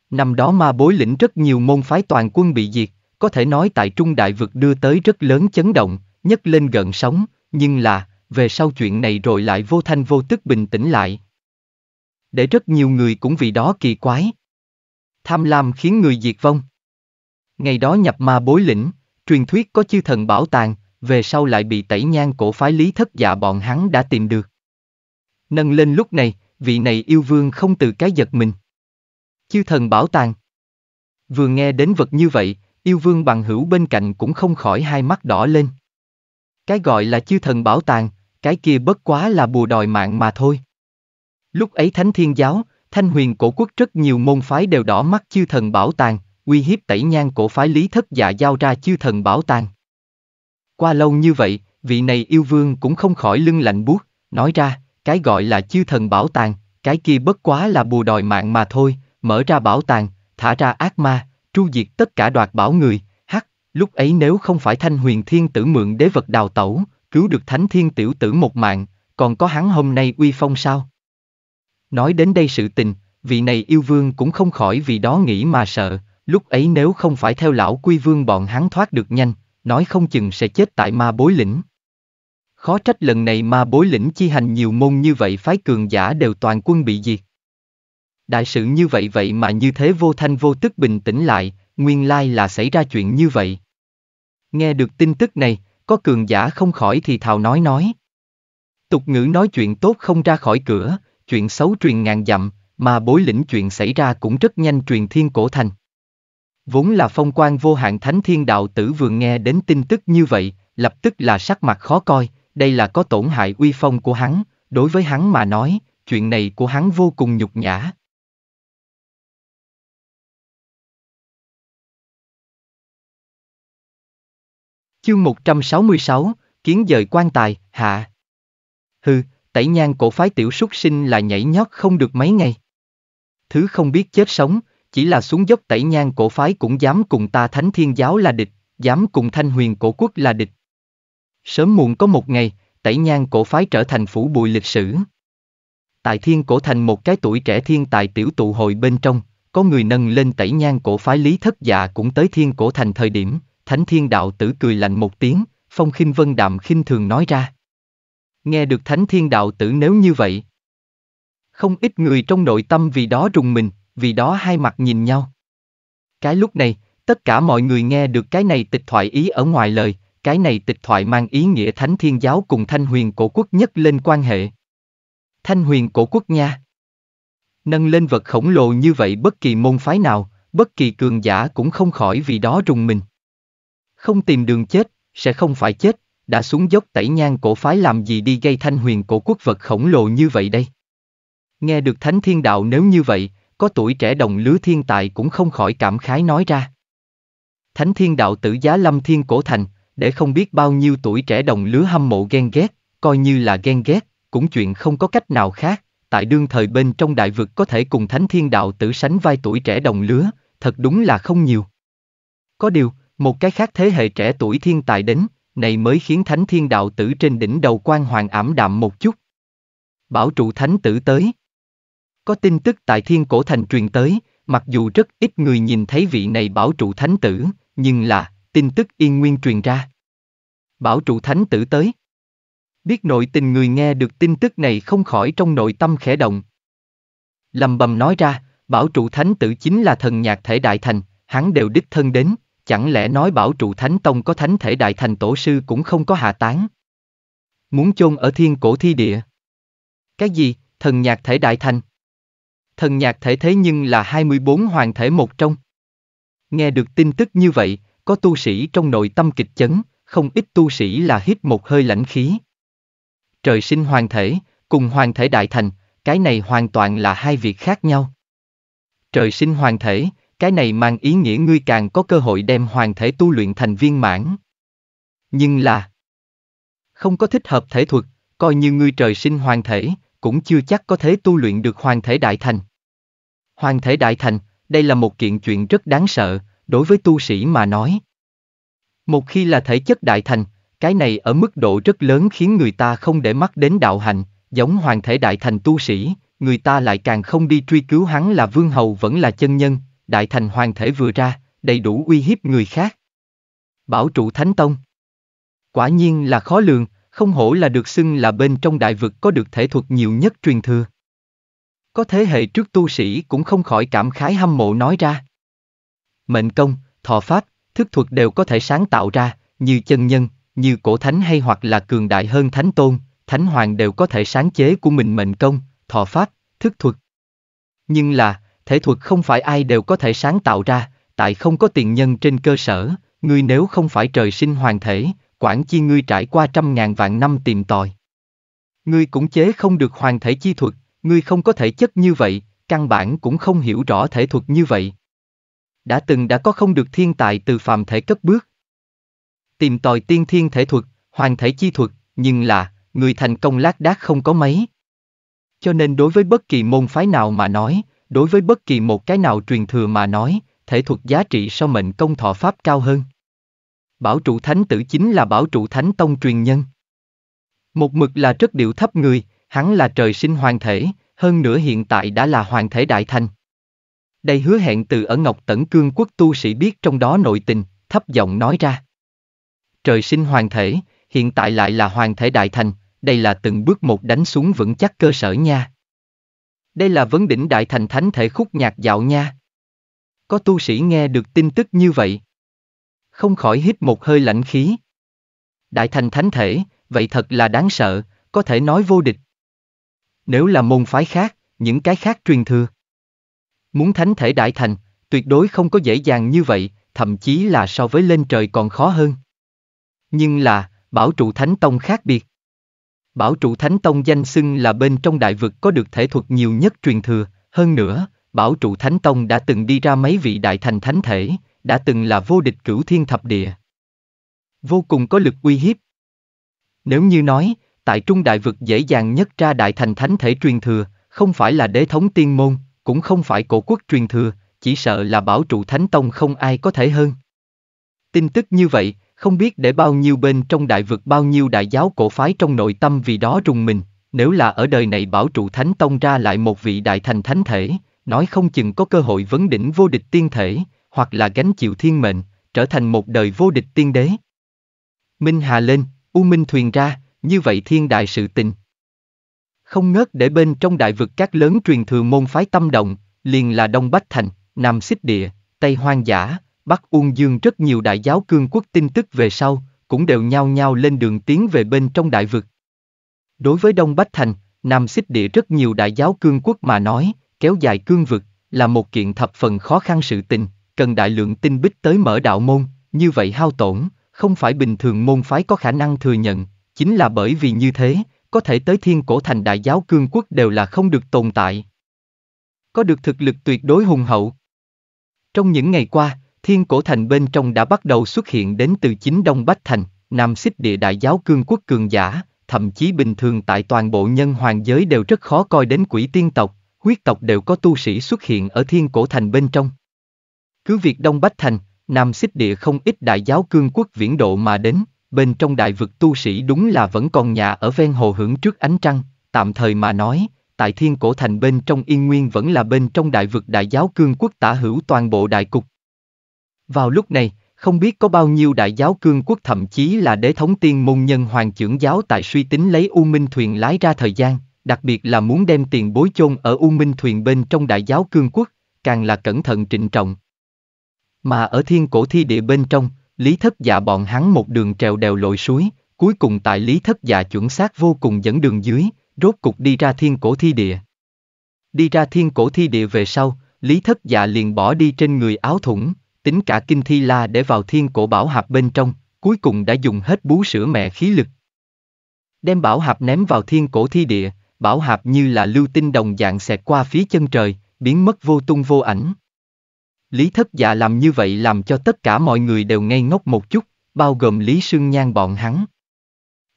Năm đó ma bối lĩnh rất nhiều môn phái toàn quân bị diệt, có thể nói tại trung đại vực đưa tới rất lớn chấn động, nhất lên gần sóng, nhưng là, về sau chuyện này rồi lại vô thanh vô tức bình tĩnh lại. Để rất nhiều người cũng vì đó kỳ quái. Tham lam khiến người diệt vong. Ngày đó nhập ma bối lĩnh, truyền thuyết có chư thần bảo tàng, về sau lại bị tẩy nhang cổ phái lý thất dạ bọn hắn đã tìm được. Nâng lên lúc này, vị này yêu vương không từ cái giật mình. Chư thần bảo tàng. Vừa nghe đến vật như vậy, yêu vương bằng hữu bên cạnh cũng không khỏi hai mắt đỏ lên. Cái gọi là chư thần bảo tàng, cái kia bất quá là bùa đòi mạng mà thôi. Lúc ấy thánh thiên giáo, thanh huyền cổ quốc rất nhiều môn phái đều đỏ mắt chư thần bảo tàng, uy hiếp tẩy nhang cổ phái lý thất dạ giao ra chư thần bảo tàng. Qua lâu như vậy, vị này yêu vương cũng không khỏi lưng lạnh buốt, nói ra, cái gọi là chiêu thần bảo tàng, cái kia bất quá là bù đòi mạng mà thôi, mở ra bảo tàng, thả ra ác ma, tru diệt tất cả đoạt bảo người, hắc, lúc ấy nếu không phải thanh huyền thiên tử mượn đế vật đào tẩu, cứu được thánh thiên tiểu tử một mạng, còn có hắn hôm nay uy phong sao? Nói đến đây sự tình, vị này yêu vương cũng không khỏi vì đó nghĩ mà sợ, lúc ấy nếu không phải theo lão quy vương bọn hắn thoát được nhanh, nói không chừng sẽ chết tại ma bối lĩnh. Khó trách lần này ma bối lĩnh chi hành nhiều môn như vậy phái cường giả đều toàn quân bị diệt. Đại sự như vậy vậy mà như thế vô thanh vô tức bình tĩnh lại, nguyên lai là xảy ra chuyện như vậy. Nghe được tin tức này, có cường giả không khỏi thì thào nói nói. Tục ngữ nói chuyện tốt không ra khỏi cửa, chuyện xấu truyền ngàn dặm, mà bối lĩnh chuyện xảy ra cũng rất nhanh truyền thiên cổ thành. Vốn là phong quan vô hạn thánh thiên đạo tử vừa nghe đến tin tức như vậy, lập tức là sắc mặt khó coi, đây là có tổn hại uy phong của hắn, đối với hắn mà nói, chuyện này của hắn vô cùng nhục nhã. Chương 166, Kiến dời quan tài, hạ. Hừ, tẩy nhang cổ phái tiểu súc sinh là nhảy nhót không được mấy ngày. Thứ không biết chết sống, chỉ là xuống dốc tẩy nhang cổ phái cũng dám cùng ta thánh thiên giáo là địch, dám cùng thanh huyền cổ quốc là địch. Sớm muộn có một ngày, tẩy nhang cổ phái trở thành phủ bụi lịch sử. Tại thiên cổ thành một cái tuổi trẻ thiên tài tiểu tụ hội bên trong, có người nâng lên tẩy nhang cổ phái lý thất dạ cũng tới thiên cổ thành thời điểm, thánh thiên đạo tử cười lạnh một tiếng, phong khinh vân đạm khinh thường nói ra. Nghe được thánh thiên đạo tử nếu như vậy. Không ít người trong nội tâm vì đó rùng mình, vì đó hai mặt nhìn nhau. Cái lúc này, tất cả mọi người nghe được cái này tịch thoại ý ở ngoài lời, cái này tịch thoại mang ý nghĩa thánh thiên giáo cùng thanh huyền cổ quốc nhất lên quan hệ. Thanh huyền cổ quốc nha. Nâng lên vật khổng lồ như vậy bất kỳ môn phái nào, bất kỳ cường giả cũng không khỏi vì đó rùng mình. Không tìm đường chết, sẽ không phải chết, đã xuống dốc tẩy nhang cổ phái làm gì đi gây thanh huyền cổ quốc vật khổng lồ như vậy đây. Nghe được thánh thiên đạo nếu như vậy, có tuổi trẻ đồng lứa thiên tài cũng không khỏi cảm khái nói ra. Thánh thiên đạo tử giá lâm thiên cổ thành, để không biết bao nhiêu tuổi trẻ đồng lứa hâm mộ ghen ghét, coi như là ghen ghét, cũng chuyện không có cách nào khác, tại đương thời bên trong đại vực có thể cùng thánh thiên đạo tử sánh vai tuổi trẻ đồng lứa, thật đúng là không nhiều. Có điều, một cái khác thế hệ trẻ tuổi thiên tài đến, này mới khiến thánh thiên đạo tử trên đỉnh đầu quan hoàng ảm đạm một chút. Bảo trụ thánh tử tới. Có tin tức tại Thiên Cổ Thành truyền tới, mặc dù rất ít người nhìn thấy vị này bảo trụ thánh tử, nhưng là, tin tức yên nguyên truyền ra. Bảo trụ thánh tử tới. Biết nội tình người nghe được tin tức này không khỏi trong nội tâm khẽ động. Lầm bầm nói ra, bảo trụ thánh tử chính là thần nhạc thể đại thành, hắn đều đích thân đến, chẳng lẽ nói bảo trụ thánh tông có thánh thể đại thành tổ sư cũng không có hạ tán. Muốn chôn ở thiên cổ thi địa. Cái gì, thần nhạc thể đại thành? thần nhạc thể thế nhưng là 24 hoàng thể một trong. Nghe được tin tức như vậy, có tu sĩ trong nội tâm kịch chấn, không ít tu sĩ là hít một hơi lãnh khí. Trời sinh hoàng thể, cùng hoàng thể đại thành, cái này hoàn toàn là hai việc khác nhau. Trời sinh hoàng thể, cái này mang ý nghĩa ngươi càng có cơ hội đem hoàng thể tu luyện thành viên mãn. Nhưng là không có thích hợp thể thuật, coi như ngươi trời sinh hoàng thể, cũng chưa chắc có thể tu luyện được Hoàng thể đại thành. Hoàng thể đại thành, đây là một kiện chuyện rất đáng sợ, đối với tu sĩ mà nói. Một khi là thể chất đại thành, cái này ở mức độ rất lớn khiến người ta không để mắt đến đạo hạnh, giống hoàng thể đại thành tu sĩ, người ta lại càng không đi truy cứu hắn là vương hầu vẫn là chân nhân, đại thành hoàng thể vừa ra, đầy đủ uy hiếp người khác. Bảo trụ Thánh Tông Quả nhiên là khó lường, không hổ là được xưng là bên trong đại vực có được thể thuật nhiều nhất truyền thừa. Có thế hệ trước tu sĩ cũng không khỏi cảm khái hâm mộ nói ra. Mệnh công, thọ pháp, thức thuật đều có thể sáng tạo ra, như chân nhân, như cổ thánh hay hoặc là cường đại hơn thánh tôn, thánh hoàng đều có thể sáng chế của mình mệnh công, thọ pháp, thức thuật. Nhưng là, thể thuật không phải ai đều có thể sáng tạo ra, tại không có tiền nhân trên cơ sở, người nếu không phải trời sinh hoàng thể, quản chi ngươi trải qua trăm ngàn vạn năm tìm tòi. Ngươi cũng chế không được hoàn thể chi thuật, ngươi không có thể chất như vậy, căn bản cũng không hiểu rõ thể thuật như vậy. Đã từng đã có không được thiên tài từ phàm thể cấp bước. Tìm tòi tiên thiên thể thuật, hoàn thể chi thuật, nhưng là, người thành công lác đác không có mấy. Cho nên đối với bất kỳ môn phái nào mà nói, đối với bất kỳ một cái nào truyền thừa mà nói, thể thuật giá trị so mệnh công thọ pháp cao hơn. Bảo trụ thánh tử chính là bảo trụ thánh tông truyền nhân. Một mực là rất điệu thấp người, hắn là trời sinh hoàng thể, hơn nữa hiện tại đã là hoàng thể đại thành. Đây hứa hẹn từ ở Ngọc Tẩn Cương quốc tu sĩ biết trong đó nội tình, thấp giọng nói ra. Trời sinh hoàng thể, hiện tại lại là hoàng thể đại thành, đây là từng bước một đánh xuống vững chắc cơ sở nha. Đây là vấn đỉnh đại thành thánh thể khúc nhạc dạo nha. Có tu sĩ nghe được tin tức như vậy, không khỏi hít một hơi lạnh khí. Đại thành thánh thể, vậy thật là đáng sợ, có thể nói vô địch. Nếu là môn phái khác, những cái khác truyền thừa. Muốn thánh thể đại thành, tuyệt đối không có dễ dàng như vậy, thậm chí là so với lên trời còn khó hơn. Nhưng là, bảo trụ thánh tông khác biệt. Bảo trụ thánh tông danh xưng là bên trong đại vực có được thể thuật nhiều nhất truyền thừa, hơn nữa, bảo trụ thánh tông đã từng đi ra mấy vị đại thành thánh thể, đã từng là vô địch cửu thiên thập địa. Vô cùng có lực uy hiếp. Nếu như nói, tại trung đại vực dễ dàng nhất ra đại thành thánh thể truyền thừa, không phải là đế thống tiên môn, cũng không phải cổ quốc truyền thừa, chỉ sợ là bảo trụ thánh tông không ai có thể hơn. Tin tức như vậy, không biết để bao nhiêu bên trong đại vực bao nhiêu đại giáo cổ phái trong nội tâm vì đó rùng mình, nếu là ở đời này bảo trụ thánh tông ra lại một vị đại thành thánh thể, nói không chừng có cơ hội vấn đỉnh vô địch tiên thể, hoặc là gánh chịu thiên mệnh, trở thành một đời vô địch tiên đế. Minh Hà lên, U Minh thuyền ra, như vậy thiên đại sự tình. Không ngớt để bên trong đại vực các lớn truyền thừa môn phái tâm động, liền là Đông Bách Thành, Nam Xích Địa, Tây Hoang Giả, Bắc Uông Dương rất nhiều đại giáo cương quốc tin tức về sau, cũng đều nhao nhao lên đường tiến về bên trong đại vực. Đối với Đông Bách Thành, Nam Xích Địa rất nhiều đại giáo cương quốc mà nói, kéo dài cương vực, là một kiện thập phần khó khăn sự tình, cần đại lượng tinh bích tới mở đạo môn, như vậy hao tổn, không phải bình thường môn phái có khả năng thừa nhận, chính là bởi vì như thế, có thể tới thiên cổ thành đại giáo cương quốc đều là không được tồn tại. Có được thực lực tuyệt đối hùng hậu. Trong những ngày qua, thiên cổ thành bên trong đã bắt đầu xuất hiện đến từ chính Đông Bách Thành, Nam Xích địa đại giáo cương quốc cường giả, thậm chí bình thường tại toàn bộ nhân hoàng giới đều rất khó coi đến quỷ tiên tộc, huyết tộc đều có tu sĩ xuất hiện ở thiên cổ thành bên trong. Cứ việc Đông Bách Thành, Nam Xích Địa không ít đại giáo cương quốc viễn độ mà đến, bên trong đại vực tu sĩ đúng là vẫn còn nhà ở ven hồ hưởng trước ánh trăng, tạm thời mà nói, tại thiên cổ thành bên trong yên nguyên vẫn là bên trong đại vực đại giáo cương quốc tả hữu toàn bộ đại cục. Vào lúc này, không biết có bao nhiêu đại giáo cương quốc thậm chí là đế thống tiên môn nhân hoàng trưởng giáo tại suy tính lấy U Minh Thuyền lái ra thời gian, đặc biệt là muốn đem tiền bối chôn ở U Minh Thuyền bên trong đại giáo cương quốc, càng là cẩn thận trịnh trọng, mà ở thiên cổ thi địa bên trong, lý thất dạ bọn hắn một đường trèo đèo lội suối, cuối cùng tại lý thất dạ chuẩn xác vô cùng dẫn đường dưới, rốt cục đi ra thiên cổ thi địa. Đi ra thiên cổ thi địa về sau, lý thất dạ liền bỏ đi trên người áo thủng, tính cả kinh thi la để vào thiên cổ bảo hạp bên trong, cuối cùng đã dùng hết bú sữa mẹ khí lực. Đem bảo hạp ném vào thiên cổ thi địa, bảo hạp như là lưu tinh đồng dạng xẹt qua phía chân trời, biến mất vô tung vô ảnh. Lý thất dạ làm như vậy làm cho tất cả mọi người đều ngây ngốc một chút, bao gồm Lý Sương Nhan bọn hắn.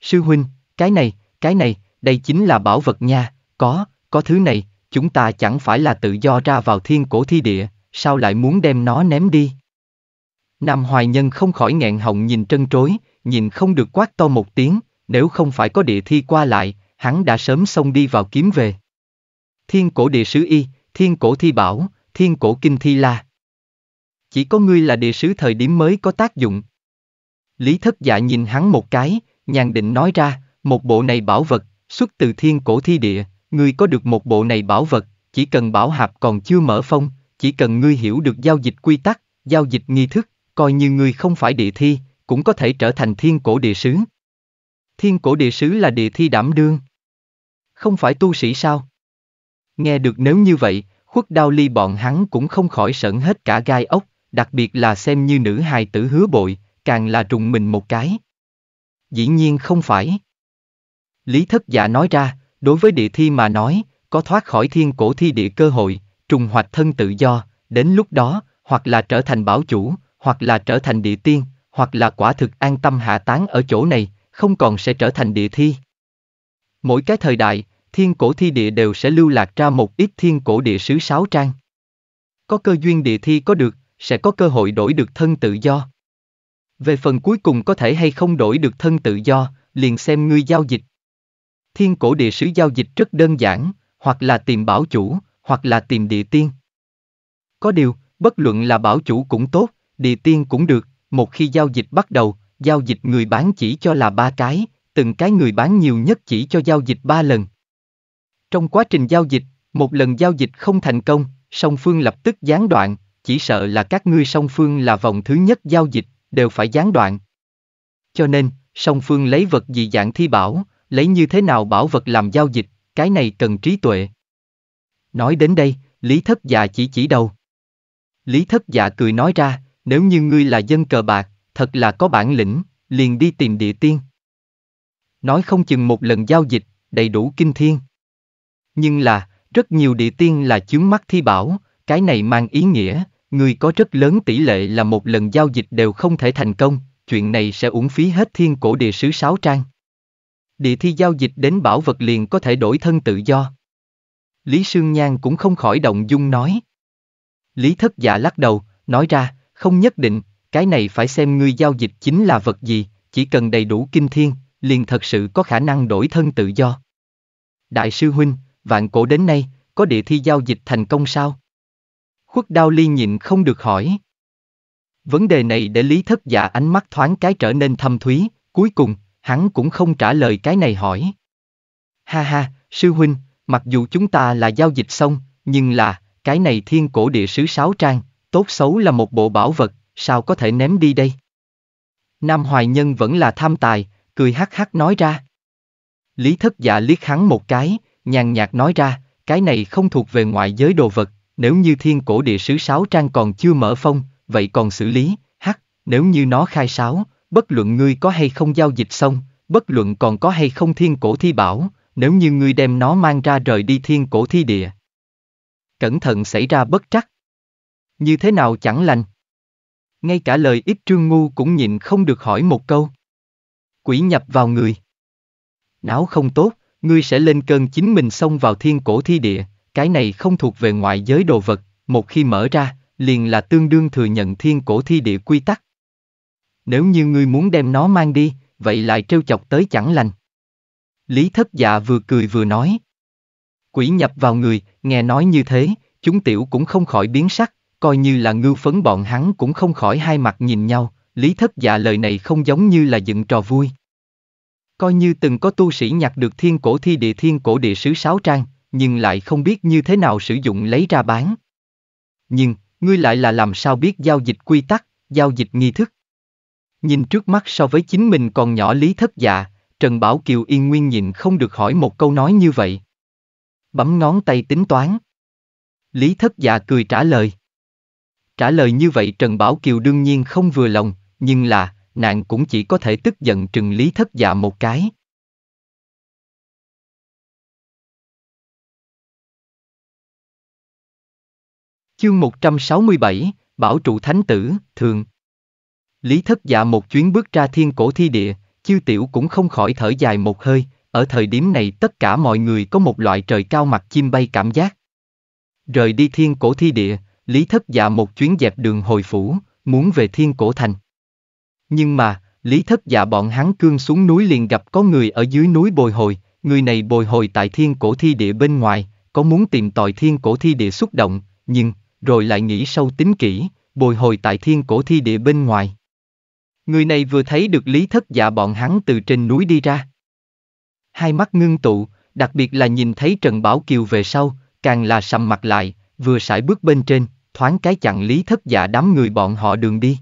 Sư huynh, cái này, cái này, đây chính là bảo vật nha, có, có thứ này, chúng ta chẳng phải là tự do ra vào thiên cổ thi địa, sao lại muốn đem nó ném đi? Nam Hoài Nhân không khỏi nghẹn họng nhìn trân trối, nhìn không được quát to một tiếng, nếu không phải có địa thi qua lại, hắn đã sớm xông đi vào kiếm về. Thiên cổ địa sứ y, thiên cổ thi bảo, thiên cổ kinh thi la. Chỉ có ngươi là địa sứ thời điểm mới có tác dụng. Lý thất dạ nhìn hắn một cái, nhàn định nói ra, một bộ này bảo vật, xuất từ thiên cổ thi địa, ngươi có được một bộ này bảo vật, chỉ cần bảo hạp còn chưa mở phong, chỉ cần ngươi hiểu được giao dịch quy tắc, giao dịch nghi thức, coi như ngươi không phải địa thi, cũng có thể trở thành thiên cổ địa sứ. Thiên cổ địa sứ là địa thi đảm đương. Không phải tu sĩ sao? Nghe được nếu như vậy, khuất đao ly bọn hắn cũng không khỏi sợn hết cả gai ốc, đặc biệt là xem như nữ hài tử hứa bội, càng là trùng mình một cái. Dĩ nhiên không phải. Lý thất giả nói ra, đối với địa thi mà nói, có thoát khỏi thiên cổ thi địa cơ hội, trùng hoạch thân tự do, đến lúc đó, hoặc là trở thành bảo chủ, hoặc là trở thành địa tiên, hoặc là quả thực an tâm hạ tán ở chỗ này, không còn sẽ trở thành địa thi. Mỗi cái thời đại, thiên cổ thi địa đều sẽ lưu lạc ra một ít thiên cổ địa sứ sáu trang. Có cơ duyên địa thi có được, sẽ có cơ hội đổi được thân tự do. Về phần cuối cùng có thể hay không đổi được thân tự do, liền xem ngươi giao dịch. Thiên cổ địa sứ giao dịch rất đơn giản, hoặc là tìm bảo chủ, hoặc là tìm địa tiên. Có điều, bất luận là bảo chủ cũng tốt, địa tiên cũng được, một khi giao dịch bắt đầu, giao dịch người bán chỉ cho là ba cái, từng cái người bán nhiều nhất chỉ cho giao dịch ba lần. Trong quá trình giao dịch, một lần giao dịch không thành công, song phương lập tức gián đoạn, chỉ sợ là các ngươi song phương là vòng thứ nhất giao dịch, đều phải gián đoạn. Cho nên, song phương lấy vật gì dạng thi bảo, lấy như thế nào bảo vật làm giao dịch, cái này cần trí tuệ. Nói đến đây, Lý Thất Dạ chỉ chỉ đầu. Lý Thất Dạ cười nói ra, nếu như ngươi là dân cờ bạc, thật là có bản lĩnh, liền đi tìm địa tiên. Nói không chừng một lần giao dịch, đầy đủ kinh thiên. Nhưng là, rất nhiều địa tiên là chướng mắt thi bảo, cái này mang ý nghĩa, Người có rất lớn tỷ lệ là một lần giao dịch đều không thể thành công, chuyện này sẽ uống phí hết thiên cổ địa sứ sáu trang. Địa thi giao dịch đến bảo vật liền có thể đổi thân tự do. Lý Sương Nhan cũng không khỏi động dung nói. Lý thất giả dạ lắc đầu, nói ra, không nhất định, cái này phải xem ngươi giao dịch chính là vật gì, chỉ cần đầy đủ kinh thiên, liền thật sự có khả năng đổi thân tự do. Đại sư Huynh, vạn cổ đến nay, có địa thi giao dịch thành công sao? Khuất Đao Ly nhịn không được hỏi. Vấn đề này để Lý Thất Dạ ánh mắt thoáng cái trở nên thâm thúy, cuối cùng, hắn cũng không trả lời cái này hỏi. Ha ha, sư huynh, mặc dù chúng ta là giao dịch xong, nhưng là, cái này thiên cổ địa sứ sáu trang, tốt xấu là một bộ bảo vật, sao có thể ném đi đây? Nam Hoài Nhân vẫn là tham tài, cười hắc hắc nói ra. Lý Thất Dạ liếc hắn một cái, nhàn nhạt nói ra, cái này không thuộc về ngoại giới đồ vật, nếu như thiên cổ địa sứ sáu trang còn chưa mở phong, vậy còn xử lý, hắc, nếu như nó khai sáo, bất luận ngươi có hay không giao dịch xong, bất luận còn có hay không thiên cổ thi bảo, nếu như ngươi đem nó mang ra rời đi thiên cổ thi địa. Cẩn thận xảy ra bất trắc. Như thế nào chẳng lành. Ngay cả lời ít trương ngu cũng nhịn không được hỏi một câu. Quỷ nhập vào người. Não không tốt, ngươi sẽ lên cơn chính mình xông vào thiên cổ thi địa, cái này không thuộc về ngoại giới đồ vật, một khi mở ra, liền là tương đương thừa nhận thiên cổ thi địa quy tắc. Nếu như ngươi muốn đem nó mang đi, vậy lại trêu chọc tới chẳng lành. Lý thất dạ vừa cười vừa nói. Quỷ nhập vào người, nghe nói như thế, chúng tiểu cũng không khỏi biến sắc, coi như là ngư phấn bọn hắn cũng không khỏi hai mặt nhìn nhau, lý thất dạ lời này không giống như là dựng trò vui. Coi như từng có tu sĩ nhặt được thiên cổ thi địa thiên cổ địa sứ sáu trang, nhưng lại không biết như thế nào sử dụng lấy ra bán. Nhưng, ngươi lại là làm sao biết giao dịch quy tắc, giao dịch nghi thức. Nhìn trước mắt so với chính mình còn nhỏ lý thất dạ, Trần Bảo Kiều Yên Nguyên nhìn không được hỏi một câu nói như vậy. Bấm ngón tay tính toán. Lý thất dạ cười trả lời. Trả lời như vậy Trần Bảo Kiều đương nhiên không vừa lòng, nhưng là, nàng cũng chỉ có thể tức giận trừng Lý thất dạ một cái. Chương 167, Bảo trụ Thánh Tử, Thường Lý thất dạ một chuyến bước ra thiên cổ thi địa, chiêu tiểu cũng không khỏi thở dài một hơi, ở thời điểm này tất cả mọi người có một loại trời cao mặt chim bay cảm giác. Rời đi thiên cổ thi địa, Lý thất dạ một chuyến dẹp đường hồi phủ, muốn về thiên cổ thành. Nhưng mà, Lý thất dạ bọn hắn cương xuống núi liền gặp có người ở dưới núi bồi hồi, người này bồi hồi tại thiên cổ thi địa bên ngoài, có muốn tìm tòi thiên cổ thi địa xúc động, nhưng rồi lại nghĩ sâu tính kỹ, bồi hồi tại thiên cổ thi địa bên ngoài. Người này vừa thấy được lý thất giả dạ bọn hắn từ trên núi đi ra. Hai mắt ngưng tụ, đặc biệt là nhìn thấy Trần Bảo Kiều về sau, càng là sầm mặt lại, vừa sải bước bên trên, thoáng cái chặn lý thất giả dạ đám người bọn họ đường đi.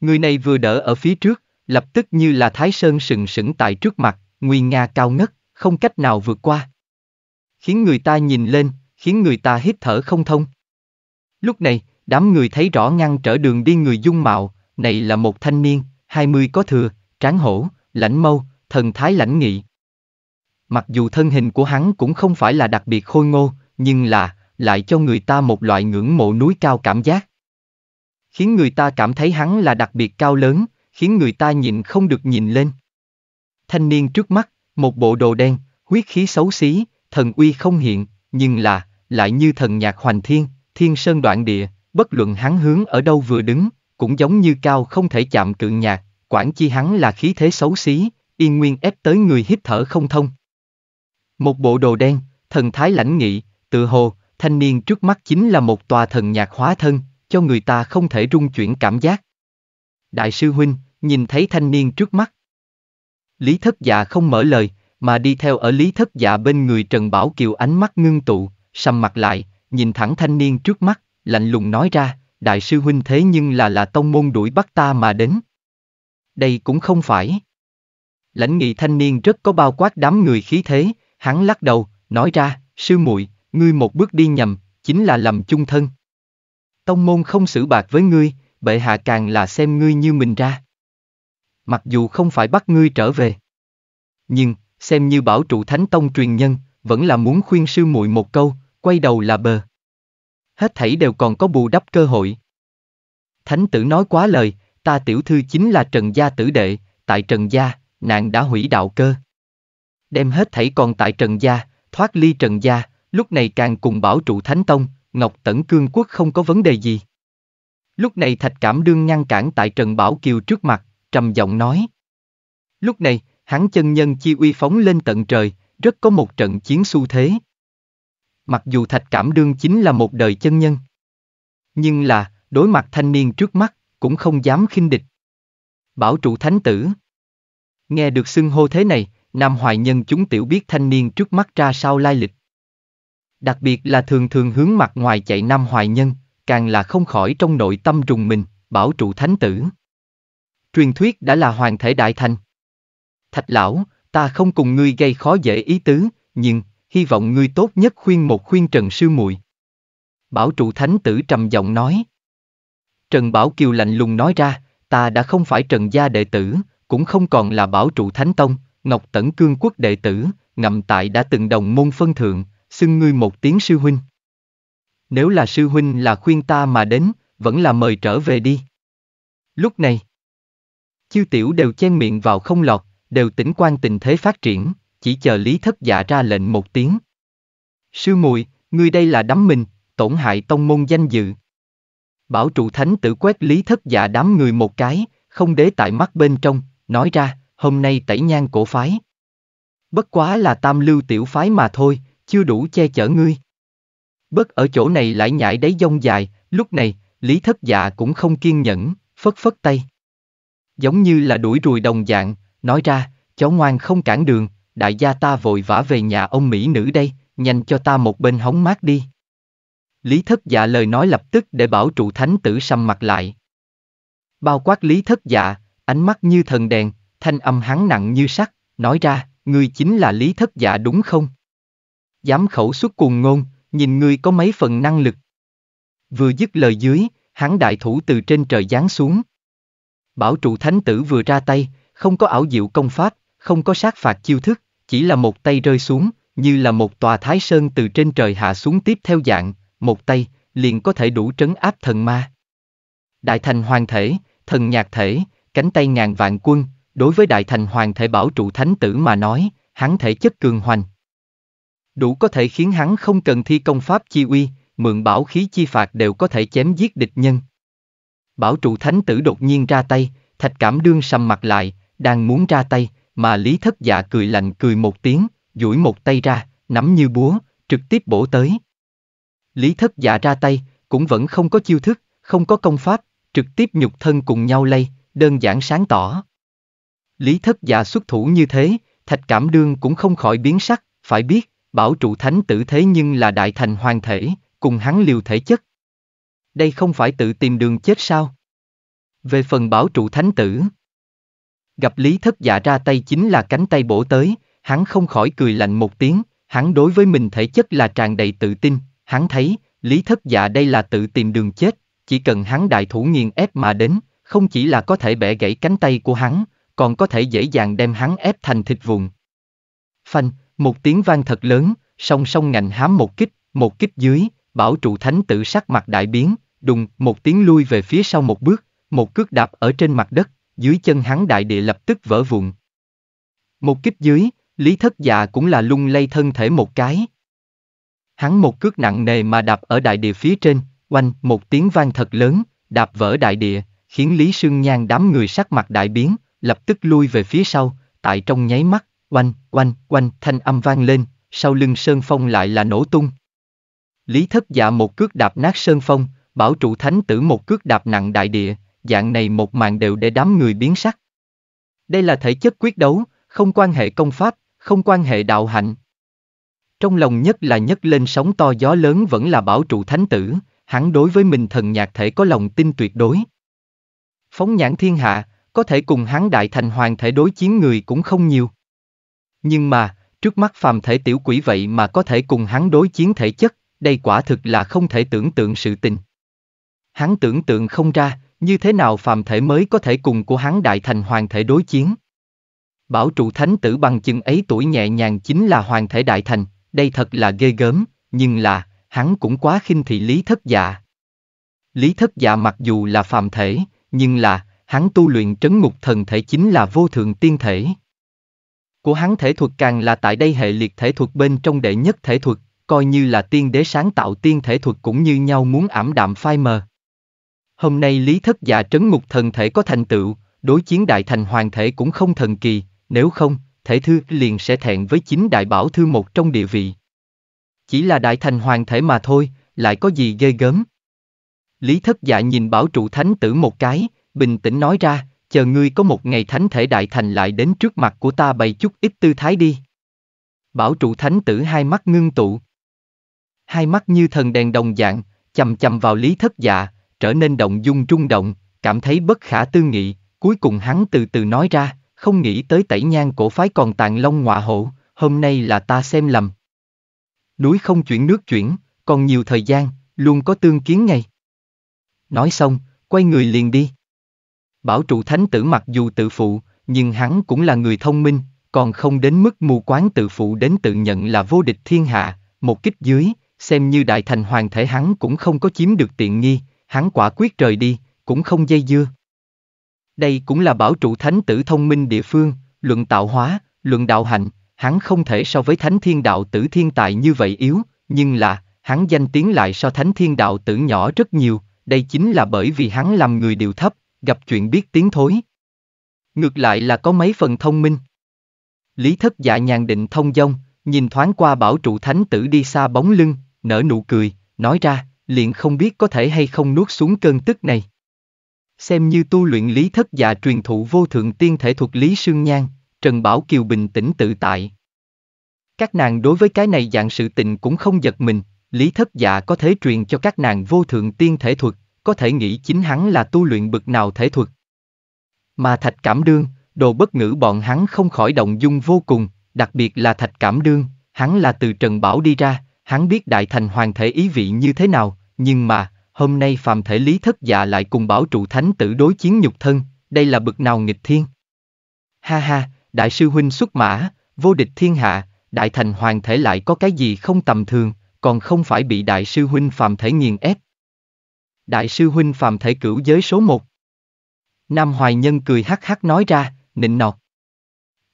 Người này vừa đỡ ở phía trước, lập tức như là Thái Sơn sừng sững tại trước mặt, nguyên nga cao ngất, không cách nào vượt qua. Khiến người ta nhìn lên, khiến người ta hít thở không thông. Lúc này, đám người thấy rõ ngăn trở đường đi người dung mạo, này là một thanh niên, hai mươi có thừa, tráng hổ, lãnh mâu, thần thái lãnh nghị. Mặc dù thân hình của hắn cũng không phải là đặc biệt khôi ngô, nhưng là, lại cho người ta một loại ngưỡng mộ núi cao cảm giác. Khiến người ta cảm thấy hắn là đặc biệt cao lớn, khiến người ta nhìn không được nhìn lên. Thanh niên trước mắt, một bộ đồ đen, huyết khí xấu xí, thần uy không hiện, nhưng là, lại như thần nhạc hoành thiên, thiên sơn đoạn địa, bất luận hắn hướng ở đâu vừa đứng, cũng giống như cao không thể chạm cự nhạc, quản chi hắn là khí thế xấu xí, y nguyên ép tới người hít thở không thông. Một bộ đồ đen, thần thái lãnh nghị, tự hồ, thanh niên trước mắt chính là một tòa thần nhạc hóa thân, cho người ta không thể rung chuyển cảm giác. Đại sư Huynh, nhìn thấy thanh niên trước mắt. Lý thất dạ không mở lời, mà đi theo ở lý thất dạ bên người Trần Bảo Kiều ánh mắt ngưng tụ, sầm mặt lại, nhìn thẳng thanh niên trước mắt, lạnh lùng nói ra, đại sư huynh thế nhưng là là tông môn đuổi bắt ta mà đến. Đây cũng không phải. Lãnh nghị thanh niên rất có bao quát đám người khí thế, hắn lắc đầu, nói ra, sư muội, ngươi một bước đi nhầm, chính là lầm chung thân. Tông môn không xử bạc với ngươi, bệ hạ càng là xem ngươi như mình ra. Mặc dù không phải bắt ngươi trở về. Nhưng, xem như bảo trụ thánh tông truyền nhân, vẫn là muốn khuyên sư muội một câu, quay đầu là bờ. Hết thảy đều còn có bù đắp cơ hội. Thánh tử nói quá lời, ta tiểu thư chính là Trần Gia tử đệ, tại Trần Gia, nàng đã hủy đạo cơ. Đem hết thảy còn tại Trần Gia, thoát ly Trần Gia, lúc này càng cùng bảo trụ Thánh Tông, Ngọc Tẩn Cương Quốc không có vấn đề gì. Lúc này Thạch Cảm Đương ngăn cản tại Trần Bảo Kiều trước mặt, trầm giọng nói. Lúc này, hắn chân nhân chi uy phóng lên tận trời, rất có một trận chiến xu thế, mặc dù Thạch Cảm Đương chính là một đời chân nhân. Nhưng là, đối mặt thanh niên trước mắt, cũng không dám khinh địch. Bảo trụ thánh tử. Nghe được xưng hô thế này, Nam Hoài Nhân chúng tiểu biết thanh niên trước mắt ra sao lai lịch. Đặc biệt là thường thường hướng mặt ngoài chạy Nam Hoài Nhân, càng là không khỏi trong nội tâm rùng mình, bảo trụ thánh tử. Truyền thuyết đã là hoàng thể đại thành. Thạch lão, ta không cùng ngươi gây khó dễ ý tứ, nhưng, hy vọng ngươi tốt nhất khuyên một khuyên Trần Sư muội. Bảo trụ thánh tử trầm giọng nói. Trần Bảo Kiều lạnh lùng nói ra, ta đã không phải Trần gia đệ tử, cũng không còn là bảo trụ thánh tông, Ngọc Tẩn Cương quốc đệ tử, ngậm tại đã từng đồng môn phân thượng, xưng ngươi một tiếng sư huynh. Nếu là sư huynh là khuyên ta mà đến, vẫn là mời trở về đi. Lúc này, chiêu tiểu đều chen miệng vào không lọt, đều tỉnh quan tình thế phát triển, chỉ chờ Lý Thất Dạ ra lệnh một tiếng. Sư muội, ngươi đây là đắm mình, tổn hại tông môn danh dự. Bảo trụ thánh tử quét Lý Thất Dạ đám người một cái, không đế tại mắt bên trong, nói ra, hôm nay tẩy nhang cổ phái. Bất quá là tam lưu tiểu phái mà thôi, chưa đủ che chở ngươi. Bất ở chỗ này lại nhảy đáy dông dài, lúc này, Lý Thất Dạ cũng không kiên nhẫn, phất phất tay. Giống như là đuổi rùi đồng dạng, nói ra, cháu ngoan không cản đường, đại gia ta vội vã về nhà ông Mỹ nữ đây, nhanh cho ta một bên hóng mát đi. Lý thất dạ lời nói lập tức để bảo trụ thánh tử sầm mặt lại. Bao quát lý thất dạ, ánh mắt như thần đèn, thanh âm hắn nặng như sắt, nói ra, ngươi chính là lý thất dạ đúng không? Dám khẩu xuất cuồng ngôn, nhìn ngươi có mấy phần năng lực. Vừa dứt lời dưới, hắn đại thủ từ trên trời giáng xuống. Bảo trụ thánh tử vừa ra tay, không có ảo diệu công pháp, không có sát phạt chiêu thức, chỉ là một tay rơi xuống, như là một tòa thái sơn từ trên trời hạ xuống tiếp theo dạng, một tay, liền có thể đủ trấn áp thần ma. Đại thành hoàng thể, thần nhạc thể, cánh tay ngàn vạn quân, đối với đại thành hoàng thể bảo trụ thánh tử mà nói, hắn thể chất cường hoành. Đủ có thể khiến hắn không cần thi công pháp chi uy, mượn bảo khí chi phạt đều có thể chém giết địch nhân. Bảo trụ thánh tử đột nhiên ra tay, thạch cảm đương sầm mặt lại, đang muốn ra tay, mà Lý Thất Dạ cười lạnh cười một tiếng, duỗi một tay ra, nắm như búa, trực tiếp bổ tới. Lý Thất Dạ ra tay, cũng vẫn không có chiêu thức, không có công pháp, trực tiếp nhục thân cùng nhau lây, đơn giản sáng tỏ. Lý Thất Dạ xuất thủ như thế, Thạch Cảm Đương cũng không khỏi biến sắc, phải biết, bảo trụ thánh tử thế nhưng là đại thành hoàng thể, cùng hắn liều thể chất. Đây không phải tự tìm đường chết sao? Về phần bảo trụ thánh tử, Gặp Lý Thất Dạ ra tay chính là cánh tay bổ tới, hắn không khỏi cười lạnh một tiếng, hắn đối với mình thể chất là tràn đầy tự tin, hắn thấy, Lý Thất Dạ đây là tự tìm đường chết, chỉ cần hắn đại thủ nghiền ép mà đến, không chỉ là có thể bẻ gãy cánh tay của hắn, còn có thể dễ dàng đem hắn ép thành thịt vụn. Phanh, một tiếng vang thật lớn, song song ngạnh hám một kích, một kích dưới, bảo trụ thánh tự sắc mặt đại biến, đùng, một tiếng lui về phía sau một bước, một cước đạp ở trên mặt đất, dưới chân hắn đại địa lập tức vỡ vụn. Một kích dưới, Lý Thất Dạ cũng là lung lay thân thể một cái. Hắn một cước nặng nề mà đạp ở đại địa phía trên, oanh một tiếng vang thật lớn, đạp vỡ đại địa, khiến Lý Sương Nhan đám người sắc mặt đại biến, lập tức lui về phía sau, tại trong nháy mắt, oanh, oanh, oanh, thanh âm vang lên, sau lưng Sơn Phong lại là nổ tung. Lý Thất Dạ một cước đạp nát Sơn Phong, Bảo trụ thánh tử một cước đạp nặng đại địa, dạng này một màn đều để đám người biến sắc. Đây là thể chất quyết đấu, không quan hệ công pháp, không quan hệ đạo hạnh. Trong lòng nhất là nhất lên sóng to gió lớn vẫn là bảo trụ thánh tử, hắn đối với mình thần nhạc thể có lòng tin tuyệt đối. Phóng nhãn thiên hạ, có thể cùng hắn đại thành hoàng thể đối chiến người cũng không nhiều. Nhưng mà, trước mắt phàm thể tiểu quỷ vậy mà có thể cùng hắn đối chiến thể chất, đây quả thực là không thể tưởng tượng sự tình. Hắn tưởng tượng không ra, như thế nào phàm thể mới có thể cùng của hắn đại thành hoàng thể đối chiến. Bảo trụ thánh tử bằng chừng ấy tuổi nhẹ nhàng chính là hoàng thể đại thành, đây thật là ghê gớm, nhưng là, hắn cũng quá khinh thị lý thất dạ. Lý thất dạ mặc dù là phàm thể, nhưng là, hắn tu luyện trấn ngục thần thể chính là vô thượng tiên thể. Của hắn thể thuật càng là tại đây hệ liệt thể thuật bên trong đệ nhất thể thuật, coi như là tiên đế sáng tạo tiên thể thuật cũng như nhau muốn ảm đạm phai mờ. Hôm nay Lý Thất Dạ trấn ngục thần thể có thành tựu, đối chiến đại thành hoàng thể cũng không thần kỳ, nếu không, thể thư liền sẽ thẹn với chính đại bảo thư một trong địa vị. Chỉ là đại thành hoàng thể mà thôi, lại có gì ghê gớm. Lý Thất Dạ nhìn bảo trụ thánh tử một cái, bình tĩnh nói ra, chờ ngươi có một ngày thánh thể đại thành lại đến trước mặt của ta bày chút ít tư thái đi. Bảo trụ thánh tử hai mắt ngưng tụ. Hai mắt như thần đèn đồng dạng, chầm chầm vào Lý Thất Dạ, trở nên động dung rung động, cảm thấy bất khả tư nghị, cuối cùng hắn từ từ nói ra, không nghĩ tới tẩy nhang cổ phái còn tàng long ngọa hổ, hôm nay là ta xem lầm. Núi không chuyển nước chuyển, còn nhiều thời gian, luôn có tương kiến ngay. Nói xong, quay người liền đi. Bảo trụ thánh tử mặc dù tự phụ, nhưng hắn cũng là người thông minh, còn không đến mức mù quáng tự phụ đến tự nhận là vô địch thiên hạ, một kích dưới, xem như đại thành hoàng thể hắn cũng không có chiếm được tiện nghi, hắn quả quyết rời đi, cũng không dây dưa. Đây cũng là bảo trụ thánh tử thông minh địa phương, luận tạo hóa, luận đạo hạnh, hắn không thể so với thánh thiên đạo tử thiên tài như vậy yếu, nhưng là, hắn danh tiếng lại so thánh thiên đạo tử nhỏ rất nhiều, đây chính là bởi vì hắn làm người điều thấp, gặp chuyện biết tiếng thối. Ngược lại là có mấy phần thông minh. Lý thất dạ nhàn định thông dông, nhìn thoáng qua bảo trụ thánh tử đi xa bóng lưng, nở nụ cười, nói ra, liền không biết có thể hay không nuốt xuống cơn tức này. Xem như tu luyện lý thất dạ truyền thụ vô thượng tiên thể thuật lý sương nhan, Trần Bảo Kiều bình tĩnh tự tại. Các nàng đối với cái này dạng sự tình cũng không giật mình, lý thất dạ có thể truyền cho các nàng vô thượng tiên thể thuật, có thể nghĩ chính hắn là tu luyện bực nào thể thuật. Mà thạch cảm đương, đồ bất ngữ bọn hắn không khỏi động dung vô cùng, đặc biệt là thạch cảm đương, hắn là từ Trần Bảo đi ra, Hắn biết đại thành hoàng thể ý vị như thế nào, nhưng mà, hôm nay phàm thể lý thất dạ lại cùng bảo trụ thánh tử đối chiến nhục thân, đây là bực nào nghịch thiên. Ha ha, đại sư huynh xuất mã, vô địch thiên hạ, đại thành hoàng thể lại có cái gì không tầm thường, còn không phải bị đại sư huynh phàm thể nghiền ép. Đại sư huynh phàm thể cửu giới số một. Nam Hoài Nhân cười hắc hắc nói ra, nịnh nọt.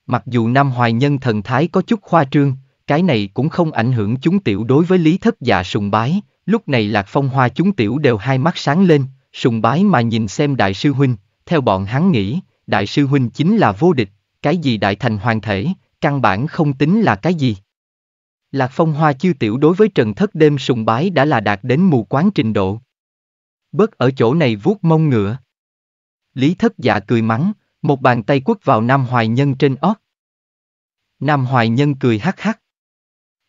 Mặc dù Nam Hoài Nhân thần thái có chút khoa trương, cái này cũng không ảnh hưởng chúng tiểu đối với lý thất già sùng bái, lúc này lạc phong hoa chúng tiểu đều hai mắt sáng lên, sùng bái mà nhìn xem đại sư huynh, theo bọn hắn nghĩ, đại sư huynh chính là vô địch, cái gì đại thành hoàng thể, căn bản không tính là cái gì. Lạc phong hoa chư tiểu đối với trần thất đêm sùng bái đã là đạt đến mù quáng trình độ. Bớt ở chỗ này vuốt mông ngựa. Lý thất dạ cười mắng, một bàn tay quất vào Nam Hoài Nhân trên ót. Nam Hoài Nhân cười hắc hắc.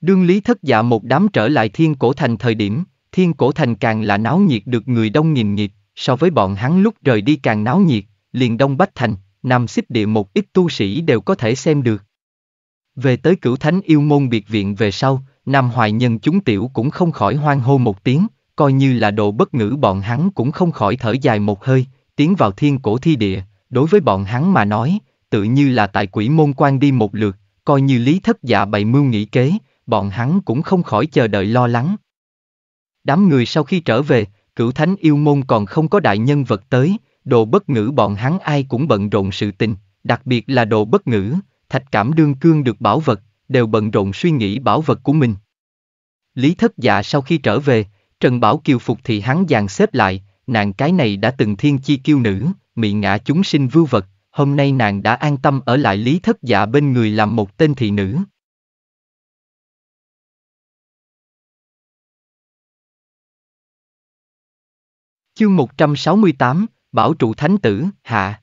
Đương lý thất dạ một đám trở lại thiên cổ thành thời điểm, thiên cổ thành càng là náo nhiệt được người đông nghìn nghịt, so với bọn hắn lúc rời đi càng náo nhiệt, liền đông bách thành, nằm xích địa một ít tu sĩ đều có thể xem được. Về tới cửu thánh yêu môn biệt viện về sau, nam hoài nhân chúng tiểu cũng không khỏi hoang hô một tiếng, coi như là độ bất ngữ bọn hắn cũng không khỏi thở dài một hơi, tiến vào thiên cổ thi địa, đối với bọn hắn mà nói, tự như là tại quỷ môn quan đi một lượt, coi như lý thất dạ bày mưu nghĩ kế, bọn hắn cũng không khỏi chờ đợi lo lắng. Đám người sau khi trở về, cửu thánh yêu môn còn không có đại nhân vật tới, đồ bất ngữ bọn hắn ai cũng bận rộn sự tình, đặc biệt là đồ bất ngữ, thạch cảm đương cương được bảo vật, đều bận rộn suy nghĩ bảo vật của mình. Lý thất dạ sau khi trở về, Trần Bảo Kiều phục thì hắn dàn xếp lại, nàng cái này đã từng thiên chi kiêu nữ, mị ngã chúng sinh vưu vật, hôm nay nàng đã an tâm ở lại Lý thất dạ bên người làm một tên thị nữ, Chương 168, Bảo trụ thánh tử, hạ.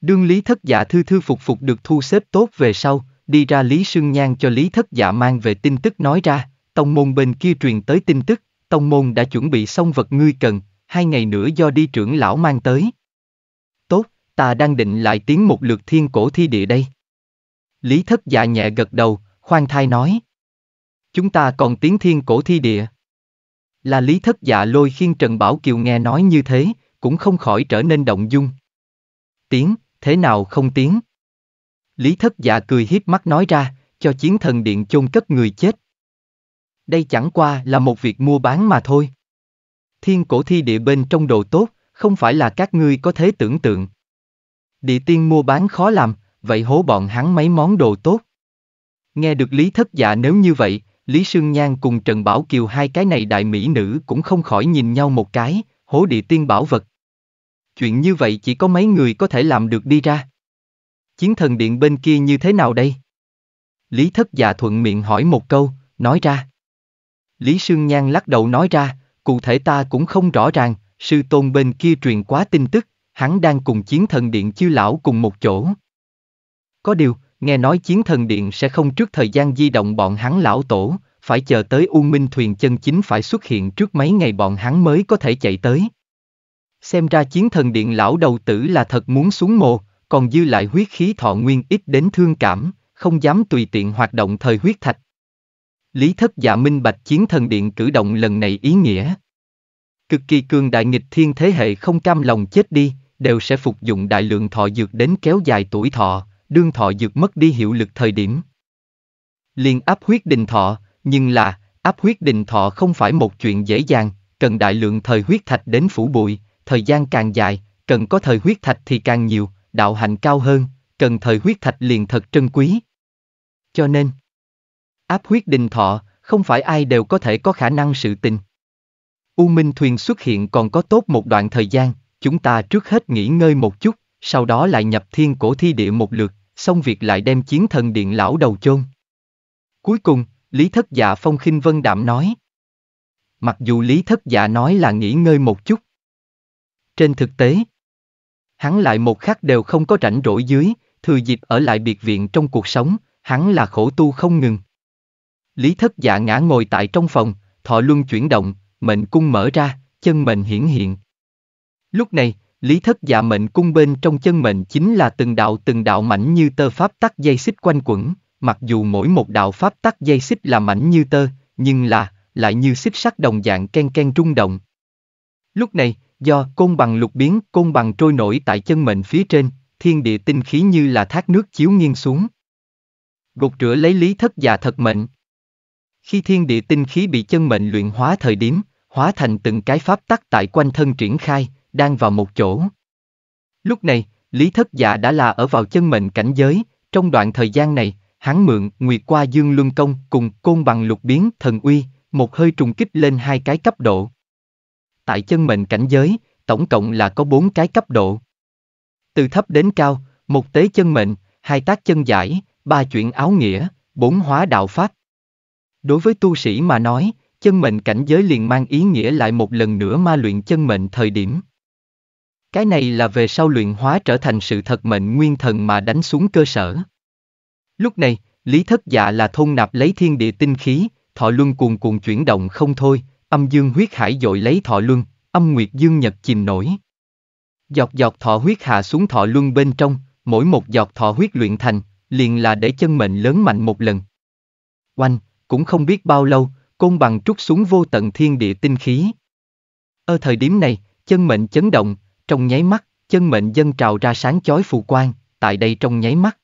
Đương Lý Thất Dạ thư thư phục phục được thu xếp tốt về sau, đi ra Lý Sương Nhan cho Lý Thất Dạ mang về tin tức nói ra, tông môn bên kia truyền tới tin tức, tông môn đã chuẩn bị xong vật ngươi cần, hai ngày nữa do đi trưởng lão mang tới. Tốt, ta đang định lại tiến một lượt thiên cổ thi địa đây. Lý Thất Dạ nhẹ gật đầu, khoan thai nói. Chúng ta còn tiến thiên cổ thi địa. Là lý thất dạ lôi khiên Trần Bảo Kiều nghe nói như thế, cũng không khỏi trở nên động dung. Tiếng, thế nào không tiếng? Lý thất dạ cười hiếp mắt nói ra, cho chiến thần điện chôn cất người chết. Đây chẳng qua là một việc mua bán mà thôi. Thiên cổ thi địa bên trong đồ tốt, không phải là các ngươi có thế tưởng tượng. Địa tiên mua bán khó làm, vậy hố bọn hắn mấy món đồ tốt. Nghe được lý thất dạ nếu như vậy, Lý Sương Nhan cùng Trần Bảo Kiều hai cái này đại mỹ nữ cũng không khỏi nhìn nhau một cái, hố địa tiên bảo vật. Chuyện như vậy chỉ có mấy người có thể làm được đi ra. Chiến thần điện bên kia như thế nào đây? Lý thất dạ thuận miệng hỏi một câu, nói ra. Lý Sương Nhan lắc đầu nói ra, cụ thể ta cũng không rõ ràng, sư tôn bên kia truyền quá tin tức, hắn đang cùng chiến thần điện chư lão cùng một chỗ. Có điều, Nghe nói chiến thần điện sẽ không trước thời gian di động bọn hắn lão tổ, phải chờ tới U Minh thuyền chân chính phải xuất hiện trước mấy ngày bọn hắn mới có thể chạy tới. Xem ra chiến thần điện lão đầu tử là thật muốn xuống mồ, còn dư lại huyết khí thọ nguyên ít đến thương cảm, không dám tùy tiện hoạt động thời huyết thạch. Lý thất giả dạ minh bạch chiến thần điện cử động lần này ý nghĩa. Cực kỳ cường đại nghịch thiên thế hệ không cam lòng chết đi, đều sẽ phục dụng đại lượng thọ dược đến kéo dài tuổi thọ, đương thọ dược mất đi hiệu lực thời điểm. Liền áp huyết đình thọ, nhưng là, áp huyết đình thọ không phải một chuyện dễ dàng, cần đại lượng thời huyết thạch đến phủ bụi, thời gian càng dài, cần có thời huyết thạch thì càng nhiều, đạo hạnh cao hơn, cần thời huyết thạch liền thật trân quý. Cho nên, áp huyết đình thọ, không phải ai đều có thể có khả năng sự tình. U Minh Thuyền xuất hiện còn có tốt một đoạn thời gian, chúng ta trước hết nghỉ ngơi một chút, sau đó lại nhập thiên cổ thi địa một lượt, xong việc lại đem chiến thần điện lão đầu chôn. Cuối cùng, Lý Thất Dạ phong khinh vân đạm nói. Mặc dù Lý Thất Dạ nói là nghỉ ngơi một chút. Trên thực tế, hắn lại một khắc đều không có rảnh rỗi dưới, thừa dịp ở lại biệt viện trong cuộc sống, hắn là khổ tu không ngừng. Lý Thất Dạ ngã ngồi tại trong phòng, thọ luân chuyển động, mệnh cung mở ra, chân mệnh hiển hiện. Lúc này, Lý thất dạ mệnh cung bên trong chân mệnh chính là từng đạo từng đạo mảnh như tơ pháp tắc dây xích quanh quẩn, mặc dù mỗi một đạo pháp tắc dây xích là mảnh như tơ, nhưng là, lại như xích sắt đồng dạng ken ken rung động. Lúc này, do côn bằng lục biến, côn bằng trôi nổi tại chân mệnh phía trên, thiên địa tinh khí như là thác nước chiếu nghiêng xuống. Gột rửa lấy lý thất dạ thật mệnh. Khi thiên địa tinh khí bị chân mệnh luyện hóa thời điểm, hóa thành từng cái pháp tắc tại quanh thân triển khai, đang vào một chỗ. Lúc này, Lý Thất Dạ đã là ở vào chân mệnh cảnh giới, trong đoạn thời gian này, hắn mượn Nguyệt qua Dương Luân Công cùng côn bằng lục biến thần uy, một hơi trùng kích lên hai cái cấp độ. Tại chân mệnh cảnh giới, tổng cộng là có bốn cái cấp độ. Từ thấp đến cao, một tế chân mệnh, hai tác chân giải, ba chuyện áo nghĩa, bốn hóa đạo pháp. Đối với tu sĩ mà nói, chân mệnh cảnh giới liền mang ý nghĩa lại một lần nữa ma luyện chân mệnh thời điểm. Cái này là về sau luyện hóa trở thành sự thật mệnh nguyên thần mà đánh xuống cơ sở. Lúc này, Lý Thất Dạ là thôn nạp lấy thiên địa tinh khí, thọ luân cuồn cuồn chuyển động không thôi, âm dương huyết hải dội lấy thọ luân, âm nguyệt dương nhật chìm nổi. Giọt giọt thọ huyết hạ xuống thọ luân bên trong, mỗi một giọt thọ huyết luyện thành, liền là để chân mệnh lớn mạnh một lần. Oanh, cũng không biết bao lâu, côn bằng trút xuống vô tận thiên địa tinh khí. Ở thời điểm này, chân mệnh chấn động, trong nháy mắt, chân mệnh dân trào ra sáng chói phù quang, tại đây trong nháy mắt.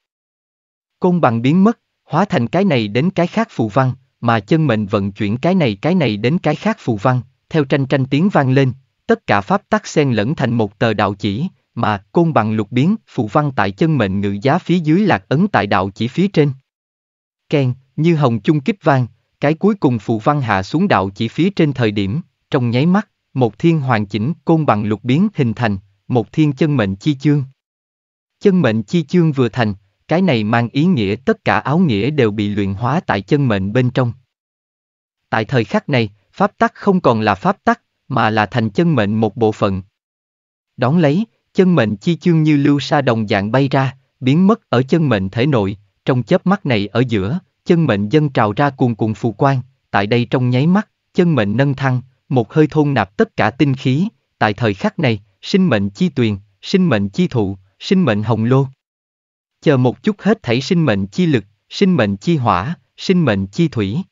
Côn bằng biến mất, hóa thành cái này đến cái khác phù văn, mà chân mệnh vận chuyển cái này cái này đến cái khác phù văn, theo tranh tranh tiếng vang lên, tất cả pháp tắc xen lẫn thành một tờ đạo chỉ, mà côn bằng lục biến, phù văn tại chân mệnh ngự giá phía dưới lạc ấn tại đạo chỉ phía trên. Ken, như hồng chung kích vang, cái cuối cùng phù văn hạ xuống đạo chỉ phía trên thời điểm, trong nháy mắt, một thiên hoàn chỉnh côn bằng lục biến hình thành, một thiên chân mệnh chi chương. Chân mệnh chi chương vừa thành, cái này mang ý nghĩa tất cả áo nghĩa đều bị luyện hóa tại chân mệnh bên trong. Tại thời khắc này, pháp tắc không còn là pháp tắc, mà là thành chân mệnh một bộ phận. Đón lấy, chân mệnh chi chương như lưu sa đồng dạng bay ra, biến mất ở chân mệnh thể nội, trong chớp mắt này ở giữa, chân mệnh dân trào ra cuồn cuộn phù quang, tại đây trong nháy mắt, chân mệnh nâng thăng, một hơi thôn nạp tất cả tinh khí, tại thời khắc này, sinh mệnh chi tuyền, sinh mệnh chi thụ, sinh mệnh hồng lô. Chờ một chút hết thảy sinh mệnh chi lực, sinh mệnh chi hỏa, sinh mệnh chi thủy.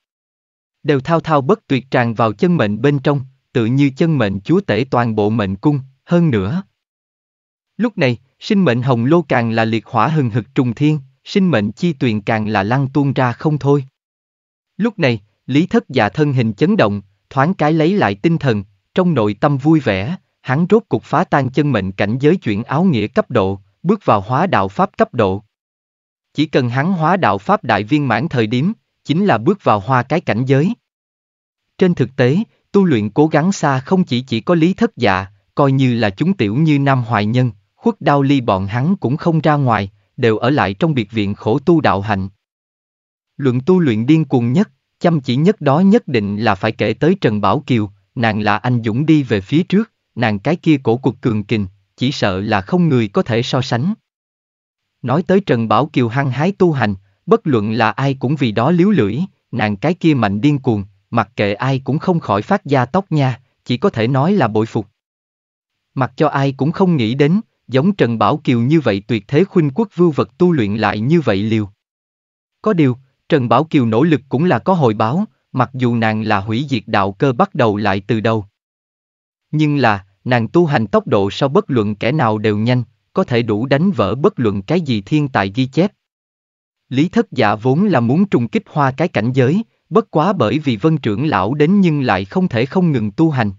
Đều thao thao bất tuyệt tràn vào chân mệnh bên trong, tự như chân mệnh chúa tể toàn bộ mệnh cung, hơn nữa. Lúc này, sinh mệnh hồng lô càng là liệt hỏa hừng hực trùng thiên, sinh mệnh chi tuyền càng là lăng tuôn ra không thôi. Lúc này, Lý Thất già thân hình chấn động, thoáng cái lấy lại tinh thần, trong nội tâm vui vẻ, hắn rốt cục phá tan chân mệnh cảnh giới chuyển áo nghĩa cấp độ, bước vào hóa đạo pháp cấp độ. Chỉ cần hắn hóa đạo pháp đại viên mãn thời điểm, chính là bước vào hoa cái cảnh giới. Trên thực tế, tu luyện cố gắng xa không chỉ chỉ có lý thất dạ, coi như là chúng tiểu như Nam Hoài Nhân, khuất đao ly bọn hắn cũng không ra ngoài, đều ở lại trong biệt viện khổ tu đạo hạnh. Luận tu luyện điên cuồng nhất, chăm chỉ nhất đó nhất định là phải kể tới Trần Bảo Kiều, nàng là anh dũng đi về phía trước, nàng cái kia cổ cuộc cường kình, chỉ sợ là không người có thể so sánh. Nói tới Trần Bảo Kiều hăng hái tu hành, bất luận là ai cũng vì đó liếu lưỡi, nàng cái kia mạnh điên cuồng, mặc kệ ai cũng không khỏi phát da tóc nha, chỉ có thể nói là bội phục. Mặc cho ai cũng không nghĩ đến, giống Trần Bảo Kiều như vậy tuyệt thế khuynh quốc vưu vật tu luyện lại như vậy liều. Có điều, Trần Bảo Kiều nỗ lực cũng là có hồi báo, mặc dù nàng là hủy diệt đạo cơ bắt đầu lại từ đầu. Nhưng là, nàng tu hành tốc độ sau bất luận kẻ nào đều nhanh, có thể đủ đánh vỡ bất luận cái gì thiên tài ghi chép. Lý thất giả vốn là muốn trùng kích hoa cái cảnh giới, bất quá bởi vì vân trưởng lão đến nhưng lại không thể không ngừng tu hành.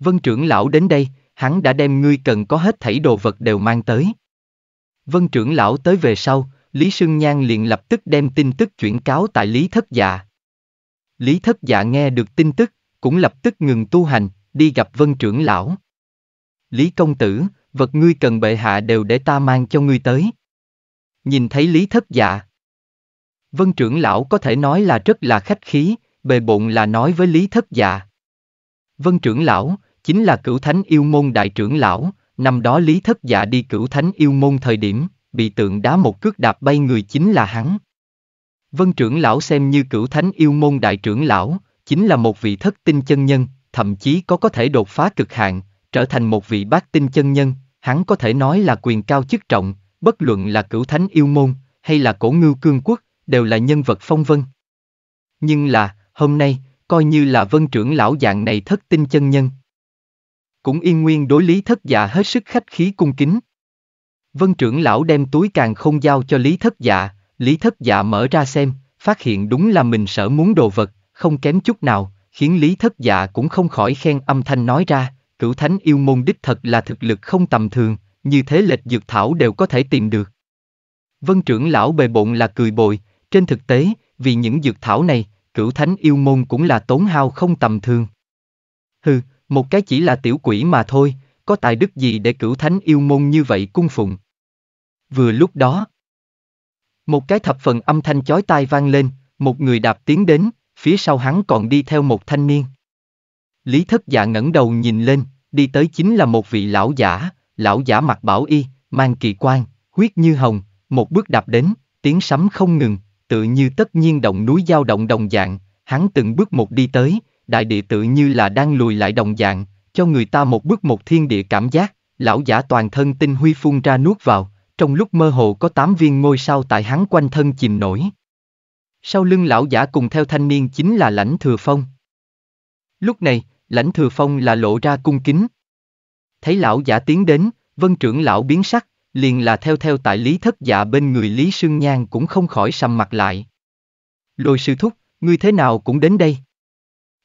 Vân trưởng lão đến đây, hắn đã đem ngươi cần có hết thảy đồ vật đều mang tới. Vân trưởng lão tới về sau, Lý Sương Nhan liền lập tức đem tin tức chuyển cáo tại Lý Thất Dạ. Lý Thất Dạ nghe được tin tức, cũng lập tức ngừng tu hành, đi gặp vân trưởng lão. Lý công tử, vật ngươi cần bệ hạ đều để ta mang cho ngươi tới. Nhìn thấy Lý Thất Dạ. Vân trưởng lão có thể nói là rất là khách khí, bề bộn là nói với Lý Thất Dạ. Vân trưởng lão, chính là cửu thánh yêu môn đại trưởng lão, năm đó Lý Thất Dạ đi cửu thánh yêu môn thời điểm, bị tượng đá một cước đạp bay người chính là hắn. Vân trưởng lão xem như cửu thánh yêu môn đại trưởng lão, chính là một vị thất tinh chân nhân, thậm chí có có thể đột phá cực hạn, trở thành một vị bát tinh chân nhân, hắn có thể nói là quyền cao chức trọng, bất luận là cửu thánh yêu môn, hay là cổ ngưu cương quốc, đều là nhân vật phong vân. Nhưng là, hôm nay, coi như là vân trưởng lão dạng này thất tinh chân nhân. Cũng yên nguyên đối lý thất giả hết sức khách khí cung kính, Vân trưởng lão đem túi càng không giao cho Lý Thất Dạ, Lý Thất Dạ mở ra xem, phát hiện đúng là mình sở muốn đồ vật, không kém chút nào, khiến Lý Thất Dạ cũng không khỏi khen âm thanh nói ra, cửu thánh yêu môn đích thật là thực lực không tầm thường, như thế lệch dược thảo đều có thể tìm được. Vân trưởng lão bề bộn là cười bồi, trên thực tế, vì những dược thảo này, cửu thánh yêu môn cũng là tốn hao không tầm thường. Hừ, một cái chỉ là tiểu quỷ mà thôi, có tài đức gì để cửu thánh yêu môn như vậy cung phụng. Vừa lúc đó, một cái thập phần âm thanh chói tai vang lên, một người đạp tiến đến, phía sau hắn còn đi theo một thanh niên. Lý thất dạ ngẩng đầu nhìn lên, đi tới chính là một vị lão giả, lão giả mặc bảo y, mang kỳ quan, huyết như hồng, một bước đạp đến, tiếng sấm không ngừng, tự như tất nhiên động núi giao động đồng dạng, hắn từng bước một đi tới, đại địa tự như là đang lùi lại đồng dạng, cho người ta một bước một thiên địa cảm giác, lão giả toàn thân tinh huy phun ra nuốt vào, trong lúc mơ hồ có tám viên ngôi sao tại hắn quanh thân chìm nổi. Sau lưng lão giả cùng theo thanh niên chính là lãnh thừa phong. Lúc này, lãnh thừa phong là lộ ra cung kính. Thấy lão giả tiến đến, vân trưởng lão biến sắc, liền là theo theo tại lý thất dạ bên người lý sương nhan cũng không khỏi sầm mặt lại. Lôi sư thúc, ngươi thế nào cũng đến đây.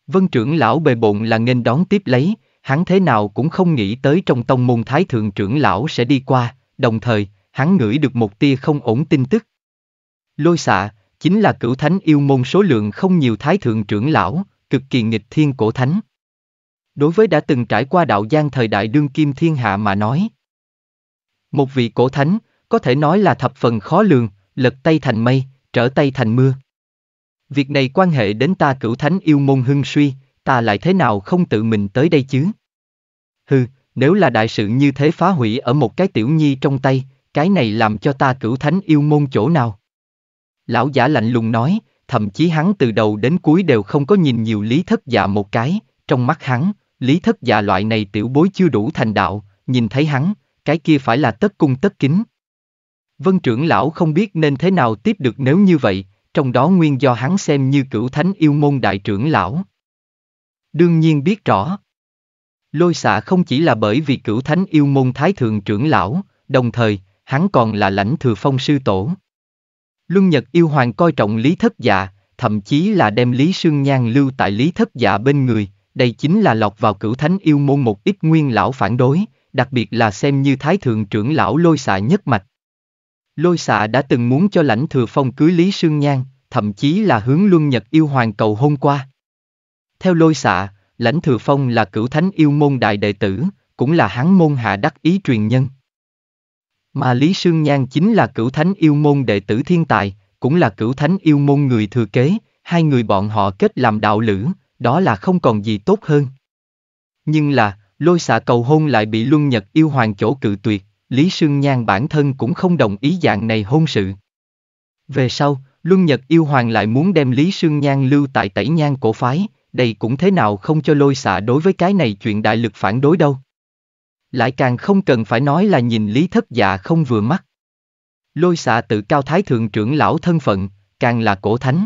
Vân trưởng lão bề bộn là nghênh đón tiếp lấy, hắn thế nào cũng không nghĩ tới trong tông môn thái thượng trưởng lão sẽ đi qua, đồng thời, hắn ngửi được một tia không ổn tin tức. Lôi xạ, chính là cửu thánh yêu môn số lượng không nhiều thái thượng trưởng lão, cực kỳ nghịch thiên cổ thánh. Đối với đã từng trải qua đạo gian thời đại đương kim thiên hạ mà nói. Một vị cổ thánh, có thể nói là thập phần khó lường, lật tay thành mây, trở tay thành mưa. Việc này quan hệ đến ta cửu thánh yêu môn hưng suy, ta lại thế nào không tự mình tới đây chứ? Hừ, nếu là đại sự như thế phá hủy ở một cái tiểu nhi trong tay, cái này làm cho ta cửu thánh yêu môn chỗ nào? Lão giả lạnh lùng nói, thậm chí hắn từ đầu đến cuối đều không có nhìn nhiều lý thất dạ một cái, trong mắt hắn, lý thất dạ loại này tiểu bối chưa đủ thành đạo, nhìn thấy hắn, cái kia phải là tất cung tất kính. Vân trưởng lão không biết nên thế nào tiếp được nếu như vậy, trong đó nguyên do hắn xem như cửu thánh yêu môn đại trưởng lão. Đương nhiên biết rõ. Lôi xạ không chỉ là bởi vì cửu thánh yêu môn thái thượng trưởng lão, đồng thời, hắn còn là lãnh thừa phong sư tổ. Luân Nhật yêu hoàng coi trọng Lý Thất Dạ, thậm chí là đem Lý Sương Nhan lưu tại Lý Thất Dạ bên người, đây chính là lọt vào cửu thánh yêu môn một ít nguyên lão phản đối, đặc biệt là xem như thái thượng trưởng lão lôi xạ nhất mạch. Lôi xạ đã từng muốn cho lãnh thừa phong cưới Lý Sương Nhan, thậm chí là hướng Luân Nhật yêu hoàng cầu hôn qua. Theo lôi xạ, Lãnh Thừa Phong là cửu thánh yêu môn đại đệ tử, cũng là hắn môn hạ đắc ý truyền nhân. Mà Lý Sương Nhan chính là cửu thánh yêu môn đệ tử thiên tài, cũng là cửu thánh yêu môn người thừa kế, hai người bọn họ kết làm đạo lữ, đó là không còn gì tốt hơn. Nhưng là, lôi xạ cầu hôn lại bị luân nhật yêu hoàng chỗ cự tuyệt, Lý Sương Nhan bản thân cũng không đồng ý dạng này hôn sự. Về sau, Luân Nhật yêu hoàng lại muốn đem Lý Sương Nhan lưu tại tẩy nhan cổ phái, đây cũng thế nào không cho lôi xạ đối với cái này chuyện đại lực phản đối đâu. Lại càng không cần phải nói là nhìn lý thất dạ không vừa mắt. Lôi xạ tự cao thái thượng trưởng lão thân phận, càng là cổ thánh.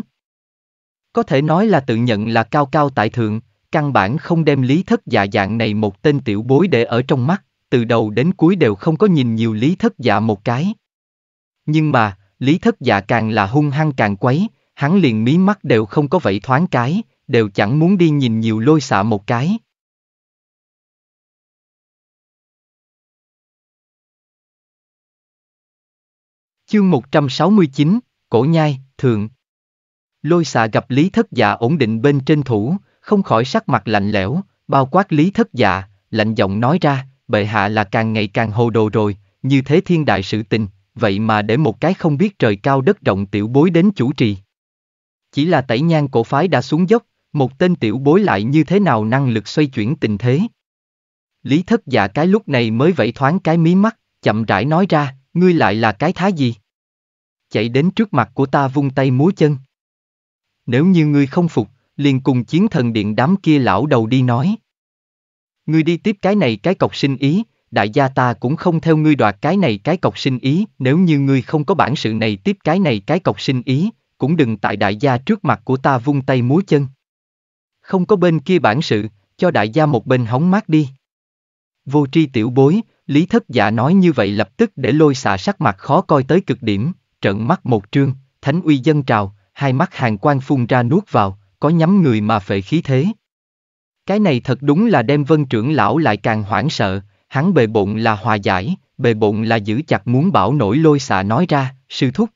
Có thể nói là tự nhận là cao cao tại thượng, căn bản không đem lý thất dạ dạng này một tên tiểu bối để ở trong mắt, từ đầu đến cuối đều không có nhìn nhiều lý thất dạ một cái. Nhưng mà, lý thất dạ càng là hung hăng càng quấy, hắn liền mí mắt đều không có vậy thoáng cái, đều chẳng muốn đi nhìn nhiều lôi xạ một cái. Chương 169, Cổ Nhai, Thượng Lôi xạ gặp Lý Thất Dạ ổn định bên trên thủ, không khỏi sắc mặt lạnh lẽo, bao quát Lý Thất Dạ, lạnh giọng nói ra, bệ hạ là càng ngày càng hồ đồ rồi, như thế thiên đại sự tình, vậy mà để một cái không biết trời cao đất rộng tiểu bối đến chủ trì. Chỉ là tẩy nhang cổ phái đã xuống dốc, một tên tiểu bối lại như thế nào năng lực xoay chuyển tình thế? Lý thất dạ cái lúc này mới vẫy thoáng cái mí mắt, chậm rãi nói ra, ngươi lại là cái thái gì? Chạy đến trước mặt của ta vung tay múa chân. Nếu như ngươi không phục, liền cùng chiến thần điện đám kia lão đầu đi nói. Ngươi đi tiếp cái này cái cọc sinh ý, đại gia ta cũng không theo ngươi đoạt cái này cái cọc sinh ý, nếu như ngươi không có bản sự này tiếp cái này cái cọc sinh ý, cũng đừng tại đại gia trước mặt của ta vung tay múa chân không có bên kia bản sự, cho đại gia một bên hóng mát đi. Vô tri tiểu bối, Lý Thất Dạ nói như vậy lập tức để lôi xạ sắc mặt khó coi tới cực điểm, trận mắt một trương, thánh uy dân trào, hai mắt hàng quan phun ra nuốt vào, có nhắm người mà phệ khí thế. Cái này thật đúng là đem vân trưởng lão lại càng hoảng sợ, hắn bề bụng là hòa giải, bề bụng là giữ chặt muốn bảo nổi lôi xạ nói ra, sư thúc.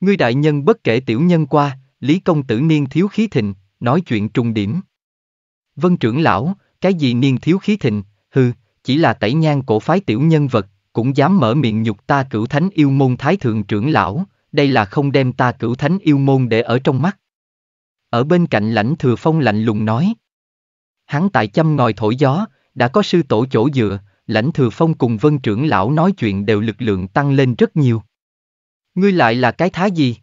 Ngươi đại nhân bất kể tiểu nhân qua, Lý công tử niên thiếu khí thịnh, nói chuyện trùng điểm. Vân trưởng lão, cái gì niên thiếu khí thịnh, hư, chỉ là tẩy nhang cổ phái tiểu nhân vật, cũng dám mở miệng nhục ta cửu thánh yêu môn thái thượng trưởng lão, đây là không đem ta cửu thánh yêu môn để ở trong mắt. Ở bên cạnh lãnh thừa phong lạnh lùng nói. Hắn tại chăm ngòi thổi gió, đã có sư tổ chỗ dựa, lãnh thừa phong cùng vân trưởng lão nói chuyện đều lực lượng tăng lên rất nhiều. Ngươi lại là cái thá gì?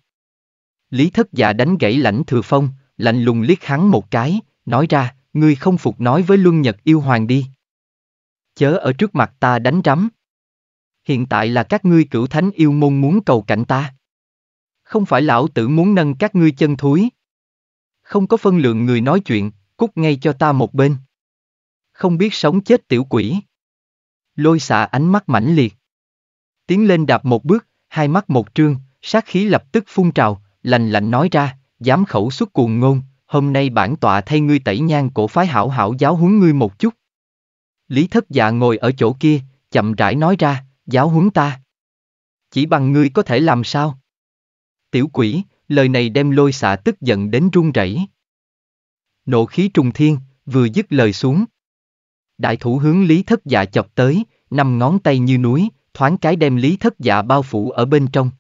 Lý thất dạ đánh gãy lãnh thừa phong lạnh lùng liếc hắn một cái, nói ra, ngươi không phục nói với Luân Nhật yêu hoàng đi. Chớ ở trước mặt ta đánh rắm. Hiện tại là các ngươi cửu thánh yêu môn muốn cầu cạnh ta. Không phải lão tử muốn nâng các ngươi chân thúi. Không có phân lượng người nói chuyện, cút ngay cho ta một bên. Không biết sống chết tiểu quỷ. Lôi xạ ánh mắt mãnh liệt. Tiến lên đạp một bước, hai mắt một trương, sát khí lập tức phun trào, lành lạnh nói ra, dám khẩu xuất cuồng ngôn, hôm nay bản tọa thay ngươi tẩy nhang cổ phái hảo hảo giáo huấn ngươi một chút. Lý thất dạ ngồi ở chỗ kia, chậm rãi nói ra, giáo huấn ta. Chỉ bằng ngươi có thể làm sao? Tiểu quỷ, lời này đem lôi xạ tức giận đến run rẩy. Nộ khí trùng thiên, vừa dứt lời xuống. Đại thủ hướng Lý thất dạ chọc tới, năm ngón tay như núi, thoáng cái đem Lý thất dạ bao phủ ở bên trong.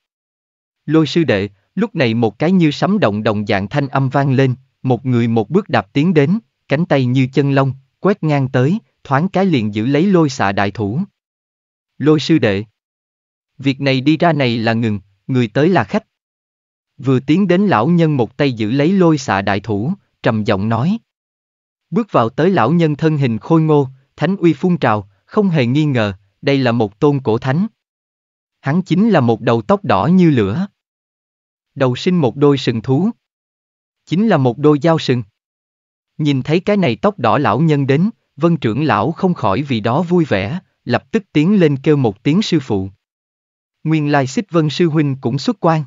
Lôi sư đệ, Lúc này một cái như sấm động đồng dạng thanh âm vang lên, một người một bước đạp tiến đến, cánh tay như chân lông, quét ngang tới, thoáng cái liền giữ lấy lôi xạ đại thủ. Lôi sư đệ. Việc này đi ra này là ngừng, người tới là khách. Vừa tiến đến lão nhân một tay giữ lấy lôi xạ đại thủ, trầm giọng nói. Bước vào tới lão nhân thân hình khôi ngô, thánh uy phun trào, không hề nghi ngờ, đây là một tôn cổ thánh. Hắn chính là một đầu tóc đỏ như lửa đầu sinh một đôi sừng thú. Chính là một đôi dao sừng. Nhìn thấy cái này tóc đỏ lão nhân đến, vân trưởng lão không khỏi vì đó vui vẻ, lập tức tiến lên kêu một tiếng sư phụ. Nguyên lai xích vân sư huynh cũng xuất quan.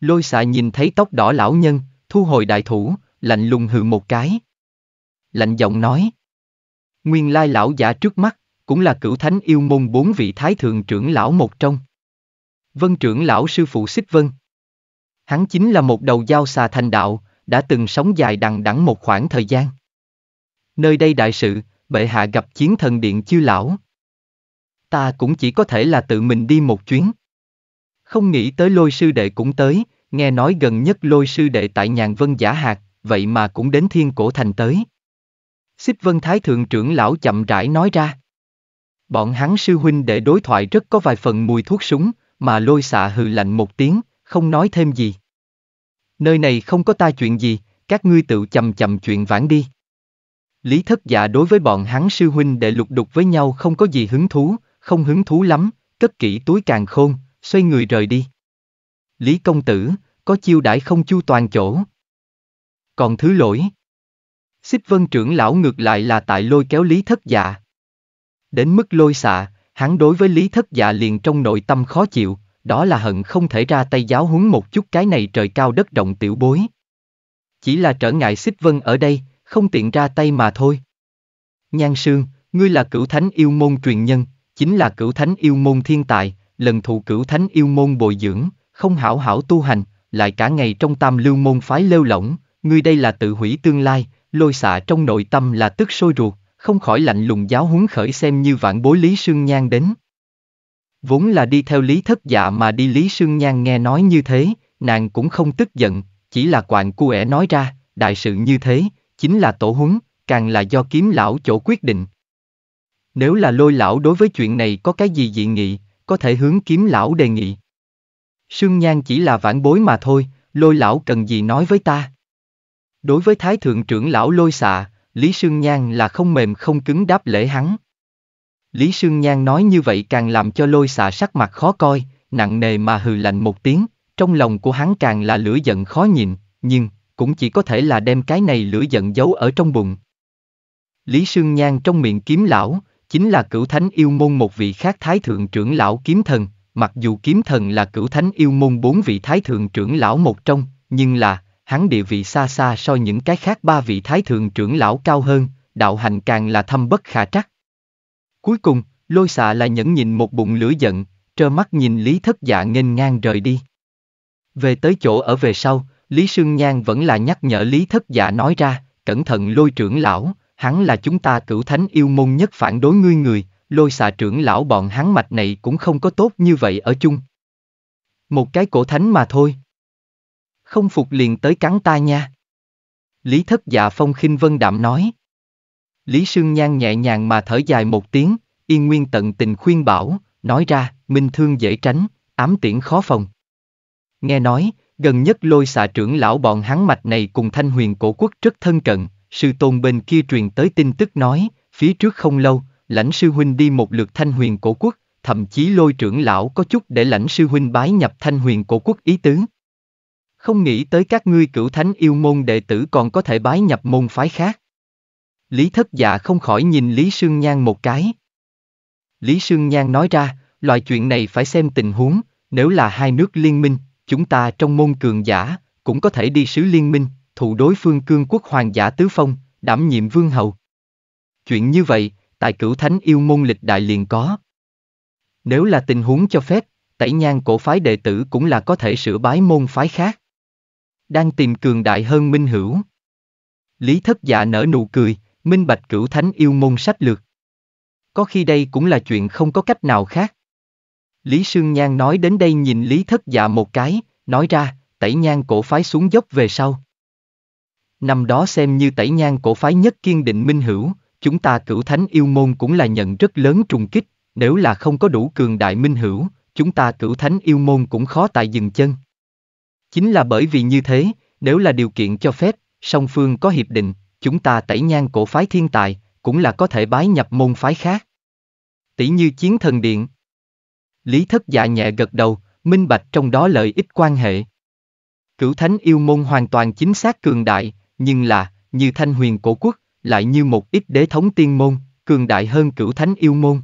Lôi xạ nhìn thấy tóc đỏ lão nhân, thu hồi đại thủ, lạnh lùng hừ một cái. Lạnh giọng nói. Nguyên lai lão giả trước mắt, cũng là cửu thánh yêu môn bốn vị thái thượng trưởng lão một trong. Vân trưởng lão sư phụ xích vân. Hắn chính là một đầu giao xà thành đạo, đã từng sống dài đằng đẵng một khoảng thời gian. Nơi đây đại sự, bệ hạ gặp chiến thần điện chư lão. Ta cũng chỉ có thể là tự mình đi một chuyến. Không nghĩ tới lôi sư đệ cũng tới, nghe nói gần nhất lôi sư đệ tại nhàn vân giả hạt, vậy mà cũng đến thiên cổ thành tới. Xích vân thái thượng trưởng lão chậm rãi nói ra. Bọn hắn sư huynh đệ đối thoại rất có vài phần mùi thuốc súng, mà lôi xạ hừ lạnh một tiếng, không nói thêm gì. Nơi này không có ta chuyện gì, các ngươi tự chầm chậm chuyện vãn đi. Lý thất dạ đối với bọn hắn sư huynh đệ lục đục với nhau không có gì hứng thú, không hứng thú lắm, cất kỹ túi càng khôn, xoay người rời đi. Lý công tử, có chiêu đãi không chu toàn chỗ. Còn thứ lỗi. Xích vân trưởng lão ngược lại là tại lôi kéo lý thất dạ. Đến mức lôi xạ, hắn đối với lý thất dạ liền trong nội tâm khó chịu, đó là hận không thể ra tay giáo huấn một chút cái này trời cao đất rộng tiểu bối. Chỉ là trở ngại xích vân ở đây, không tiện ra tay mà thôi. Nhan Sương, ngươi là cửu thánh yêu môn truyền nhân, chính là cửu thánh yêu môn thiên tài, lần thụ cửu thánh yêu môn bồi dưỡng, không hảo hảo tu hành, lại cả ngày trong tam lưu môn phái lêu lỏng, ngươi đây là tự hủy tương lai, lôi xạ trong nội tâm là tức sôi ruột, không khỏi lạnh lùng giáo huấn khởi xem như vạn bối Lý Sương Nhan đến. Vốn là đi theo lý thất dạ mà đi lý sương nhan nghe nói như thế, nàng cũng không tức giận, chỉ là quạng cuể nói ra, đại sự như thế, chính là tổ huấn, càng là do kiếm lão chỗ quyết định. Nếu là lôi lão đối với chuyện này có cái gì dị nghị, có thể hướng kiếm lão đề nghị. Sương Nhan chỉ là vãn bối mà thôi, lôi lão cần gì nói với ta. Đối với thái thượng trưởng lão lôi xạ, Lý Sương Nhan là không mềm không cứng đáp lễ hắn. Lý Sương Nhan nói như vậy càng làm cho lôi xạ sắc mặt khó coi, nặng nề mà hừ lạnh một tiếng, trong lòng của hắn càng là lửa giận khó nhịn, nhưng, cũng chỉ có thể là đem cái này lửa giận giấu ở trong bụng. Lý Sương Nhan trong miệng kiếm lão, chính là cửu thánh yêu môn một vị khác thái thượng trưởng lão kiếm thần, mặc dù kiếm thần là cửu thánh yêu môn bốn vị thái thượng trưởng lão một trong, nhưng là, hắn địa vị xa xa so những cái khác ba vị thái thượng trưởng lão cao hơn, đạo hành càng là thâm bất khả trắc. Cuối cùng, lôi xạ lại nhẫn nhìn một bụng lửa giận, trơ mắt nhìn Lý Thất Dạ nghênh ngang rời đi. Về tới chỗ ở về sau, Lý Sương Nhan vẫn là nhắc nhở Lý Thất Dạ nói ra, cẩn thận lôi trưởng lão, hắn là chúng ta cửu thánh yêu môn nhất phản đối ngươi người, lôi xạ trưởng lão bọn hắn mạch này cũng không có tốt như vậy ở chung. Một cái cổ thánh mà thôi. Không phục liền tới cắn ta nha. Lý Thất Dạ Phong khinh Vân Đạm nói. Lý Sương Nhan nhẹ nhàng mà thở dài một tiếng, yên nguyên tận tình khuyên bảo, nói ra, minh thương dễ tránh, ám tiễn khó phòng. Nghe nói, gần nhất lôi xạ trưởng lão bọn hắn mạch này cùng thanh huyền cổ quốc rất thân cận, sư tôn bên kia truyền tới tin tức nói, phía trước không lâu, lãnh sư huynh đi một lượt thanh huyền cổ quốc, thậm chí lôi trưởng lão có chút để lãnh sư huynh bái nhập thanh huyền cổ quốc ý tứ. Không nghĩ tới các ngươi cửu thánh yêu môn đệ tử còn có thể bái nhập môn phái khác. Lý thất dạ không khỏi nhìn Lý Sương Nhan một cái. Lý Sương Nhan nói ra, loại chuyện này phải xem tình huống, nếu là hai nước liên minh, chúng ta trong môn cường giả, cũng có thể đi sứ liên minh, thủ đối phương cương quốc hoàng giả tứ phong, đảm nhiệm vương hầu. Chuyện như vậy, tại cửu thánh yêu môn lịch đại liền có. Nếu là tình huống cho phép, tẩy nhan cổ phái đệ tử cũng là có thể sửa bái môn phái khác. Đang tìm cường đại hơn minh hữu. Lý thất dạ nở nụ cười, Minh Bạch Cửu Thánh yêu môn sách lược. Có khi đây cũng là chuyện không có cách nào khác. Lý Sương Nhan nói đến đây nhìn Lý Thất Dạ một cái, nói ra, tẩy nhan cổ phái xuống dốc về sau. Năm đó xem như tẩy nhan cổ phái nhất kiên định minh hữu, chúng ta cửu thánh yêu môn cũng là nhận rất lớn trùng kích, nếu là không có đủ cường đại minh hữu, chúng ta cửu thánh yêu môn cũng khó tại dừng chân. Chính là bởi vì như thế, nếu là điều kiện cho phép, song phương có hiệp định, chúng ta tẩy nhang cổ phái thiên tài, cũng là có thể bái nhập môn phái khác. Tỷ như chiến thần điện. Lý thất dạ nhẹ gật đầu, minh bạch trong đó lợi ích quan hệ. Cửu thánh yêu môn hoàn toàn chính xác cường đại, nhưng là, như thanh huyền cổ quốc, lại như một ít đế thống tiên môn, cường đại hơn cửu thánh yêu môn.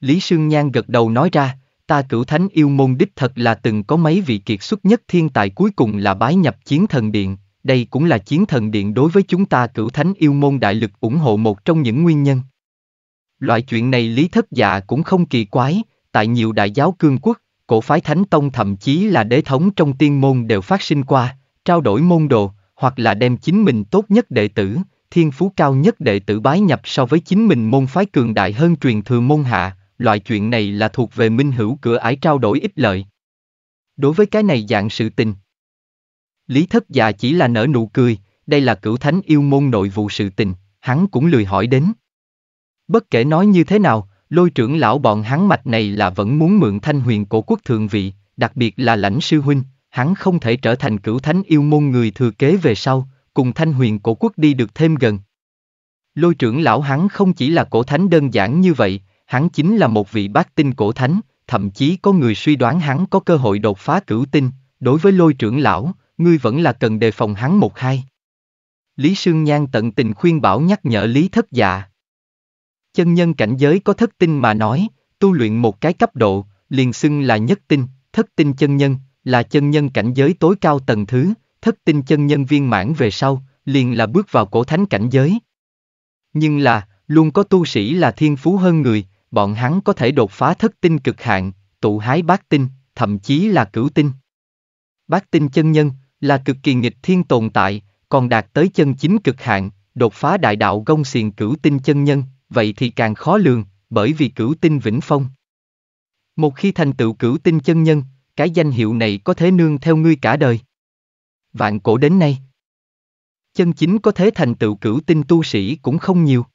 Lý Sương Nhan gật đầu nói ra, ta cửu thánh yêu môn đích thật là từng có mấy vị kiệt xuất nhất thiên tài cuối cùng là bái nhập chiến thần điện, đây cũng là chiến thần điện đối với chúng ta cửu thánh yêu môn đại lực ủng hộ một trong những nguyên nhân. Loại chuyện này lý thất dạ cũng không kỳ quái, tại nhiều đại giáo cương quốc, cổ phái thánh tông thậm chí là đế thống trong tiên môn đều phát sinh qua, trao đổi môn đồ, hoặc là đem chính mình tốt nhất đệ tử, thiên phú cao nhất đệ tử bái nhập so với chính mình môn phái cường đại hơn truyền thừa môn hạ, loại chuyện này là thuộc về minh hữu cửa ải trao đổi ích lợi. Đối với cái này dạng sự tình, Lý thất già chỉ là nở nụ cười, đây là cửu thánh yêu môn nội vụ sự tình, hắn cũng lười hỏi đến. Bất kể nói như thế nào, lôi trưởng lão bọn hắn mạch này là vẫn muốn mượn thanh huyền cổ quốc thượng vị, đặc biệt là lãnh sư huynh, hắn không thể trở thành cửu thánh yêu môn người thừa kế về sau, cùng thanh huyền cổ quốc đi được thêm gần. Lôi trưởng lão hắn không chỉ là cổ thánh đơn giản như vậy, hắn chính là một vị bác tinh cổ thánh, thậm chí có người suy đoán hắn có cơ hội đột phá cửu tinh, đối với lôi trưởng lão, ngươi vẫn là cần đề phòng hắn một hai. Lý Sương Nhan tận tình khuyên bảo nhắc nhở Lý Thất Dạ. Chân nhân cảnh giới có thất tinh mà nói, tu luyện một cái cấp độ, liền xưng là nhất tinh, thất tinh chân nhân, là chân nhân cảnh giới tối cao tầng thứ, thất tinh chân nhân viên mãn về sau, liền là bước vào cổ thánh cảnh giới. Nhưng là, luôn có tu sĩ là thiên phú hơn người, bọn hắn có thể đột phá thất tinh cực hạn, tụ hái bát tinh, thậm chí là cửu tinh. Bát tinh chân nhân, là cực kỳ nghịch thiên tồn tại, còn đạt tới chân chính cực hạn, đột phá đại đạo gông xiền cửu tinh chân nhân, vậy thì càng khó lường, bởi vì cửu tinh vĩnh phong. Một khi thành tựu cửu tinh chân nhân, cái danh hiệu này có thể nương theo ngươi cả đời. Vạn cổ đến nay, chân chính có thể thành tựu cửu tinh tu sĩ cũng không nhiều.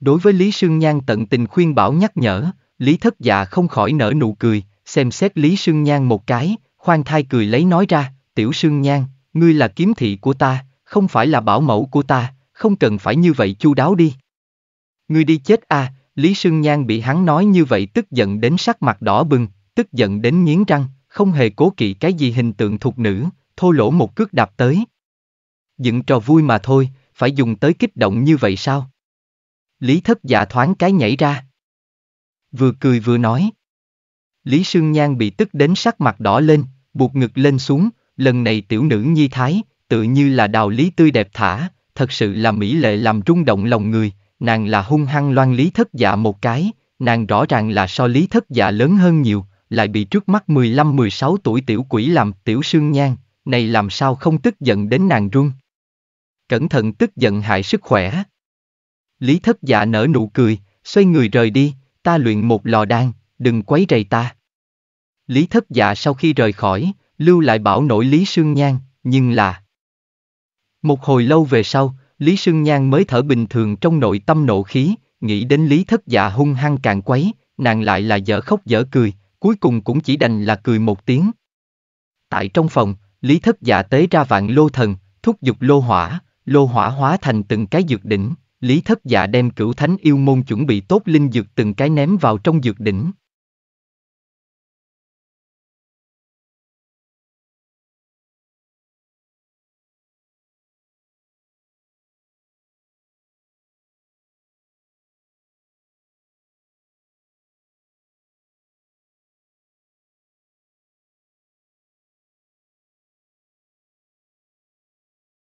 Đối với Lý Sương Nhan tận tình khuyên bảo nhắc nhở, Lý Thất Dạ không khỏi nở nụ cười, xem xét Lý Sương Nhan một cái, khoan thai cười lấy nói ra, Tiểu Sương Nhan, ngươi là kiếm thị của ta, không phải là bảo mẫu của ta, không cần phải như vậy chu đáo đi. Ngươi đi chết à, Lý Sương Nhan bị hắn nói như vậy tức giận đến sắc mặt đỏ bừng, tức giận đến nghiến răng, không hề cố kỵ cái gì hình tượng thuộc nữ, thô lỗ một cước đạp tới. Dựng trò vui mà thôi, phải dùng tới kích động như vậy sao? Lý thất giả dạ thoáng cái nhảy ra. Vừa cười vừa nói. Lý Sương Nhan bị tức đến sắc mặt đỏ lên, buộc ngực lên xuống, lần này tiểu nữ nhi thái, tự như là đào lý tươi đẹp thả, thật sự là mỹ lệ làm rung động lòng người, nàng là hung hăng loan lý thất dạ một cái, nàng rõ ràng là so lý thất dạ lớn hơn nhiều, lại bị trước mắt 15-16 tuổi tiểu quỷ làm tiểu sương nhan này làm sao không tức giận đến nàng run. Cẩn thận tức giận hại sức khỏe. Lý thất dạ nở nụ cười, xoay người rời đi, ta luyện một lò đan, đừng quấy rầy ta. Lý thất dạ sau khi rời khỏi, lưu lại bảo nổi Lý Sương Nhan, nhưng là... Một hồi lâu về sau, Lý Sương Nhan mới thở bình thường trong nội tâm nộ khí, nghĩ đến Lý Thất Dạ hung hăng càng quấy, nàng lại là dở khóc dở cười, cuối cùng cũng chỉ đành là cười một tiếng. Tại trong phòng, Lý Thất Dạ tế ra vạn lô thần, thúc giục lô hỏa, lô hỏa hóa thành từng cái dược đỉnh, Lý Thất Dạ đem cửu thánh yêu môn chuẩn bị tốt linh dược từng cái ném vào trong dược đỉnh.